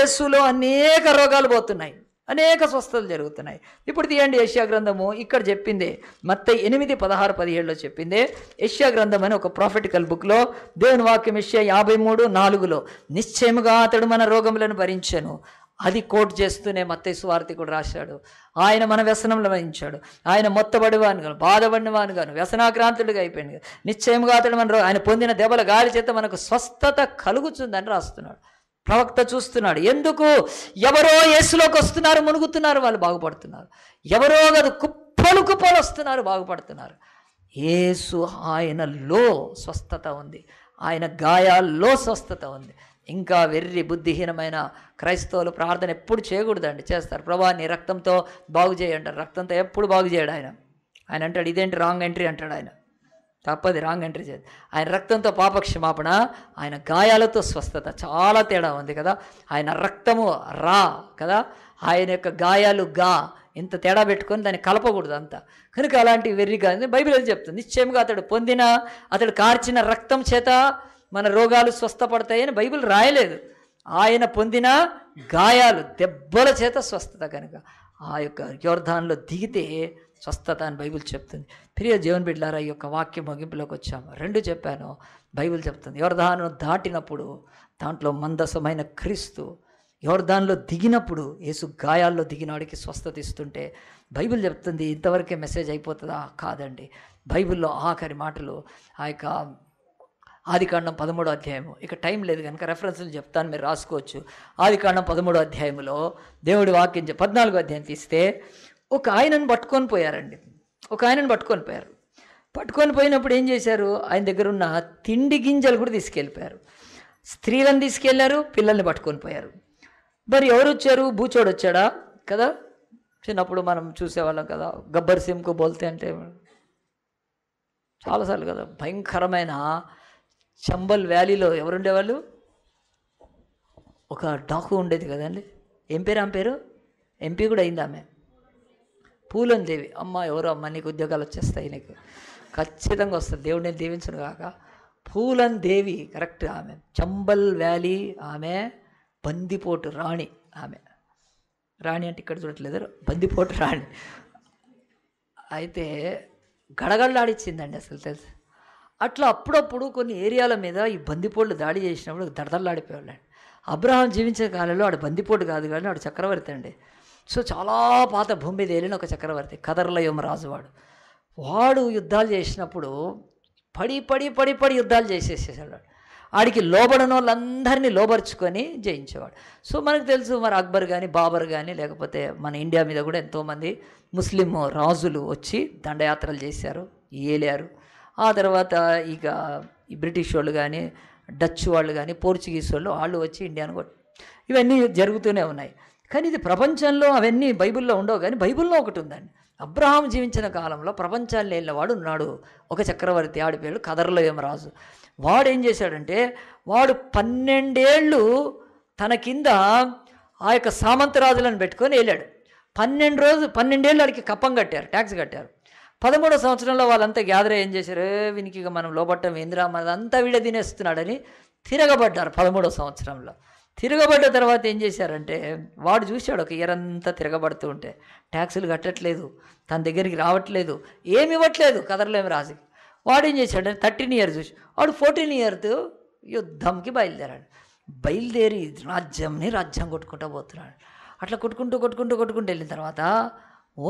ఏసులో అనేక రోగాలు పోతున్నాయి అనేక స్వస్థతలు జరుగుతున్నాయి ఇప్పుడు తీయండి యష్యా గ్రంథము ఇక్కడ చెప్పిందే మత్త ఎనిమిది పదహారు పదిహేడులో చెప్పిందే యష్యా గ్రంథం అని ఒక ప్రాఫిటికల్ బుక్లో దేవుని వాక్యం యష్యా యాభై మూడు నాలుగులో నిశ్చయముగా అతడు మన రోగములను భరించను అది కోట్ చేస్తూనే మత్తయ్య కూడా రాశాడు ఆయన మన వ్యసనంలో వహించాడు ఆయన బాధపడినవాను గాను వ్యసనాక్రాంతుడిగా అయిపోయింది నిశ్చయంగా అతడు మన ఆయన పొందిన దెబ్బల గాలి చేత మనకు స్వస్థత కలుగుతుందని రాస్తున్నాడు ప్రవక్త చూస్తున్నాడు ఎందుకు ఎవరో యేసులోకి వస్తున్నారు మునుగుతున్నారు వాళ్ళు బాగుపడుతున్నారు ఎవరో కాదు కుప్పలు కుప్పలు వస్తున్నారు బాగుపడుతున్నారు యేసు ఆయనలో స్వస్థత ఉంది ఆయన గాయాల్లో స్వస్థత ఉంది ఇంకా వెర్రి బుద్ధిహీనమైన క్రైస్తవులు ప్రార్థన ఎప్పుడు చేయకూడదండి చేస్తారు ప్రభా నీ రక్తంతో బాగు చేయండి రక్తంతో ఎప్పుడు బాగు చేయడు ఆయన ఆయన అంటాడు ఇదేంటి రాంగ్ ఎంట్రీ అంటాడు ఆయన తప్పది రాంగ్ ఎంట్రీ చేయదు ఆయన రక్తంతో పాప క్షమాపణ ఆయన గాయాలతో స్వస్థత చాలా తేడా ఉంది కదా ఆయన రక్తము రా కదా ఆయన యొక్క గాయాలు గా ఇంత తేడా పెట్టుకొని దాన్ని కలపకూడదు అంతా కనుక అలాంటి వెర్రి వెర్రిగా బైబిల్ అది చెప్తుంది నిశ్చయంగా అతడు పొందిన అతడు కార్చిన రక్తం చేత మన రోగాలు స్వస్థపడతాయని బైబిల్ రాయలేదు ఆయన పొందిన గాయాలు దెబ్బల చేత స్వస్థత కనుక ఆ యొక్క యోర్ధాన్లో దిగితే స్వస్థత అని బైబిల్ చెప్తుంది ప్రియ జీవన్ బిడ్లారా ఈ యొక్క వాక్య ముగింపులోకి వచ్చాము రెండు చెప్పాను బైబిల్ చెప్తుంది యోర్ధాను దాటినప్పుడు దాంట్లో మందసమైన క్రీస్తు యోర్ధాన్లో దిగినప్పుడు యేసు గాయాల్లో దిగినాడికి స్వస్థత ఇస్తుంటే బైబిల్ చెప్తుంది ఇంతవరకే మెసేజ్ అయిపోతుందా కాదండి బైబిల్లో ఆఖరి మాటలు ఆ యొక్క ఆదికాండం పదమూడో అధ్యాయము ఇక టైం లేదు కనుక రెఫరెన్స్లు చెప్తాను మీరు రాసుకోవచ్చు ఆదికాండం పదమూడో అధ్యాయంలో దేవుడి వాక్యం పద్నాలుగో అధ్యాయం తీస్తే ఒక ఆయనను పట్టుకొని పోయారండి ఒక ఆయనను పట్టుకొని పోయారు పట్టుకొని పోయినప్పుడు ఏం చేశారు ఆయన దగ్గర ఉన్న తిండి గింజలు కూడా తీసుకెళ్ళిపోయారు స్త్రీలను తీసుకెళ్లారు పిల్లల్ని పట్టుకొని పోయారు మరి ఎవరు వచ్చారు భూచోడు వచ్చాడా కదా చిన్నప్పుడు మనం చూసేవాళ్ళం కదా గబ్బర్ సింకు బోల్తే అంటే చాలాసార్లు కదా భయంకరమైన చంబల్ వ్యాలీలో ఎవరుండేవాళ్ళు ఒక డాకు ఉండేది కదండి ఏం పేరు ఆమె పేరు ఎంపీ కూడా అయింది ఆమె పూలను దేవి అమ్మ ఎవరో అమ్మ నీకు ఉద్యోగాలు వచ్చేస్తాయి నీకు ఖచ్చితంగా వస్తుంది దేవుడు నేను దీవించను కాక పూలన్ దేవి కరెక్ట్ ఆమె చంబల్ వ్యాలీ ఆమె బందిపోటు రాణి ఆమె రాణి అంటే ఇక్కడ చూడట్లేదు బందిపోటు రాణి అయితే గడగడలాడిచ్చిందండి అసలు తెలుసు అట్లా అప్పుడప్పుడు కొన్ని ఏరియాల మీద ఈ బందిపోట్లు దాడి చేసినప్పుడు అండి అబ్రహాం జీవించే కాలంలో ఆడు బందిపోటు కాదు కానీ ఆడు చక్రవర్తి అండి సో చాలా పాత భూమి మీద వెళ్ళిన ఒక చక్రవర్తి కదర్లయం రాజువాడు వాడు యుద్ధాలు చేసినప్పుడు పడి పడి పడి పడి యుద్ధాలు చేసేసేసాడు ఆడికి లోబడిన వాళ్ళందరినీ లోబరుచుకొని జయించేవాడు సో మనకు తెలుసు మరి అక్బర్ కానీ బాబర్ కానీ లేకపోతే మన ఇండియా మీద కూడా ఎంతోమంది ముస్లిం రాజులు వచ్చి దండయాత్రలు చేశారు ఏలారు ఆ తర్వాత ఇక ఈ బ్రిటిష్ వాళ్ళు కానీ డచ్ వాళ్ళు కానీ పోర్చుగీస్ వాళ్ళు వాళ్ళు వచ్చి ఇండియాను ఇవన్నీ జరుగుతూనే ఉన్నాయి కానీ ఇది ప్రపంచంలో అవన్నీ బైబిల్లో ఉండవు కానీ బైబిల్లో ఒకటి ఉందండి అబ్రహాం జీవించిన కాలంలో ప్రపంచాన్ని వెళ్ళినవాడు ఉన్నాడు ఒక చక్రవర్తి ఆడి పేరు ఏం రాజు వాడు ఏం చేశాడంటే వాడు పన్నెండేళ్ళు తన కింద ఆ యొక్క సామంతరాజులను పెట్టుకొని వెళ్ళాడు పన్నెండు రోజు పన్నెండేళ్ళు వాడికి కప్పం కట్టారు ట్యాక్స్ కట్టారు పదమూడో సంవత్సరంలో వాళ్ళంతా గ్యాదర్ ఏం చేశారు వీనికి మనం లోబట్టం ఏందిరా మనదంతా వీడే తినేస్తున్నాడని తిరగబడ్డారు పదమూడో సంవత్సరంలో తిరగబడ్డ తర్వాత ఏం చేశారంటే వాడు చూశాడు ఒక ఇయర్ అంతా తిరగబడుతూ ఉంటే ట్యాక్సులు కట్టట్లేదు తన దగ్గరికి రావట్లేదు ఏమి ఇవ్వట్లేదు కదర్లేమి రాసి వాడు ఏం చేశాడు థర్టీన్ ఇయర్ చూసి వాడు ఫోర్టీన్ ఇయర్తో యుద్ధంకి బయలుదేరాడు బయలుదేరి రాజ్యంని రాజ్యం కొట్టుకుంటూ పోతున్నాడు అట్లా కొట్టుకుంటూ కొట్టుకుంటూ కొట్టుకుంటూ వెళ్ళిన తర్వాత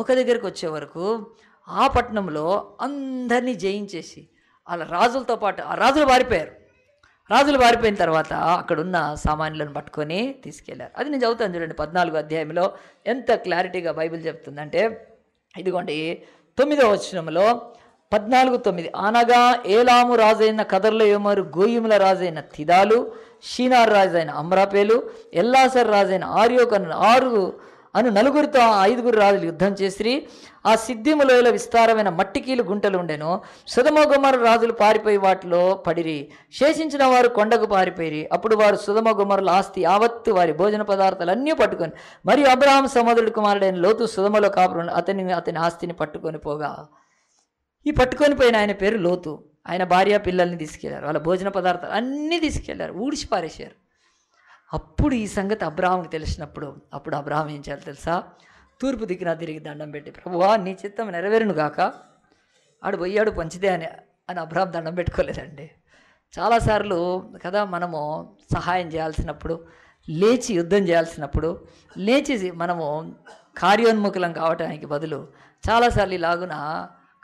ఒక దగ్గరికి వచ్చే వరకు ఆ పట్టణంలో అందరినీ జయించేసి వాళ్ళ రాజులతో పాటు ఆ రాజులు పారిపోయారు రాజులు పారిపోయిన తర్వాత అక్కడున్న సామాన్యులను పట్టుకొని తీసుకెళ్లారు అది నేను చదువుతాను చూడండి పద్నాలుగు అధ్యాయంలో ఎంత క్లారిటీగా బైబిల్ చెప్తుందంటే ఇదిగోండి తొమ్మిదవ వచనంలో పద్నాలుగు తొమ్మిది అనగా ఏలాము రాజైన కదర్ల యోమరు గోయుముల రాజైన తిదాలు షీనార్ రాజైన అమ్రాపేలు ఎల్లాసర్ రాజైన ఆర్యోకను ఆరు అని నలుగురితో ఆ ఐదుగురు రాజులు యుద్ధం చేసి ఆ సిద్ధిము విస్తారమైన మట్టికీలు గుంటలు ఉండెను సుధమగుమర రాజులు పారిపోయి వాటిలో పడిరి శేషించిన వారు కొండకు పారిపోయి అప్పుడు వారు సుధమగుమరుల ఆస్తి యావత్తు వారి భోజన పదార్థాలు అన్నీ పట్టుకొని మరియు అబ్రహాం సమోదరుడు కుమారుడైన లోతు సుధమలో కాపురం అతని అతని ఆస్తిని పట్టుకొని పోగా ఈ పట్టుకొని పోయిన ఆయన పేరు లోతు ఆయన భార్య పిల్లల్ని తీసుకెళ్లారు వాళ్ళ భోజన పదార్థాలు అన్నీ తీసుకెళ్లారు ఊడిచి పారేశారు అప్పుడు ఈ సంగతి అబ్రాహాంకి తెలిసినప్పుడు అప్పుడు అబ్రాహం ఏం చేయాలి తెలుసా తూర్పు దిగిన తిరిగి దండం పెట్టి ప్రభువా నీ చిత్తం నెరవేరును గాక ఆడు పోయాడు పంచిదే అని అని అబ్రాహం దండం పెట్టుకోలేదండి చాలాసార్లు కదా మనము సహాయం చేయాల్సినప్పుడు లేచి యుద్ధం చేయాల్సినప్పుడు లేచి మనము కార్యోన్ముఖులం కావటానికి బదులు చాలాసార్లు ఇలాగున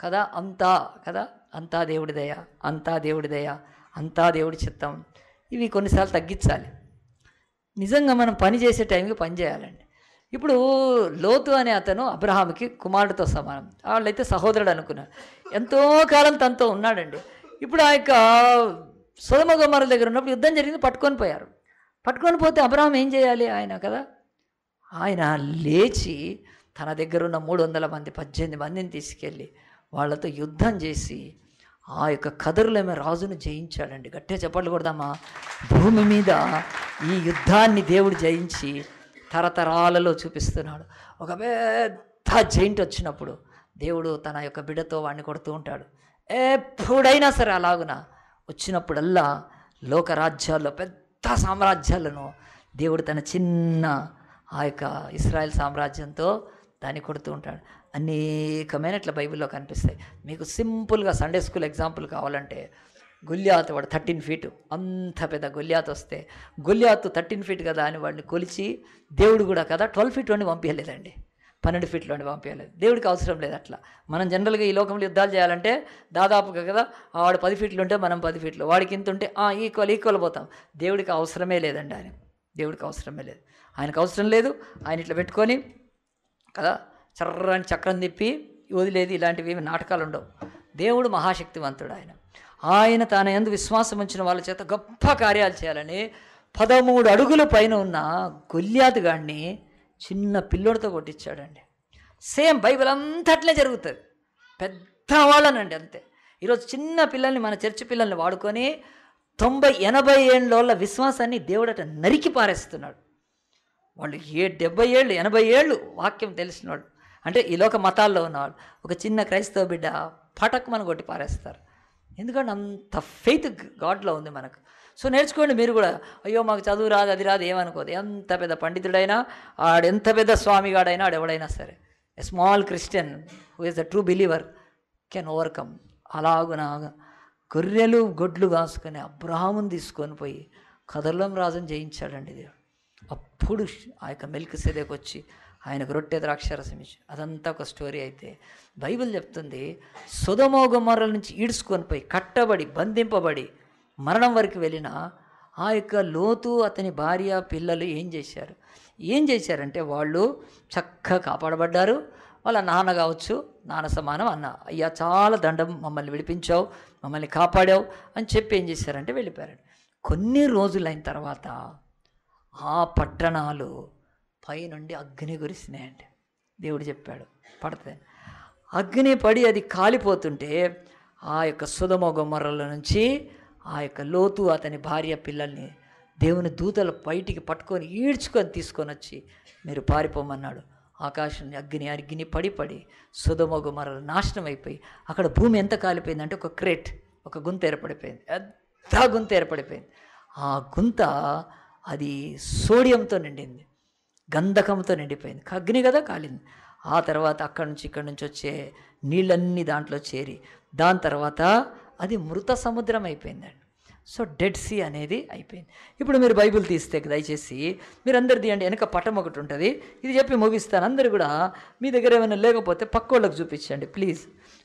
కదా అంతా కదా అంతా దేవుడిదయా అంతా దేవుడిదయ అంతా దేవుడి చిత్తం ఇవి కొన్నిసార్లు తగ్గించాలి నిజంగా మనం పని చేసే టైంకి పని చేయాలండి ఇప్పుడు లోతు అనే అతను అబ్రహాంకి కుమారుడితో సమానం వాళ్ళైతే సహోదరుడు అనుకున్నారు ఎంతో కాలం తనతో ఉన్నాడండి ఇప్పుడు ఆ యొక్క సోదమ కుమారుల దగ్గర ఉన్నప్పుడు యుద్ధం జరిగింది పట్టుకొని పోయారు పట్టుకొని పోతే అబ్రహాం ఏం చేయాలి ఆయన కదా ఆయన లేచి తన దగ్గర ఉన్న మూడు వందల మంది పద్దెనిమిది మందిని తీసుకెళ్ళి వాళ్ళతో యుద్ధం చేసి ఆ యొక్క కదరులేమే రాజును జయించాడండి గట్టిగా చెప్పట్లు కొడదామా భూమి మీద ఈ యుద్ధాన్ని దేవుడు జయించి తరతరాలలో చూపిస్తున్నాడు ఒక పెద్ద జైంట్ వచ్చినప్పుడు దేవుడు తన యొక్క బిడతో వాడిని కొడుతూ ఉంటాడు ఎప్పుడైనా సరే అలాగున వచ్చినప్పుడల్లా లోకరాజ్యాల్లో పెద్ద సామ్రాజ్యాలను దేవుడు తన చిన్న ఆ యొక్క ఇస్రాయల్ సామ్రాజ్యంతో దాన్ని కొడుతూ ఉంటాడు అనేకమైన ఇట్లా బైబిల్లో కనిపిస్తాయి మీకు సింపుల్గా సండే స్కూల్ ఎగ్జాంపుల్ కావాలంటే గొల్యాత్ వాడు థర్టీన్ ఫీట్ అంత పెద్ద గొల్యాత్ వస్తే గొల్యాత్ థర్టీన్ ఫీట్ కదా అని వాడిని కొలిచి దేవుడు కూడా కదా ట్వెల్వ్ ఫీట్ వాడిని పంపించలేదండి పన్నెండు ఫీట్లోని పంపించలేదు దేవుడికి అవసరం లేదు అట్లా మనం జనరల్గా ఈ లోకంలో యుద్ధాలు చేయాలంటే దాదాపుగా కదా వాడు పది ఫీట్లు ఉంటే మనం పది ఫీట్లు వాడికి ఇంత ఉంటే ఈక్వల్ ఈక్వల్ పోతాం దేవుడికి అవసరమే లేదండి ఆయన దేవుడికి అవసరమే లేదు ఆయనకు అవసరం లేదు ఆయన ఇట్లా పెట్టుకొని కదా చర్రని చక్రం తిప్పి వదిలేది ఇలాంటివి నాటకాలు ఉండవు దేవుడు మహాశక్తివంతుడు ఆయన ఆయన తన ఎందు విశ్వాసం ఉంచిన వాళ్ళ చేత గొప్ప కార్యాలు చేయాలని పదమూడు అడుగుల పైన ఉన్న గొల్యాదు గాడిని చిన్న పిల్లోడితో కొట్టించాడండి సేమ్ బైబిల్ అంతట్లే జరుగుతుంది పెద్దవాళ్ళనండి అంతే ఈరోజు చిన్న పిల్లల్ని మన చర్చి పిల్లల్ని వాడుకొని తొంభై ఎనభై ఏళ్ళ విశ్వాసాన్ని అట నరికి పారేస్తున్నాడు వాళ్ళు ఏ డెబ్బై ఏళ్ళు ఎనభై ఏళ్ళు వాక్యం తెలిసినాడు అంటే ఈ లోక మతాల్లో ఉన్నవాళ్ళు ఒక చిన్న క్రైస్తవ బిడ్డ పటక్ మనం కొట్టి పారేస్తారు ఎందుకంటే అంత ఫెయిత్ గాడ్లో ఉంది మనకు సో నేర్చుకోండి మీరు కూడా అయ్యో మాకు చదువు రాదు అది రాదు ఏమనుకోదు ఎంత పెద్ద పండితుడైనా ఎంత పెద్ద స్వామిగాడైనా ఎవడైనా సరే a small Christian who is the true believer can overcome అలాగునా గొర్రెలు గొడ్లు కాసుకొని అబ్రహామును తీసుకొని పోయి కదర్లం రాజం జయించాడండి దేవుడు అప్పుడు ఆ యొక్క మెల్క్ సెదేకొచ్చి ఆయనకు రొట్టె ద్రాక్షరసం ఇచ్చి అదంతా ఒక స్టోరీ అయితే బైబిల్ చెప్తుంది సుధమోగమరల నుంచి ఈడ్చుకొని పోయి కట్టబడి బంధింపబడి మరణం వరకు వెళ్ళిన ఆ యొక్క లోతు అతని భార్య పిల్లలు ఏం చేశారు ఏం చేశారంటే వాళ్ళు చక్కగా కాపాడబడ్డారు వాళ్ళ నాన్న కావచ్చు నాన్న సమానం అన్న అయ్యా చాలా దండం మమ్మల్ని విడిపించావు మమ్మల్ని కాపాడావు అని చెప్పి ఏం చేశారంటే వెళ్ళిపోయారు కొన్ని రోజులైన తర్వాత ఆ పట్టణాలు పైనుండి అగ్ని కురిసినాయండి దేవుడు చెప్పాడు పడితే అగ్ని పడి అది కాలిపోతుంటే ఆ యొక్క సుధమ గుమ్మరల నుంచి ఆ యొక్క లోతు అతని భార్య పిల్లల్ని దేవుని దూతల బయటికి పట్టుకొని ఈడ్చుకొని తీసుకొని వచ్చి మీరు పారిపోమన్నాడు ఆకాశం అగ్ని అగ్ని పడి పడి సుధమగు మరలు నాశనం అయిపోయి అక్కడ భూమి ఎంత కాలిపోయిందంటే ఒక క్రేట్ ఒక గుంత ఏర్పడిపోయింది పెద్ద గుంత ఏర్పడిపోయింది ఆ గుంత అది సోడియంతో నిండింది గంధకంతో నిండిపోయింది అగ్ని కదా కాలింది ఆ తర్వాత అక్కడి నుంచి ఇక్కడి నుంచి వచ్చే నీళ్ళన్నీ దాంట్లో చేరి దాని తర్వాత అది మృత సముద్రం అయిపోయిందండి సో డెడ్ సీ అనేది అయిపోయింది ఇప్పుడు మీరు బైబిల్ తీస్తే దయచేసి మీరు అందరు తీయండి వెనక పటం ఒకటి ఉంటుంది ఇది చెప్పి ముగిస్తాను అందరు కూడా మీ దగ్గర ఏమైనా లేకపోతే పక్క వాళ్ళకి చూపించండి ప్లీజ్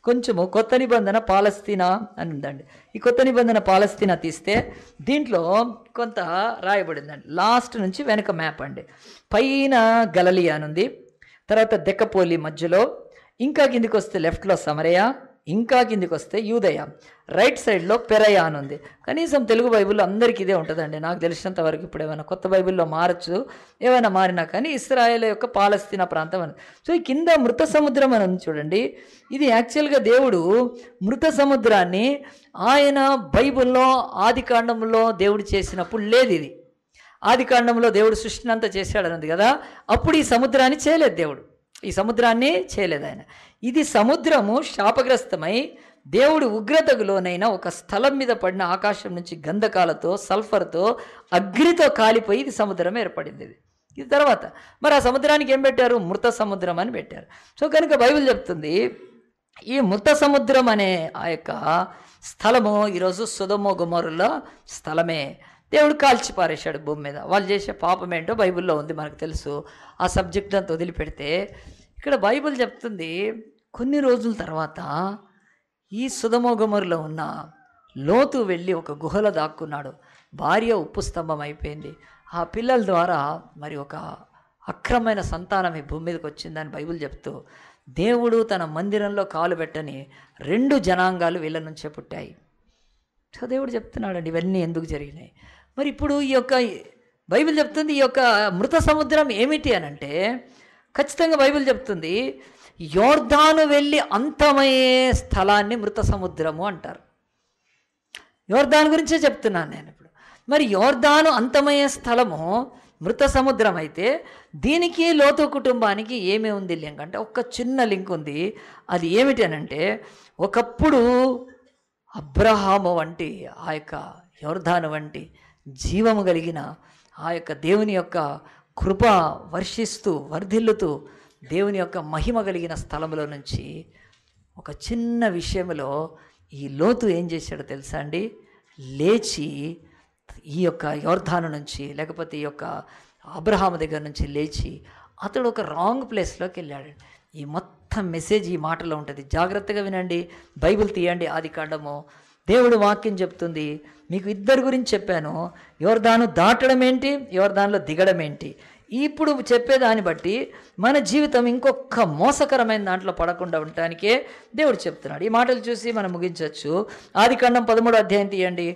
కొంచెము కొత్త నిబంధన పాలస్తీనా అని ఉందండి ఈ కొత్త నిబంధన పాలస్తీనా తీస్తే దీంట్లో కొంత రాయబడిందండి లాస్ట్ నుంచి వెనక మ్యాప్ అండి పైన గలలియా అని ఉంది తర్వాత దెక్కపోలి మధ్యలో ఇంకా కిందికి వస్తే లెఫ్ట్లో సమరయ ఇంకా కిందికి వస్తే యూదయ రైట్ సైడ్లో పెరయ అని ఉంది కనీసం తెలుగు బైబిల్లో అందరికీ ఇదే ఉంటుందండి నాకు తెలిసినంత వరకు ఇప్పుడు ఏమైనా కొత్త బైబిల్లో మారచ్చు ఏమైనా మారినా కానీ ఇస్రాయేల్ యొక్క పాలస్తీనా ప్రాంతం అని సో ఈ కింద మృత సముద్రం అని చూడండి ఇది యాక్చువల్గా దేవుడు మృత సముద్రాన్ని ఆయన బైబిల్లో ఆది కాండంలో దేవుడు చేసినప్పుడు లేదు ఇది ఆది కాండంలో దేవుడు సృష్టిని అంతా చేశాడన్నది కదా అప్పుడు ఈ సముద్రాన్ని చేయలేదు దేవుడు ఈ సముద్రాన్ని చేయలేదు ఆయన ఇది సముద్రము శాపగ్రస్తమై దేవుడు ఉగ్రతకు లోనైన ఒక స్థలం మీద పడిన ఆకాశం నుంచి గంధకాలతో సల్ఫర్తో అగ్నితో కాలిపోయి ఇది సముద్రం ఏర్పడింది ఇది తర్వాత మరి ఆ సముద్రానికి ఏం పెట్టారు మృత సముద్రం అని పెట్టారు సో కనుక బైబిల్ చెప్తుంది ఈ మృత సముద్రం అనే ఆ యొక్క స్థలము ఈరోజు సుధమో గుమరుల స్థలమే దేవుడు కాల్చి పారేశాడు భూమి మీద వాళ్ళు చేసే పాపం ఏంటో బైబిల్లో ఉంది మనకు తెలుసు ఆ సబ్జెక్ట్ అంతా వదిలిపెడితే ఇక్కడ బైబిల్ చెప్తుంది కొన్ని రోజుల తర్వాత ఈ సుధమోగమరులో ఉన్న లోతు వెళ్ళి ఒక గుహలో దాక్కున్నాడు భార్య ఉప్పు స్తంభం అయిపోయింది ఆ పిల్లల ద్వారా మరి ఒక అక్రమైన సంతానం ఈ భూమి మీదకి వచ్చిందని బైబిల్ చెప్తూ దేవుడు తన మందిరంలో కాలు పెట్టని రెండు జనాంగాలు వీళ్ళ నుంచే పుట్టాయి సో దేవుడు చెప్తున్నాడు అండి ఇవన్నీ ఎందుకు జరిగినాయి మరి ఇప్పుడు ఈ యొక్క బైబిల్ చెప్తుంది ఈ యొక్క మృత సముద్రం ఏమిటి అని అంటే ఖచ్చితంగా బైబిల్ చెప్తుంది యోర్ధాను వెళ్ళి అంతమయ్యే స్థలాన్ని మృత సముద్రము అంటారు యోర్ధాను గురించే చెప్తున్నాను నేను ఇప్పుడు మరి యోర్ధాను అంతమయ్యే స్థలము మృత సముద్రం అయితే దీనికి లోతు కుటుంబానికి ఏమే ఉంది లింక్ అంటే ఒక చిన్న లింక్ ఉంది అది ఏమిటనంటే ఒకప్పుడు అబ్రహాము వంటి ఆ యొక్క యోర్ధాను వంటి జీవము కలిగిన ఆ యొక్క దేవుని యొక్క కృప వర్షిస్తూ వర్ధిల్లుతూ దేవుని యొక్క మహిమ కలిగిన స్థలంలో నుంచి ఒక చిన్న విషయంలో ఈ లోతు ఏం చేశాడో తెలుసా అండి లేచి ఈ యొక్క యోర్ధాను నుంచి లేకపోతే ఈ యొక్క అబ్రహాం దగ్గర నుంచి లేచి అతడు ఒక రాంగ్ ప్లేస్లోకి వెళ్ళాడు ఈ మొత్తం మెసేజ్ ఈ మాటలో ఉంటుంది జాగ్రత్తగా వినండి బైబిల్ తీయండి ఆది కాండము దేవుడు వాక్యం చెప్తుంది మీకు ఇద్దరు గురించి చెప్పాను యువర్ధాను దాటడం ఏంటి యువర్ధాన్లో దిగడం ఏంటి ఇప్పుడు చెప్పేదాన్ని బట్టి మన జీవితం ఇంకొక మోసకరమైన దాంట్లో పడకుండా ఉండటానికే దేవుడు చెప్తున్నాడు ఈ మాటలు చూసి మనం ముగించవచ్చు ఆది ఖండం పదమూడు అధ్యాయం తీయండి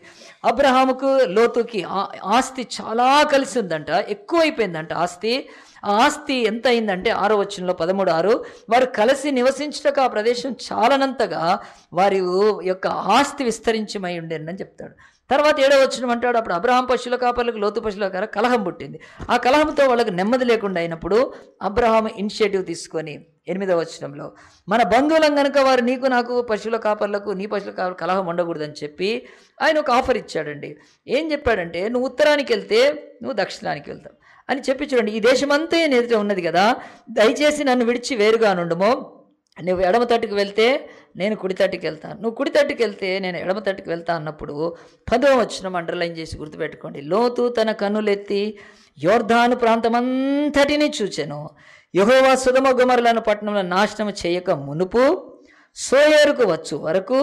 అబ్రహాముకు లోతుకి ఆస్తి చాలా కలిసి ఉందంట ఎక్కువైపోయిందంట ఆస్తి ఆ ఆస్తి ఎంత అయిందంటే ఆరో వచ్చంలో పదమూడు ఆరు వారు కలిసి నివసించటకు ఆ ప్రదేశం చాలనంతగా వారి యొక్క ఆస్తి విస్తరించమై ఉండేనని చెప్తాడు తర్వాత ఏడో వచ్చిన అంటాడు అప్పుడు అబ్రహాం పశువుల కాపర్లకు లోతు పశువుల కాపర కలహం పుట్టింది ఆ కలహంతో వాళ్ళకి నెమ్మది లేకుండా అయినప్పుడు అబ్రహాం ఇనిషియేటివ్ తీసుకొని ఎనిమిదో వచ్చినంలో మన బంధువులం కనుక వారు నీకు నాకు పశువుల కాపర్లకు నీ పశువుల కాపర్ కలహం ఉండకూడదని చెప్పి ఆయన ఒక ఆఫర్ ఇచ్చాడండి ఏం చెప్పాడంటే నువ్వు ఉత్తరానికి వెళ్తే నువ్వు దక్షిణానికి వెళ్తావు అని చెప్పి చూడండి ఈ దేశమంతా నేను ఎదుట ఉన్నది కదా దయచేసి నన్ను విడిచి వేరుగా నువ్వు ఎడమ తట్టుకు వెళ్తే నేను కుడి తట్టుకు వెళ్తాను నువ్వు కుడి తట్టుకు వెళ్తే నేను ఎడమ తట్టుకు వెళ్తా అన్నప్పుడు పదో వచ్చిన అండర్లైన్ చేసి గుర్తుపెట్టుకోండి లోతు తన కన్నులెత్తి యోర్ధాను ప్రాంతమంతటిని చూచెను యహోవా సుధమ గుమరులను పట్టణంలో నాశనం చేయక మునుపు సోయేరుకు వచ్చు వరకు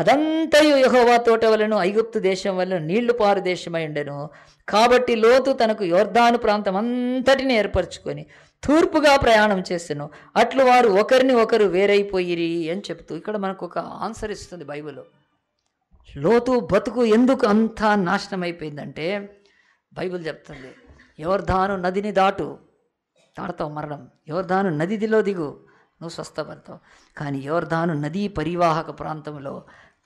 అదంతయు యహోవా తోట వలన ఐగుప్తు దేశం వలన నీళ్లు పారు దేశమై ఉండెను కాబట్టి లోతు తనకు యోర్ధాను ప్రాంతం అంతటిని ఏర్పరచుకొని తూర్పుగా ప్రయాణం చేసెను అట్లు వారు ఒకరిని ఒకరు వేరైపోయిరి అని చెప్తూ ఇక్కడ మనకు ఒక ఆన్సర్ ఇస్తుంది బైబిల్లో లోతు బతుకు ఎందుకు అంతా నాశనం అయిపోయిందంటే బైబిల్ చెప్తుంది ఎవరిదాను నదిని దాటు దాటతావు మరణం ఎవరిదాను నదిలో దిగు నువ్వు స్వస్థపడతావు కానీ ఎవరిదాను నదీ పరివాహక ప్రాంతంలో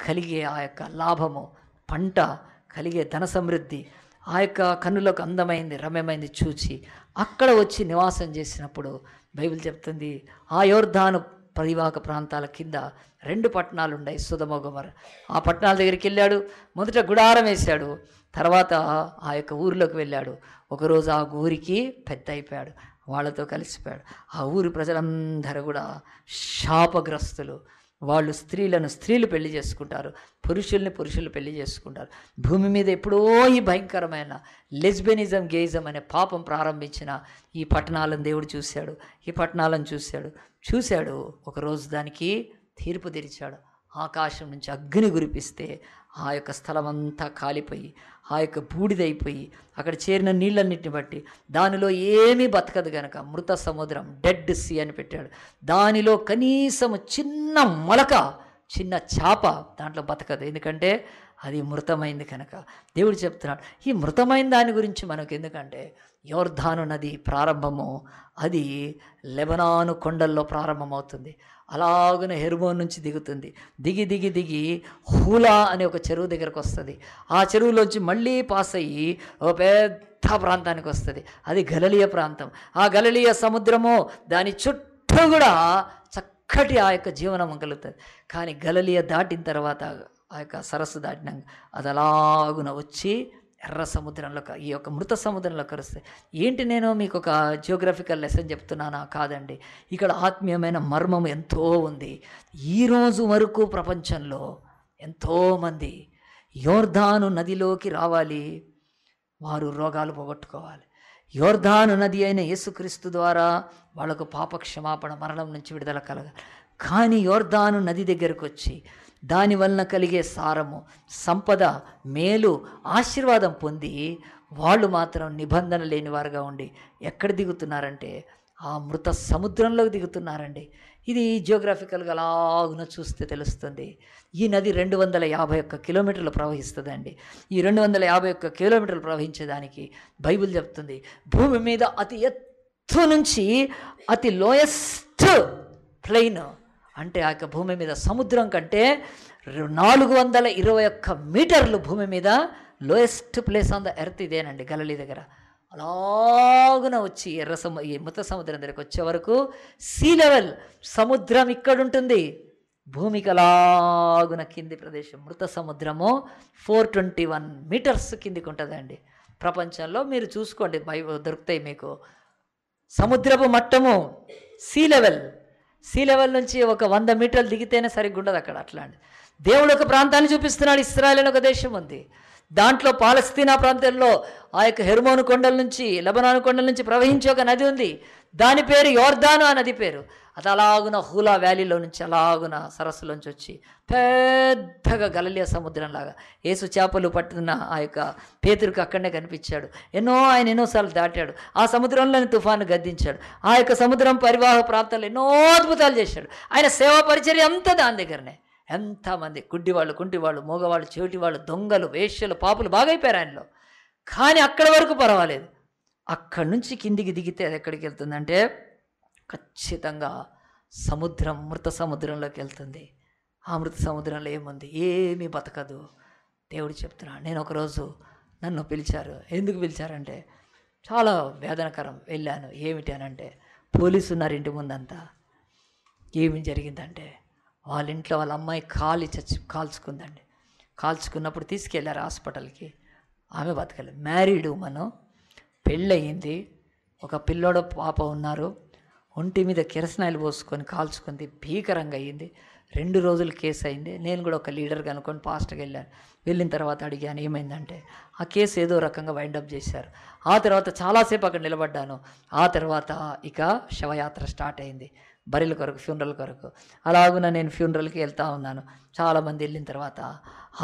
కలిగే ఆ యొక్క లాభము పంట కలిగే ధన సమృద్ధి ఆ యొక్క కన్నులకు అందమైంది రమ్యమైంది చూచి అక్కడ వచ్చి నివాసం చేసినప్పుడు బైబిల్ చెప్తుంది ఆ యోర్ధాను పరివాహక ప్రాంతాల కింద రెండు పట్టణాలు ఉన్నాయి సుధమోగమర్ ఆ పట్టణాల దగ్గరికి వెళ్ళాడు మొదట గుడారం వేశాడు తర్వాత ఆ యొక్క ఊరిలోకి వెళ్ళాడు ఒకరోజు ఆ ఊరికి పెద్ద అయిపోయాడు వాళ్ళతో కలిసిపోయాడు ఆ ఊరి ప్రజలందరూ కూడా శాపగ్రస్తులు వాళ్ళు స్త్రీలను స్త్రీలు పెళ్లి చేసుకుంటారు పురుషుల్ని పురుషులు పెళ్లి చేసుకుంటారు భూమి మీద ఎప్పుడో ఈ భయంకరమైన లెస్బెనిజం గేయిజం అనే పాపం ప్రారంభించిన ఈ పట్టణాలను దేవుడు చూశాడు ఈ పట్టణాలను చూశాడు చూశాడు ఒకరోజు దానికి తీర్పు తెరిచాడు ఆకాశం నుంచి అగ్ని గురిపిస్తే ఆ యొక్క స్థలమంతా కాలిపోయి ఆ యొక్క బూడిదైపోయి అక్కడ చేరిన నీళ్ళన్నిటిని బట్టి దానిలో ఏమీ బతకదు గనక మృత సముద్రం డెడ్ సీ అని పెట్టాడు దానిలో కనీసం చిన్న మొలక చిన్న చేప దాంట్లో బతకదు ఎందుకంటే అది మృతమైంది కనుక దేవుడు చెప్తున్నాడు ఈ మృతమైన దాని గురించి మనకు ఎందుకంటే యోర్ధాను నది ప్రారంభము అది లెబనాను కొండల్లో ప్రారంభమవుతుంది అలాగిన హెర్మోన్ నుంచి దిగుతుంది దిగి దిగి దిగి హూలా అనే ఒక చెరువు దగ్గరకు వస్తుంది ఆ చెరువులోంచి మళ్ళీ పాస్ అయ్యి ఒక పెద్ద ప్రాంతానికి వస్తుంది అది గలలీయ ప్రాంతం ఆ గలలీయ సముద్రము దాని చుట్టూ కూడా చక్కటి ఆ యొక్క జీవనం కలుగుతుంది కానీ గలలీయ దాటిన తర్వాత ఆ యొక్క సరస్సు దాటినాక అది అలాగున వచ్చి ఎర్ర సముద్రంలో ఈ యొక్క మృత సముద్రంలో కలుస్తాయి ఏంటి నేను మీకు ఒక జియోగ్రఫికల్ లెసన్ చెప్తున్నానా కాదండి ఇక్కడ ఆత్మీయమైన మర్మం ఎంతో ఉంది ఈరోజు వరకు ప్రపంచంలో ఎంతోమంది యోర్ధాను నదిలోకి రావాలి వారు రోగాలు పోగొట్టుకోవాలి యోర్ధాను నది అయిన యేసుక్రీస్తు ద్వారా వాళ్ళకు పాప క్షమాపణ మరణం నుంచి విడుదల కలగాలి కానీ యోర్ధాను నది దగ్గరకు వచ్చి వలన కలిగే సారము సంపద మేలు ఆశీర్వాదం పొంది వాళ్ళు మాత్రం నిబంధన లేని వారుగా ఉండి ఎక్కడ దిగుతున్నారంటే ఆ మృత సముద్రంలోకి దిగుతున్నారండి ఇది జియోగ్రాఫికల్గా అలాగున చూస్తే తెలుస్తుంది ఈ నది రెండు వందల యాభై ఒక్క కిలోమీటర్లు ప్రవహిస్తుందండి ఈ రెండు వందల యాభై ఒక్క కిలోమీటర్లు ప్రవహించేదానికి బైబిల్ చెప్తుంది భూమి మీద అతి ఎత్తు నుంచి అతి లోయెస్ట్ ప్లెయిన్ అంటే ఆ యొక్క భూమి మీద సముద్రం కంటే నాలుగు వందల ఇరవై ఒక్క మీటర్లు భూమి మీద lowest place on the earth ఇదేనండి గలలీ దగ్గర అలాగున వచ్చి ఎర్ర సము ఈ మృత సముద్రం దగ్గరకు వచ్చే వరకు సీ లెవెల్ సముద్రం ఇక్కడుంటుంది భూమికి అలాగున కింది ప్రదేశం మృత సముద్రము ఫోర్ ట్వంటీ వన్ మీటర్స్ కిందికి ఉంటుందండి ప్రపంచంలో మీరు చూసుకోండి బై దొరుకుతాయి మీకు సముద్రపు మట్టము సీ లెవెల్ సీ లెవెల్ నుంచి ఒక వంద మీటర్లు దిగితేనే సరిగ్గా ఉండదు అక్కడ అట్లాంటి దేవుడు ఒక ప్రాంతాన్ని చూపిస్తున్నాడు ఇస్రాయల్ అని ఒక దేశం ఉంది దాంట్లో పాలస్తీనా ప్రాంతంలో ఆ యొక్క హెర్మోను కొండల నుంచి లెబనాను కొండల నుంచి ప్రవహించే ఒక నది ఉంది దాని పేరు యోర్దాను ఆ నది పేరు అది అలాగున హూలా వ్యాలీలో నుంచి అలాగున సరస్సులోంచి వచ్చి పెద్దగా గలలియ సముద్రంలాగా ఏసు చేపలు పట్టుకున్న ఆ యొక్క పేతురికి అక్కడనే కనిపించాడు ఎన్నో ఆయన ఎన్నోసార్లు దాటాడు ఆ సముద్రంలోని తుఫాను గద్దించాడు ఆ యొక్క సముద్రం పరివాహ ప్రాంతాల్లో ఎన్నో అద్భుతాలు చేశాడు ఆయన సేవా పరిచర్య అంతా దాని దగ్గరనే ఎంతమంది కుడ్డివాళ్ళు కుంటివాళ్ళు మూగవాళ్ళు చెవిటివాళ్ళు దొంగలు వేష్యలు పాపులు బాగా అయిపోయారు ఆయనలో కానీ అక్కడి వరకు పర్వాలేదు అక్కడి నుంచి కిందికి దిగితే అది ఎక్కడికి వెళ్తుందంటే ఖచ్చితంగా సముద్రం మృత సముద్రంలోకి వెళ్తుంది ఆ మృత సముద్రంలో ఏముంది ఏమీ బతకదు దేవుడు చెప్తున్నా నేను ఒకరోజు నన్ను పిలిచారు ఎందుకు పిలిచారంటే చాలా వేదనకరం వెళ్ళాను ఏమిటి అని అంటే పోలీసు ఉన్నారు ఇంటి ముందంతా ఏమి జరిగిందంటే వాళ్ళ ఇంట్లో వాళ్ళ అమ్మాయి కాలి చచ్చి కాల్చుకుందండి కాల్చుకున్నప్పుడు తీసుకెళ్ళారు హాస్పిటల్కి ఆమె బతకలేదు మ్యారీడ్ ఉమెను పెళ్ళయింది ఒక పిల్లోడ పాప ఉన్నారు ఒంటి మీద కిరసనాయిలు పోసుకొని కాల్చుకుంది భీకరంగా అయ్యింది రెండు రోజులు కేసు అయింది నేను కూడా ఒక లీడర్గా అనుకొని పాస్ట్కి వెళ్ళాను వెళ్ళిన తర్వాత అడిగాను ఏమైందంటే ఆ కేసు ఏదో రకంగా వైండప్ చేశారు ఆ తర్వాత చాలాసేపు అక్కడ నిలబడ్డాను ఆ తర్వాత ఇక శవయాత్ర స్టార్ట్ అయింది బరిల కొరకు ఫ్యూనరల్ కొరకు అలాగున నేను ఫ్యూనరల్కి వెళ్తూ ఉన్నాను చాలామంది వెళ్ళిన తర్వాత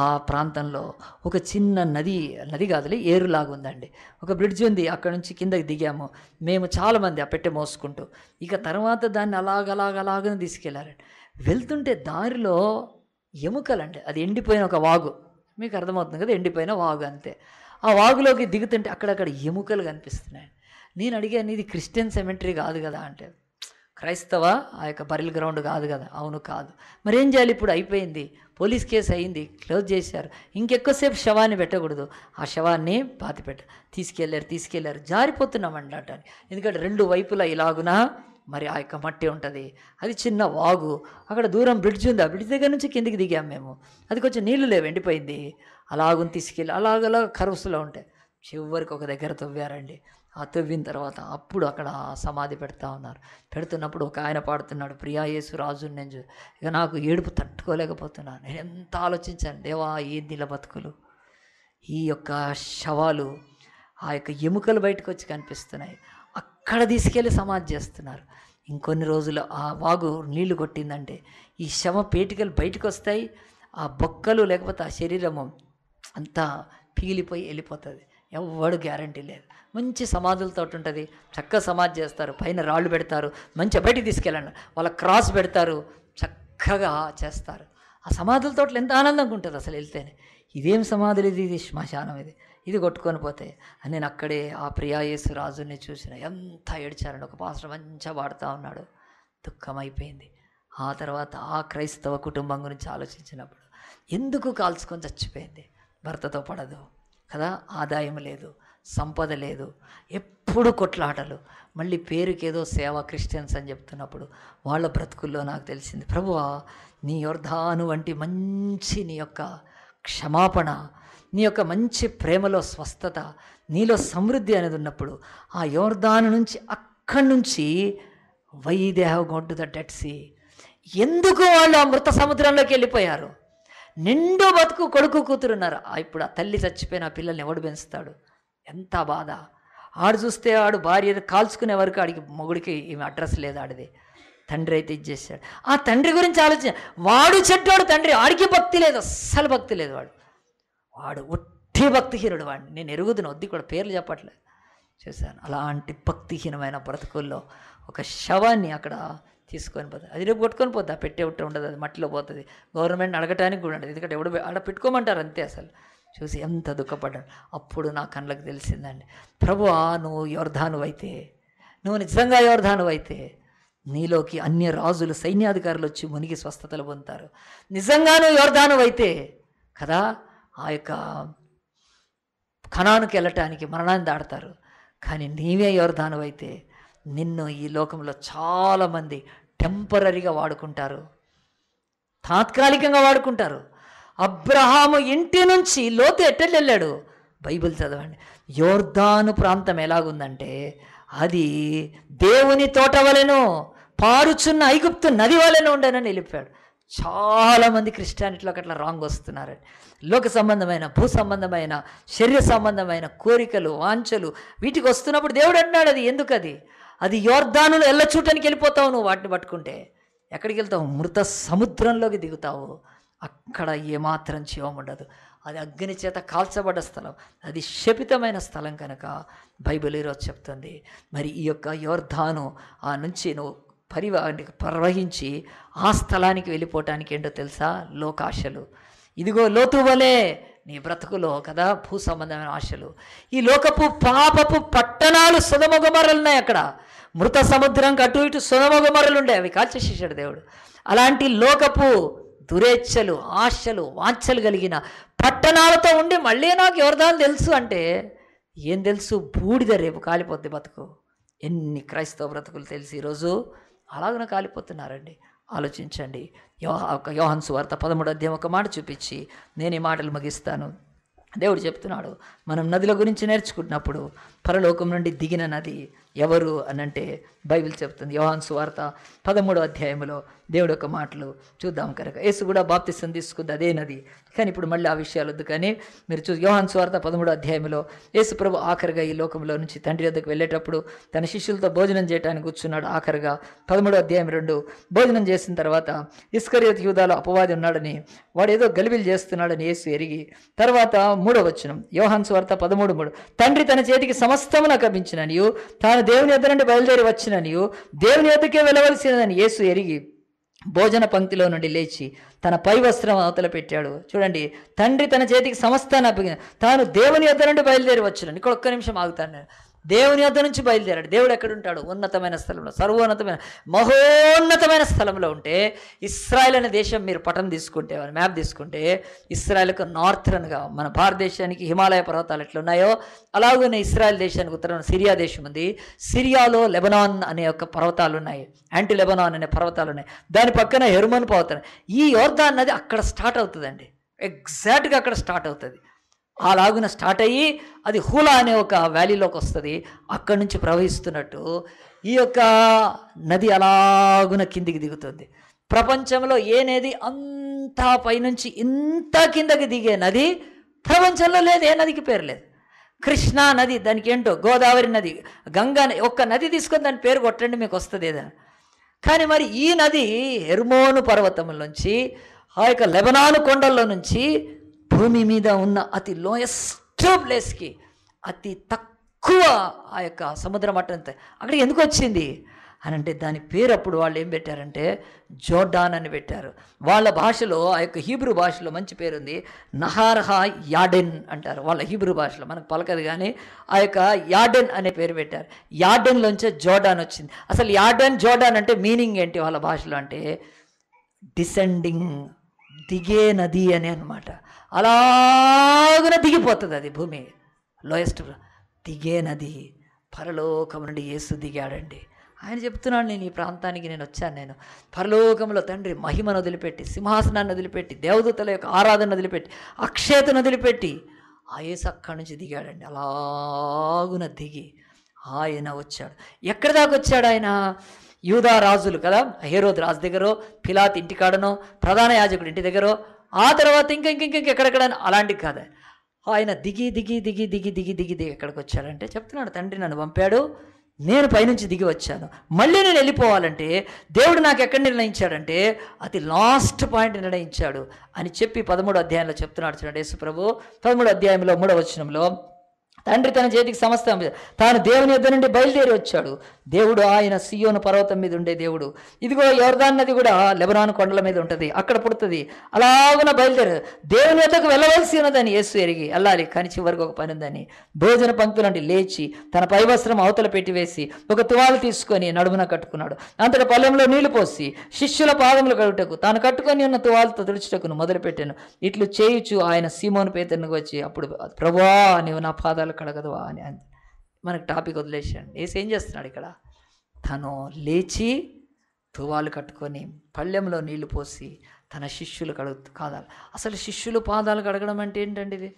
ఆ ప్రాంతంలో ఒక చిన్న నది నది కాదులే ఏరులాగా ఉందండి ఒక బ్రిడ్జ్ ఉంది అక్కడ నుంచి కిందకి దిగాము మేము చాలామంది ఆ పెట్టె మోసుకుంటూ ఇక తర్వాత దాన్ని అలాగలాగలాగని తీసుకెళ్లారండి వెళ్తుంటే దారిలో ఎముకలండి అది ఎండిపోయిన ఒక వాగు మీకు అర్థమవుతుంది కదా ఎండిపోయిన వాగు అంతే ఆ వాగులోకి దిగుతుంటే అక్కడక్కడ ఎముకలు కనిపిస్తున్నాయి నేను అడిగాను ఇది క్రిస్టియన్ సెమెటరీ కాదు కదా అంటే క్రైస్తవ ఆ యొక్క బరిల్ గ్రౌండ్ కాదు కదా అవును కాదు మరేం చేయాలి ఇప్పుడు అయిపోయింది పోలీస్ కేసు అయింది క్లోజ్ చేశారు ఇంకెక్కువసేపు శవాన్ని పెట్టకూడదు ఆ శవాన్ని పాతిపెట్ట తీసుకెళ్ళారు తీసుకెళ్లారు జారిపోతున్నాం అంటారు ఎందుకంటే రెండు వైపులా ఇలాగునా మరి ఆ యొక్క మట్టి ఉంటుంది అది చిన్న వాగు అక్కడ దూరం బ్రిడ్జ్ ఉంది ఆ బ్రిడ్జ్ దగ్గర నుంచి కిందికి దిగాం మేము అది కొంచెం నీళ్లు లేవు ఎండిపోయింది అలాగుని తీసుకెళ్ళి అలాగలా కరుసులో ఉంటాయి చివరికి ఒక దగ్గర తవ్వారండి ఆ తవ్విన తర్వాత అప్పుడు అక్కడ సమాధి పెడతా ఉన్నారు పెడుతున్నప్పుడు ఒక ఆయన పాడుతున్నాడు ప్రియా యేసు రాజు నేను ఇక నాకు ఏడుపు తట్టుకోలేకపోతున్నాను నేను ఎంత ఆలోచించాను దేవా ఏ నీళ్ళ బతుకులు ఈ యొక్క శవాలు ఆ యొక్క ఎముకలు బయటకు వచ్చి కనిపిస్తున్నాయి అక్కడ తీసుకెళ్ళి సమాధి చేస్తున్నారు ఇంకొన్ని రోజులు ఆ వాగు నీళ్లు కొట్టిందంటే ఈ శవ పేటికలు బయటకు వస్తాయి ఆ బొక్కలు లేకపోతే ఆ శరీరము అంతా పీలిపోయి వెళ్ళిపోతుంది ఎవడు గ్యారంటీ లేదు మంచి సమాధులతో ఉంటుంది చక్క సమాధి చేస్తారు పైన రాళ్ళు పెడతారు మంచి బయటికి తీసుకెళ్ళండి వాళ్ళ క్రాస్ పెడతారు చక్కగా చేస్తారు ఆ సమాధులతో ఎంత ఆనందంగా ఉంటుంది అసలు వెళ్తేనే ఇదేం సమాధులు ఇది ఇది శ్మశానం ఇది ఇది కొట్టుకొని పోతే నేను అక్కడే ఆ ప్రియాయేసు రాజుని చూసిన ఎంత ఏడ్చారని ఒక పాస్టర్ మంచిగా వాడుతూ ఉన్నాడు దుఃఖం అయిపోయింది ఆ తర్వాత ఆ క్రైస్తవ కుటుంబం గురించి ఆలోచించినప్పుడు ఎందుకు కాల్చుకొని చచ్చిపోయింది భర్తతో పడదు కదా ఆదాయం లేదు సంపద లేదు ఎప్పుడు కొట్లాటలు మళ్ళీ పేరుకేదో సేవ క్రిస్టియన్స్ అని చెప్తున్నప్పుడు వాళ్ళ బ్రతుకుల్లో నాకు తెలిసింది ప్రభువా నీ యోర్ధాను వంటి మంచి నీ యొక్క క్షమాపణ నీ యొక్క మంచి ప్రేమలో స్వస్థత నీలో సమృద్ధి అనేది ఉన్నప్పుడు ఆ యోర్ధాను నుంచి అక్కడి నుంచి వై గొడ్డు ద డెడ్ సీ ఎందుకు వాళ్ళు ఆ మృత సముద్రంలోకి వెళ్ళిపోయారు నిండు బతుకు కొడుకు కూతురున్నారు ఇప్పుడు ఆ తల్లి చచ్చిపోయిన ఆ పిల్లల్ని ఎవడు పెంచుతాడు ఎంత బాధ ఆడు చూస్తే ఆడు భార్య కాల్చుకునే వరకు ఆడికి మొగుడికి ఈమె అడ్రస్ లేదు ఆడిది తండ్రి అయితే ఇచ్చేసాడు ఆ తండ్రి గురించి ఆలోచన వాడు చెడ్డాడు తండ్రి ఆడికి భక్తి లేదు అస్సలు భక్తి లేదు వాడు వాడు ఒట్టి భక్తిహీనుడు వాడు నేను ఎరుగుదును వద్ది కూడా పేర్లు చెప్పట్లేదు చూశాను అలాంటి భక్తిహీనమైన బ్రతుకుల్లో ఒక శవాన్ని అక్కడ తీసుకొని పోతుంది అది రేపు కొట్టుకొని పోతా పెట్టే ఉంటే ఉండదు అది మట్టిలో పోతుంది గవర్నమెంట్ అడగటానికి కూడా ఉండదు ఎందుకంటే ఎవడు ఆడ పెట్టుకోమంటారు అంతే అసలు చూసి ఎంత దుఃఖపడ్డాను అప్పుడు నా కళ్ళకు తెలిసిందండి ఆ నువ్వు అయితే నువ్వు నిజంగా అయితే నీలోకి అన్ని రాజులు సైన్యాధికారులు వచ్చి మునిగి స్వస్థతలు పొందుతారు నిజంగా నువ్వు అయితే కదా ఆ యొక్క కణానికి వెళ్ళటానికి మరణాన్ని దాడతారు కానీ నీవే అయితే నిన్ను ఈ లోకంలో చాలామంది టెంపరీగా వాడుకుంటారు తాత్కాలికంగా వాడుకుంటారు అబ్రహాము ఇంటి నుంచి లోతు ఎట్టెళ్ళాడు బైబిల్ చదవండి యోర్ధాను ప్రాంతం ఎలాగుందంటే అది దేవుని తోట వలెను పారుచున్న ఐగుప్తు నది వలెను ఉండనని వెళ్ళిపోయాడు చాలామంది క్రిస్టియానిటీలోకి అట్లా రాంగ్ వస్తున్నారు లోక సంబంధమైన భూ సంబంధమైన శరీర సంబంధమైన కోరికలు వాంచలు వీటికి వస్తున్నప్పుడు దేవుడు అన్నాడు అది ఎందుకు అది అది యోర్ధానులు చూడటానికి వెళ్ళిపోతావు నువ్వు వాటిని పట్టుకుంటే ఎక్కడికి వెళ్తావు మృత సముద్రంలోకి దిగుతావు అక్కడ ఏమాత్రం జీవం ఉండదు అది అగ్ని చేత కాల్చబడ్డ స్థలం అది శపితమైన స్థలం కనుక బైబిల్ ఈరోజు చెప్తుంది మరి ఈ యొక్క యోర్ధాను ఆ నుంచి నువ్వు పరివా ప్రవహించి ఆ స్థలానికి వెళ్ళిపోవటానికి ఏంటో తెలుసా లోకాశలు ఇదిగో లోతువలే నీ బ్రతుకులో కదా భూ సంబంధమైన ఆశలు ఈ లోకపు పాపపు పట్టణాలు సుధమగుమరలు ఉన్నాయి అక్కడ మృత సముద్రం అటు ఇటు సుధమగుమరలు ఉండే అవి కాల్చేసేసాడు దేవుడు అలాంటి లోకపు దురేచ్ఛలు ఆశలు వాంఛలు కలిగిన పట్టణాలతో ఉండి మళ్ళీ నాకు ఎవరిదాని తెలుసు అంటే ఏం తెలుసు బూడిద రేపు కాలిపోద్ది బతుకు ఎన్ని క్రైస్తవ బ్రతుకులు తెలిసి ఈరోజు అలాగనే కాలిపోతున్నారండి ఆలోచించండి ఒక యోహన్ సువార్త పదమూడు అధ్యాయం ఒక మాట చూపించి నేను ఈ మాటలు ముగిస్తాను దేవుడు చెప్తున్నాడు మనం నదుల గురించి నేర్చుకుంటున్నప్పుడు పరలోకం నుండి దిగిన నది ఎవరు అనంటే బైబిల్ చెప్తుంది యోహాన్ సువార్త పదమూడో అధ్యాయంలో దేవుడు యొక్క మాటలు చూద్దాం కనుక యేసు కూడా బాప్తిసం తీసుకుంది అదే నది కానీ ఇప్పుడు మళ్ళీ ఆ విషయాలు వద్దు కానీ మీరు చూ యోహాన్ సువార్త పదమూడో అధ్యాయంలో యేసు ప్రభు ఆఖరిగా ఈ లోకంలో నుంచి తండ్రి వద్దకు వెళ్ళేటప్పుడు తన శిష్యులతో భోజనం చేయడానికి కూర్చున్నాడు ఆఖరిగా పదమూడో అధ్యాయం రెండు భోజనం చేసిన తర్వాత ఇస్కరియత్ యూదాలో అపవాది ఉన్నాడని వాడు ఏదో గలిబిలు చేస్తున్నాడని యేసు ఎరిగి తర్వాత మూడో వచ్చినం యోహాన్ సువార్త పదమూడు మూడు తండ్రి తన చేతికి సమ నాకు ఆక్రమించిననియు తాను దేవుని ఎద్ద నుండి బయలుదేరి వచ్చిననియు దేవుని ఎద్దకే వెళ్ళవలసినదని యేసు ఎరిగి భోజన పంక్తిలో నుండి లేచి తన పై వస్త్రం అవతల పెట్టాడు చూడండి తండ్రి తన చేతికి సమస్తాన్ని అప్పగింది తాను దేవుని ఎద్ద నుండి బయలుదేరి వచ్చాను ఇక్కడ ఒక్క నిమిషం ఆగుతాను దేవుని యొద్ద నుంచి బయలుదేరాడు దేవుడు ఎక్కడ ఉంటాడు ఉన్నతమైన స్థలంలో సర్వోన్నతమైన మహోన్నతమైన స్థలంలో ఉంటే ఇస్రాయల్ అనే దేశం మీరు పటం తీసుకుంటే మ్యాప్ తీసుకుంటే ఇస్రాయల్కు నార్థరన్గా మన భారతదేశానికి హిమాలయ పర్వతాలు ఎట్లున్నాయో అలాగనే ఇస్రాయల్ దేశానికి ఉత్తరం సిరియా దేశం ఉంది సిరియాలో లెబనాన్ అనే ఒక పర్వతాలు ఉన్నాయి యాంటీ లెబనాన్ అనే పర్వతాలు ఉన్నాయి దాని పక్కన హెర్మన్ పర్వతం ఈ యోర్దా అన్నది అక్కడ స్టార్ట్ అవుతుందండి ఎగ్జాక్ట్గా అక్కడ స్టార్ట్ అవుతుంది అలాగున స్టార్ట్ అయ్యి అది హూలా అనే ఒక వ్యాలీలోకి వస్తుంది అక్కడి నుంచి ప్రవహిస్తున్నట్టు ఈ యొక్క నది అలాగున కిందికి దిగుతుంది ప్రపంచంలో ఏ నది అంతా పైనుంచి ఇంత కిందకి దిగే నది ప్రపంచంలో లేదు ఏ నదికి పేరు లేదు కృష్ణా నది దానికి ఏంటో గోదావరి నది గంగా ఒక్క నది తీసుకొని దాని పేరు కొట్టండి మీకు వస్తుంది ఏదైనా కానీ మరి ఈ నది హెర్మోను నుంచి ఆ యొక్క లెబనాను కొండల్లో నుంచి భూమి మీద ఉన్న అతి లోయెస్ట్ ప్లేస్కి అతి తక్కువ ఆ యొక్క సముద్ర మట్టం అక్కడ ఎందుకు వచ్చింది అని అంటే దాని పేరు అప్పుడు వాళ్ళు ఏం పెట్టారంటే జోర్డాన్ అని పెట్టారు వాళ్ళ భాషలో ఆ యొక్క హీబ్రూ భాషలో మంచి పేరు ఉంది నహార్హా యాడెన్ అంటారు వాళ్ళ హీబ్రూ భాషలో మనకు పలకదు కానీ ఆ యొక్క యాడెన్ అనే పేరు పెట్టారు యాడెన్లోంచే జోర్డాన్ వచ్చింది అసలు యాడెన్ జోర్డాన్ అంటే మీనింగ్ ఏంటి వాళ్ళ భాషలో అంటే డిసెండింగ్ దిగే నది అని అనమాట అలాగున దిగిపోతుంది అది భూమి లోయెస్ట్ దిగే నది పరలోకం నుండి యేసు దిగాడండి ఆయన చెప్తున్నాడు నేను ఈ ప్రాంతానికి నేను వచ్చాను నేను పరలోకంలో తండ్రి మహిమను వదిలిపెట్టి సింహాసనాన్ని వదిలిపెట్టి దేవదూతల యొక్క ఆరాధన వదిలిపెట్టి అక్షేతను వదిలిపెట్టి ఆ అక్కడి నుంచి దిగాడండి అలాగున దిగి ఆయన వచ్చాడు ఎక్కడి దాకా వచ్చాడు ఆయన యూదా రాజులు కదా హేరోద్ రాజు దగ్గర పిలాత్ ఇంటికాడనో ప్రధాన యాజకుడు ఇంటి దగ్గర ఆ తర్వాత ఇంకా ఇంక ఎక్కడెక్కడ అలాంటి కాదే ఆయన దిగి దిగి దిగి దిగి దిగి దిగి దిగి ఎక్కడికి వచ్చాడంటే చెప్తున్నాడు తండ్రి నన్ను పంపాడు నేను పైనుంచి దిగి వచ్చాను మళ్ళీ నేను వెళ్ళిపోవాలంటే దేవుడు నాకు ఎక్కడ నిర్ణయించాడంటే అతి లాస్ట్ పాయింట్ నిర్ణయించాడు అని చెప్పి పదమూడు అధ్యాయంలో చెప్తున్నాడు చూడండి యేసు ప్రభు పదమూడు అధ్యాయంలో మూడవ వచనంలో తండ్రి తన చేతికి సమస్త తాను దేవుని యుద్ధ నుండి బయలుదేరి వచ్చాడు దేవుడు ఆయన సియోను పర్వతం మీద ఉండే దేవుడు ఇదిగో యోర్దాన్ నది కూడా లెబనాన్ కొండల మీద ఉంటుంది అక్కడ పుడుతుంది అలాగున బయలుదేరు దేవుని యుద్ధకు వెళ్ళవలసి ఉన్నదని యేసు ఎరిగి వెళ్ళాలి కానీ చివరికి ఒక పని ఉందని భోజన పంక్తులు అంటే లేచి తన పైవస్త్రం అవతల పెట్టి వేసి ఒక తువాలు తీసుకొని నడుమున కట్టుకున్నాడు అంతట పొలంలో నీళ్లు పోసి శిష్యుల పాదములు కడుగుటకు తాను కట్టుకొని ఉన్న తువాలతో తుడుచుటకును మొదలుపెట్టాను ఇట్లు చేయుచు ఆయన సీమోను పేతనుకు వచ్చి అప్పుడు ప్రభా నీవు నా పాదాలు కడగదు కడగదు అని మనకు టాపిక్ వదిలేసాడు ఏసు ఏం చేస్తున్నాడు ఇక్కడ తను లేచి తువాలు కట్టుకొని పళ్ళెంలో నీళ్లు పోసి తన శిష్యులు కడుగు కాదాలు అసలు శిష్యులు పాదాలు కడగడం అంటే ఏంటండి ఇది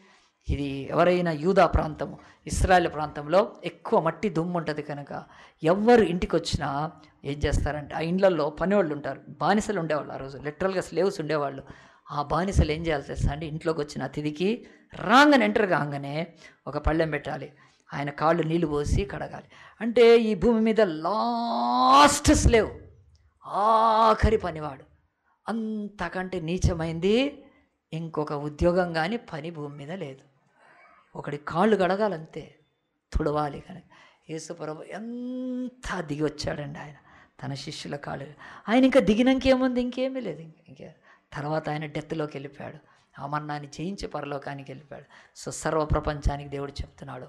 ఇది ఎవరైనా యూదా ప్రాంతము ఇస్రాయల్ ప్రాంతంలో ఎక్కువ మట్టి దుమ్ము ఉంటుంది కనుక ఎవరు ఇంటికి వచ్చినా ఏం చేస్తారంటే ఆ ఇండ్లలో పనివాళ్ళు ఉంటారు బానిసలు ఉండేవాళ్ళు ఆ రోజు లిటరల్గా స్లేవ్స్ ఉండేవాళ్ళు ఆ బానిసలు ఏం చేయాలి తెలుసా అండి ఇంట్లోకి వచ్చిన అతిథికి రాగానే ఎంటర్ కాగానే ఒక పళ్ళెం పెట్టాలి ఆయన కాళ్ళు నీళ్లు పోసి కడగాలి అంటే ఈ భూమి మీద లాస్ట్ స్లేవ్ ఆఖరి పనివాడు అంతకంటే నీచమైంది ఇంకొక ఉద్యోగం కానీ పని భూమి మీద లేదు ఒకడి కాళ్ళు కడగాలంతే తుడవాలి కానీ యేసుప్రభు ఎంత దిగి వచ్చాడండి ఆయన తన శిష్యుల కాళ్ళు ఆయన ఇంకా దిగినాక ఏముంది ఇంకేమీ లేదు ఇంకే తర్వాత ఆయన డెత్లోకి వెళ్ళిపోయాడు అమరణాన్ని చేయించి పరలోకానికి వెళ్ళిపోయాడు సో సర్వ ప్రపంచానికి దేవుడు చెప్తున్నాడు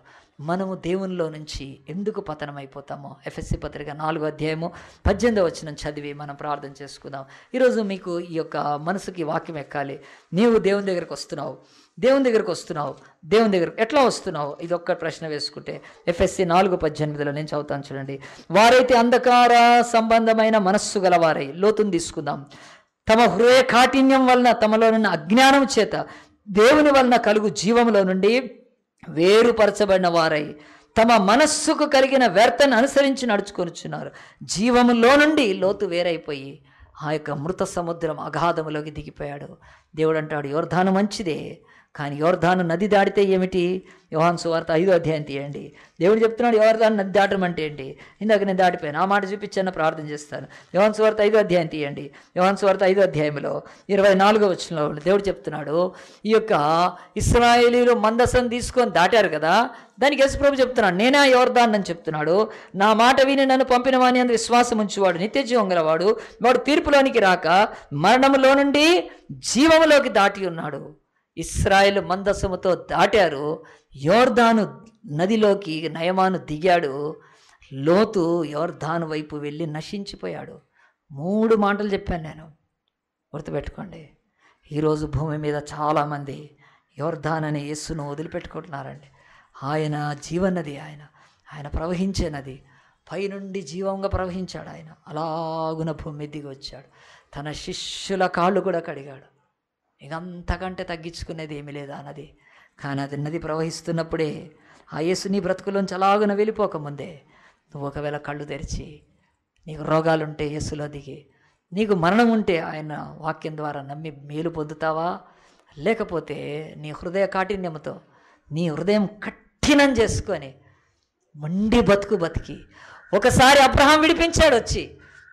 మనము దేవునిలో నుంచి ఎందుకు పతనమైపోతామో ఎఫ్ఎస్సి పత్రిక నాలుగో అధ్యాయము పద్దెనిమిదో వచ్చిన చదివి మనం ప్రార్థన చేసుకుందాం ఈరోజు మీకు ఈ యొక్క మనసుకి వాక్యం ఎక్కాలి నీవు దేవుని దగ్గరకు వస్తున్నావు దేవుని దగ్గరకు వస్తున్నావు దేవుని దగ్గర ఎట్లా వస్తున్నావు ఇది ఒక్క ప్రశ్న వేసుకుంటే ఎఫ్ఎస్సి నాలుగు పద్దెనిమిదిలో నేను చదువుతాను చూడండి వారైతే అంధకార సంబంధమైన మనస్సు గలవారై లోతుని తీసుకుందాం తమ హృదయ కాఠిన్యం వలన తమలోనున్న అజ్ఞానం చేత దేవుని వలన కలుగు జీవంలో నుండి వేరుపరచబడిన వారై తమ మనస్సుకు కలిగిన వ్యర్థను అనుసరించి నడుచుకొనుచున్నారు జీవములో నుండి లోతు వేరైపోయి ఆ యొక్క మృత సముద్రం అగాధములోకి దిగిపోయాడు దేవుడు అంటాడు యోర్ధాను మంచిదే కానీ యోర్ధాను నది దాటితే ఏమిటి యోహాన్ సువార్త ఐదో అధ్యాయం తీయండి దేవుడు చెప్తున్నాడు యోర్ధాను నది దాటం అంటే ఏంటి ఇందాక నేను దాటిపోయాను ఆ మాట చూపించాను ప్రార్థన చేస్తాను యోహన్ సువార్త ఐదో అధ్యాయం తీయండి యోహన్ సువార్త ఐదో అధ్యాయంలో ఇరవై నాలుగో వచ్చినలో దేవుడు చెప్తున్నాడు ఈ యొక్క ఇస్రాయేలీలు మందసం తీసుకొని దాటారు కదా దానికి ప్రభు చెప్తున్నాడు నేనే యోర్ధాన్ అని చెప్తున్నాడు నా మాట విని నన్ను పంపిన వాని అందు విశ్వాసం ఉంచువాడు నిత్యజీవం గలవాడు వాడు తీర్పులోనికి రాక మరణంలో నుండి జీవములోకి దాటి ఉన్నాడు ఇస్రాయేల్ మందసముతో దాటారు యోర్ధాను నదిలోకి నయమాను దిగాడు లోతు యోర్ధాను వైపు వెళ్ళి నశించిపోయాడు మూడు మాటలు చెప్పాను నేను గుర్తుపెట్టుకోండి ఈరోజు భూమి మీద చాలామంది యోర్ధాన్ అనే ఎస్సును వదిలిపెట్టుకుంటున్నారండి ఆయన నది ఆయన ఆయన ప్రవహించే నది పైనుండి జీవంగా ప్రవహించాడు ఆయన అలాగున భూమి దిగి వచ్చాడు తన శిష్యుల కాళ్ళు కూడా కడిగాడు ఇక తగ్గించుకునేది ఏమీ లేదా అన్నది కానీ అది నది ప్రవహిస్తున్నప్పుడే ఆ యేసు నీ బ్రతుకులోంచి అలాగున వెళ్ళిపోకముందే నువ్వు ఒకవేళ కళ్ళు తెరిచి నీకు రోగాలుంటే యేసులో దిగి నీకు మరణం ఉంటే ఆయన వాక్యం ద్వారా నమ్మి మేలు పొందుతావా లేకపోతే నీ హృదయ కాఠిన్యంతో నీ హృదయం కఠినం చేసుకొని మండి బతుకు బతికి ఒకసారి అబ్రహాం విడిపించాడు వచ్చి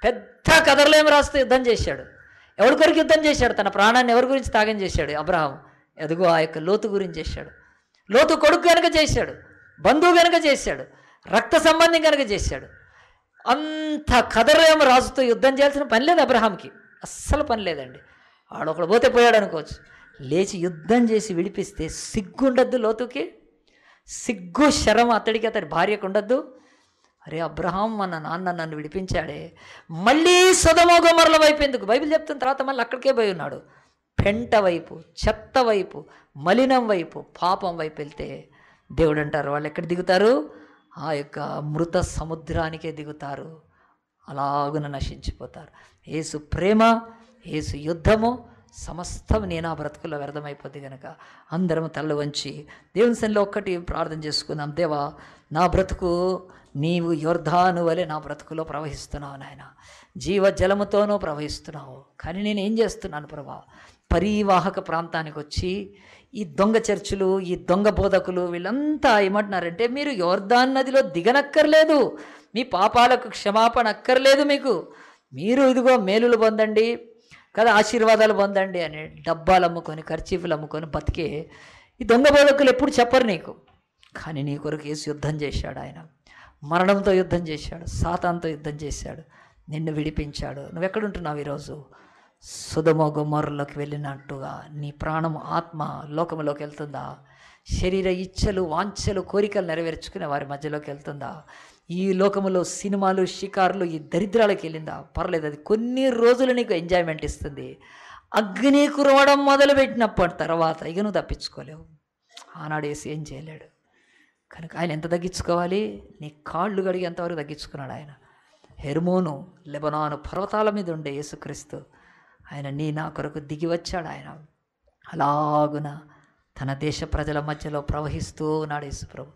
పెద్ద కథలో రాస్తూ యుద్ధం చేశాడు ఎవరి కొరకు యుద్ధం చేశాడు తన ప్రాణాన్ని ఎవరి గురించి త్యాగం చేశాడు అబ్రహాం ఎదుగు ఆ యొక్క లోతు గురించి చేశాడు లోతు కొడుకు కనుక చేశాడు బంధువు కనుక చేశాడు రక్త సంబంధం కనుక చేశాడు అంత కదరేమ రాజుతో యుద్ధం చేయాల్సిన పని లేదు అబ్రహాంకి అస్సలు పని లేదండి వాడు ఒకడు పోతే పోయాడు అనుకోవచ్చు లేచి యుద్ధం చేసి విడిపిస్తే సిగ్గుండద్దు లోతుకి సిగ్గు శరం అతడికి అతడి భార్యకు ఉండద్దు అరే అబ్రహాం మన నాన్న నన్ను విడిపించాడే మళ్ళీ సుధమోగమరల వైపు ఎందుకు బైబిల్ చెప్తున్న తర్వాత మళ్ళీ అక్కడికే పోయి ఉన్నాడు పెంట వైపు చెత్త వైపు మలినం వైపు పాపం వైపు వెళ్తే దేవుడు అంటారు వాళ్ళు ఎక్కడ దిగుతారు ఆ యొక్క మృత సముద్రానికే దిగుతారు అలాగున నశించిపోతారు ఏసు ప్రేమ ఏసు యుద్ధము సమస్తం నేనా బ్రతుకుల్లో వ్యర్థమైపోద్ది కనుక అందరం తల్ల వంచి దేవుని శనిలో ఒక్కటి ప్రార్థన చేసుకున్నాం దేవా నా బ్రతుకు నీవు యోర్ధాను వలె నా బ్రతుకులో ప్రవహిస్తున్నావు నాయన జీవ జలముతోనూ ప్రవహిస్తున్నావు కానీ నేను ఏం చేస్తున్నాను ప్రభా పరివాహక ప్రాంతానికి వచ్చి ఈ దొంగ చర్చిలు ఈ దొంగ బోధకులు వీళ్ళంతా ఏమంటున్నారంటే మీరు యోర్ధాన్ నదిలో దిగనక్కర్లేదు మీ పాపాలకు క్షమాపణ అక్కర్లేదు మీకు మీరు ఇదిగో మేలులు పొందండి కదా ఆశీర్వాదాలు పొందండి అని డబ్బాలు అమ్ముకొని ఖర్చీఫ్లు అమ్ముకొని బతికే ఈ దొంగ బోధకులు ఎప్పుడు చెప్పరు నీకు కానీ నీ కొరకు వేసి యుద్ధం చేశాడు ఆయన మరణంతో యుద్ధం చేశాడు సాతాంతో యుద్ధం చేశాడు నిన్ను విడిపించాడు నువ్వెక్కడుంటున్నావు ఈరోజు సుధమో గుమ్మరులోకి వెళ్ళినట్టుగా నీ ప్రాణం ఆత్మ లోకంలోకి వెళ్తుందా శరీర ఇచ్చలు వాంఛలు కోరికలు నెరవేర్చుకునే వారి మధ్యలోకి వెళ్తుందా ఈ లోకంలో సినిమాలు షికారులు ఈ దరిద్రాలకు వెళ్ళిందా పర్లేదు అది కొన్ని రోజులు నీకు ఎంజాయ్మెంట్ ఇస్తుంది అగ్ని కురవడం మొదలుపెట్టినప్పటి తర్వాత ఇక నువ్వు తప్పించుకోలేవు ఆనాడేసి ఏం చేయలేడు కనుక ఆయన ఎంత తగ్గించుకోవాలి నీ కాళ్ళు ఎంతవరకు తగ్గించుకున్నాడు ఆయన హెర్మోను లెబనాను పర్వతాల మీద ఉండే యేసుక్రీస్తు ఆయన నీ నా కొరకు దిగి వచ్చాడు ఆయన అలాగున తన దేశ ప్రజల మధ్యలో ప్రవహిస్తూ ఉన్నాడు యేసుప్రభు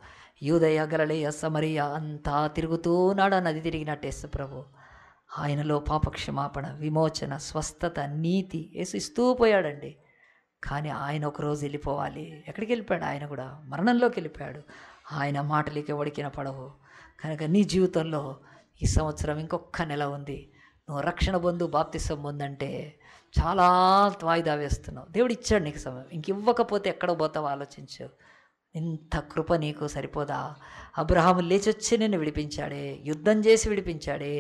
యూదయ గలలే సమరియ అంతా తిరుగుతూ ఉన్నాడు నది తిరిగినట్టు యేసుప్రభు ఆయనలో పాపక్షమాపణ విమోచన స్వస్థత నీతి ఇస్తూ పోయాడండి కానీ ఆయన ఒకరోజు వెళ్ళిపోవాలి ఎక్కడికి వెళ్ళిపోయాడు ఆయన కూడా మరణంలోకి వెళ్ళిపోయాడు ఆయన మాటలకి వడికిన పడవు కనుక నీ జీవితంలో ఈ సంవత్సరం ఇంకొక నెల ఉంది నువ్వు రక్షణ బంధు బాప్తిసం పొందంటే చాలా వాయిదా వేస్తున్నావు దేవుడు ఇచ్చాడు నీకు సమయం ఇంక ఇవ్వకపోతే ఎక్కడ పోతావు ఆలోచించు ఇంత కృప నీకు సరిపోదా అబ్రహాము వచ్చి నిన్ను విడిపించాడే యుద్ధం చేసి విడిపించాడే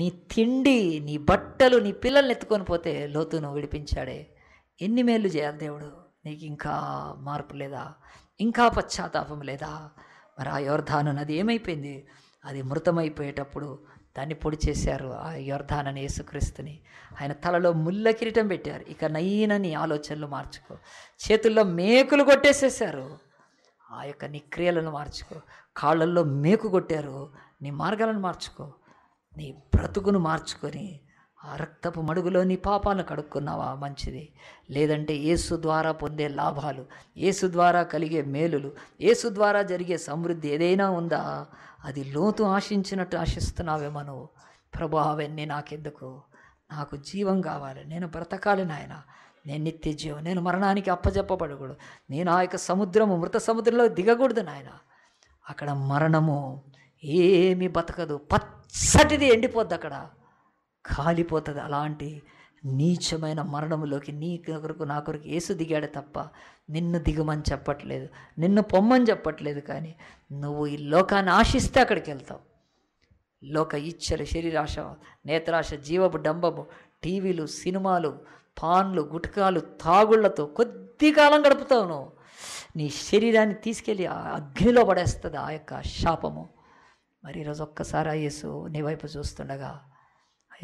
నీ తిండి నీ బట్టలు నీ పిల్లల్ని ఎత్తుకొని పోతే లోతును విడిపించాడే ఎన్ని మేలు చేయాలి దేవుడు నీకు ఇంకా మార్పు లేదా ఇంకా పశ్చాత్తాపం లేదా మరి ఆ యోర్ధాను నది ఏమైపోయింది అది మృతమైపోయేటప్పుడు దాన్ని పొడి చేశారు ఆ యోర్ధానని యేసుక్రీస్తుని ఆయన తలలో ముళ్ళ కిరీటం పెట్టారు ఇక నయీనని ఆలోచనలు మార్చుకో చేతుల్లో మేకులు కొట్టేసేసారు ఆ యొక్క నీ క్రియలను మార్చుకో కాళ్ళల్లో మేకు కొట్టారు నీ మార్గాలను మార్చుకో నీ బ్రతుకును మార్చుకొని ఆ రక్తపు మడుగులోని పాపాలు కడుక్కున్నావా మంచిది లేదంటే ఏసు ద్వారా పొందే లాభాలు ఏసు ద్వారా కలిగే మేలులు ఏసు ద్వారా జరిగే సమృద్ధి ఏదైనా ఉందా అది లోతు ఆశించినట్టు ఆశిస్తున్నావేమో నువ్వు ప్రభావన్నీ నాకెందుకు నాకు జీవం కావాలి నేను బ్రతకాలి నాయన నేను నిత్య జీవం నేను మరణానికి అప్పజెప్పబడకూడదు నేను ఆ యొక్క సముద్రము మృత సముద్రంలో దిగకూడదు నాయన అక్కడ మరణము ఏమీ బతకదు పచ్చటిది ఎండిపోద్ది అక్కడ కాలిపోతుంది అలాంటి నీచమైన మరణములోకి నీ కొరకు నా కొరకు ఏసు దిగాడు తప్ప నిన్ను దిగమని చెప్పట్లేదు నిన్ను పొమ్మని చెప్పట్లేదు కానీ నువ్వు ఈ లోకాన్ని ఆశిస్తే అక్కడికి వెళ్తావు లోక ఇచ్చలు శరీరాశ నేత్రాశ జీవపు డంబము టీవీలు సినిమాలు పాన్లు గుటకాలు తాగుళ్లతో కొద్ది కాలం గడుపుతావు నువ్వు నీ శరీరాన్ని తీసుకెళ్ళి అగ్నిలో పడేస్తుంది ఆ యొక్క శాపము మరి ఈరోజు ఒక్కసారి యేసు నీ వైపు చూస్తుండగా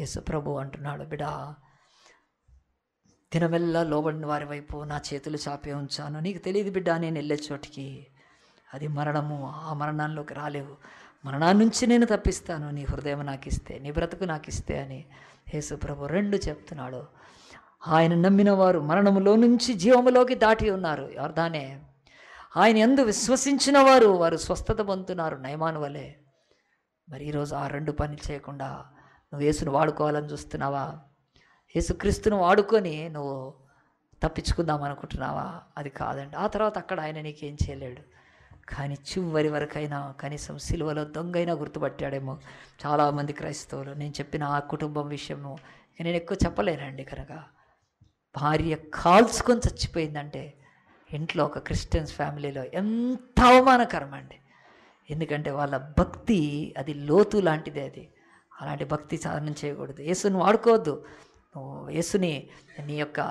యేసు ప్రభు అంటున్నాడు బిడా దినమెల్లా లోబడిన వారి వైపు నా చేతులు చాపే ఉంచాను నీకు తెలియదు బిడ్డ నేను వెళ్ళే చోటికి అది మరణము ఆ మరణాల్లోకి రాలేవు మరణాన్ని నుంచి నేను తప్పిస్తాను నీ హృదయం నాకు ఇస్తే నీ బ్రతుకు నాకు ఇస్తే అని యేసు ప్రభు రెండు చెప్తున్నాడు ఆయన నమ్మిన వారు మరణములో నుంచి జీవములోకి దాటి ఉన్నారు ఎవరిదానే ఆయన ఎందు విశ్వసించిన వారు వారు స్వస్థత పొందుతున్నారు నయమాను వలె మరి ఈరోజు ఆ రెండు పనులు చేయకుండా నువ్వు యేసును వాడుకోవాలని చూస్తున్నావా యేసుక్రీస్తును వాడుకొని నువ్వు తప్పించుకుందాం అనుకుంటున్నావా అది కాదండి ఆ తర్వాత అక్కడ ఆయన నీకేం చేయలేడు కానీ చివరి వరకైనా కనీసం సిలువలో దొంగైనా గుర్తుపట్టాడేమో చాలామంది క్రైస్తవులు నేను చెప్పిన ఆ కుటుంబం విషయము నేను ఎక్కువ చెప్పలేనండి కనుక భార్య కాల్చుకొని చచ్చిపోయిందంటే ఇంట్లో ఒక క్రిస్టియన్స్ ఫ్యామిలీలో ఎంత అవమానకరం అండి ఎందుకంటే వాళ్ళ భక్తి అది లోతు లాంటిదే అది అలాంటి భక్తి సాధనం చేయకూడదు యేసుని వాడుకోవద్దు యేసుని నీ యొక్క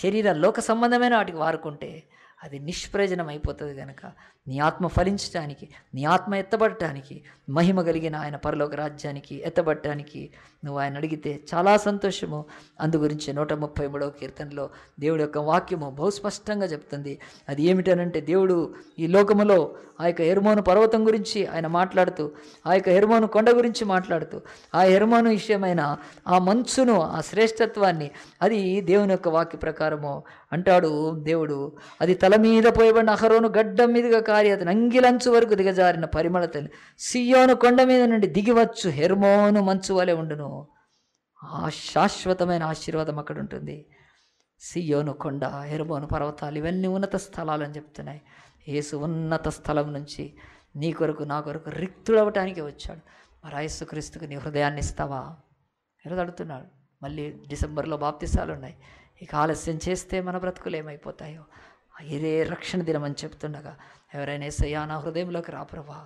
శరీర లోక సంబంధమైన వాటికి వాడుకుంటే అది నిష్ప్రయోజనం అయిపోతుంది కనుక నీ ఆత్మ ఫలించటానికి నీ ఆత్మ ఎత్తబడటానికి మహిమ కలిగిన ఆయన పరలోక రాజ్యానికి ఎత్తబడటానికి నువ్వు ఆయన అడిగితే చాలా సంతోషము అందు గురించి నూట ముప్పై మూడవ కీర్తనలో దేవుడు యొక్క వాక్యము బహుస్పష్టంగా చెప్తుంది అది ఏమిటనంటే దేవుడు ఈ లోకములో ఆ యొక్క హెర్మోను పర్వతం గురించి ఆయన మాట్లాడుతూ ఆ యొక్క హెర్మోను కొండ గురించి మాట్లాడుతూ ఆ హెర్మోను విషయమైన ఆ మంచును ఆ శ్రేష్టత్వాన్ని అది దేవుని యొక్క వాక్య ప్రకారము అంటాడు దేవుడు అది తల మీద పోయబడిన అహరోను గడ్డం మీదుగా గాలి అతని అంగిలంచు వరకు దిగజారిన పరిమళతలు సియోను కొండ మీద నుండి దిగివచ్చు హెర్మోను మంచు వలె ఉండును ఆ శాశ్వతమైన ఆశీర్వాదం అక్కడ ఉంటుంది సియోను కొండ హెర్మోను పర్వతాలు ఇవన్నీ ఉన్నత స్థలాలు అని చెప్తున్నాయి యేసు ఉన్నత స్థలం నుంచి నీ కొరకు నా కొరకు రిక్తుడవటానికి వచ్చాడు మరి క్రీస్తుకు నీ హృదయాన్ని ఇస్తావా ఎరదడుతున్నాడు మళ్ళీ డిసెంబర్లో బాప్తిసాలు ఉన్నాయి ఇక ఆలస్యం చేస్తే మన బ్రతుకులు ఏమైపోతాయో ఇదే రక్షణ దినమని చెప్తుండగా ఎవరైనా సయా నా హృదయంలోకి రాప్రభా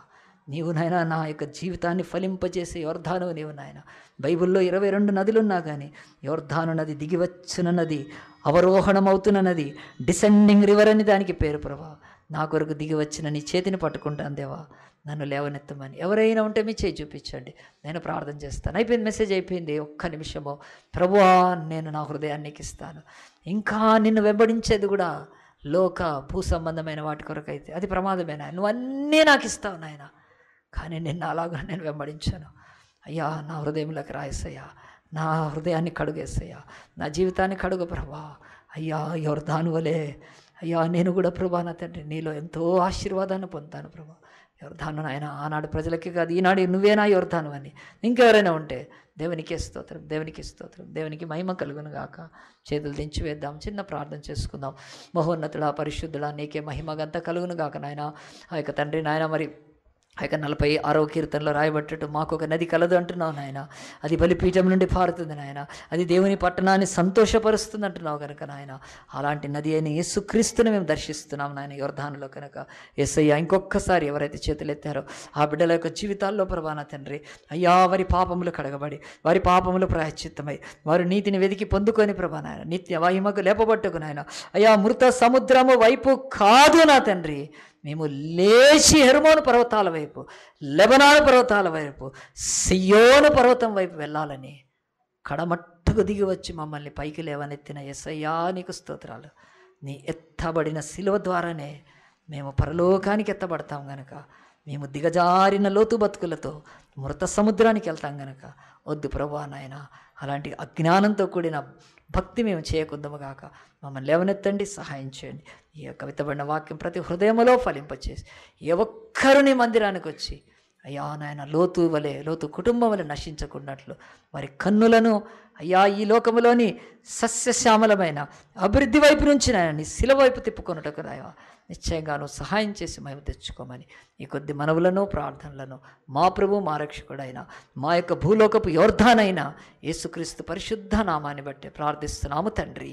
నీవు నాయన నా యొక్క జీవితాన్ని ఫలింపజేసే యోర్ధాను నీవు నాయన బైబిల్లో ఇరవై రెండు నదులున్నా కానీ యోర్ధాను నది దిగివచ్చునన్నది నది డిసెండింగ్ రివర్ అని దానికి పేరు ప్రభా నా కొరకు దిగివచ్చిన నీ చేతిని పట్టుకుంటాను దేవా నన్ను లేవనెత్తమని ఎవరైనా ఉంటే మీ చేయి చూపించండి నేను ప్రార్థన చేస్తాను అయిపోయింది మెసేజ్ అయిపోయింది ఒక్క నిమిషము ప్రభువా నేను నా హృదయాన్ని ఇస్తాను ఇంకా నిన్ను వెంబడించేది కూడా లోక భూ సంబంధమైన వాటి కొరకైతే అది ప్రమాదమైన నువ్వు అన్నీ నాకు ఇస్తావు నాయన కానీ నిన్ను అలాగా నేను వెంబడించాను అయ్యా నా హృదయంలోకి రాయసయ్యా నా హృదయాన్ని కడుగేసయ్యా నా జీవితాన్ని కడుగు ప్రభా అయ్యా ఎవరు దానివలే అయ్యా నేను కూడా ప్రభా నా తండ్రి నీలో ఎంతో ఆశీర్వాదాన్ని పొందుతాను ప్రభా ఎవరు దాను నాయన ఆనాడు ప్రజలకి కాదు ఈనాడు నువ్వేనా యోర్ధాను అని ఇంకెవరైనా ఉంటే దేవునికి స్తోత్రం దేవునికి స్తోత్రం దేవునికి మహిమ కలుగును గాక చేతులు దించి వేద్దాం చిన్న ప్రార్థన చేసుకుందాం మహోన్నతుడా పరిశుద్ధుడా నీకే మహిమ గంతా కలుగును గాక నాయన ఆ యొక్క తండ్రి నాయన మరి ఆ యొక్క నలభై ఆరో కీర్తనలో రాయబట్టు మాకు ఒక నది కలదు అంటున్నావు నాయన అది బలిపీఠం నుండి పారుతుంది నాయన అది దేవుని పట్టణాన్ని సంతోషపరుస్తుంది అంటున్నావు కనుక నాయన అలాంటి నది అయిన యేసుక్రీస్తుని మేము దర్శిస్తున్నాం నాయన యువర్ధానులో కనుక ఎస్ఐ ఇంకొకసారి ఎవరైతే చేతులెత్తారో ఆ బిడ్డల యొక్క జీవితాల్లో ప్రవాణ తండ్రి అయ్యా వారి పాపములు కడగబడి వారి పాపములు ప్రాయశ్చిత్తమై వారు నీతిని వెతికి పొందుకొని ప్రభా నాయన నిత్య వాహిమకు లేపబట్టుకు నాయన అయ్యా మృత సముద్రము వైపు కాదు నా తండ్రి మేము లేచి హెర్మోను పర్వతాల వైపు లెబనాడు పర్వతాల వైపు సియోను పర్వతం వైపు వెళ్ళాలని కడమట్టుకు దిగి వచ్చి మమ్మల్ని పైకి లేవనెత్తిన ఎస్ఐయా నీకు స్తోత్రాలు నీ ఎత్తబడిన శిలువ ద్వారానే మేము పరలోకానికి ఎత్తబడతాం గనక మేము దిగజారిన లోతు బతుకులతో మృత సముద్రానికి వెళ్తాం గనక వద్దు ప్రభా నాయన అలాంటి అజ్ఞానంతో కూడిన భక్తి మేము కాక మమ్మల్ని లేవనెత్తండి సహాయం చేయండి ఈ యొక్క విత్తబడిన వాక్యం ప్రతి హృదయంలో ఫలింపచేసి ఏ ఒక్కరిని మందిరానికి వచ్చి అయ్యా నాయన లోతు వలె లోతు కుటుంబం వలె నశించకున్నట్లు వారి కన్నులను అయ్యా ఈ లోకములోని సస్యశ్యామలమైన అభివృద్ధి వైపు నుంచి నాయన నీ శిల వైపు తిప్పుకొనుటకు నిశ్చయంగాను సహాయం చేసి మేము తెచ్చుకోమని ఈ కొద్ది మనవులను ప్రార్థనలను మా ప్రభు మా రక్షకుడైన మా యొక్క భూలోకపు యోర్ధానైనా యేసుక్రీస్తు పరిశుద్ధ నామాన్ని బట్టి ప్రార్థిస్తున్నాము తండ్రి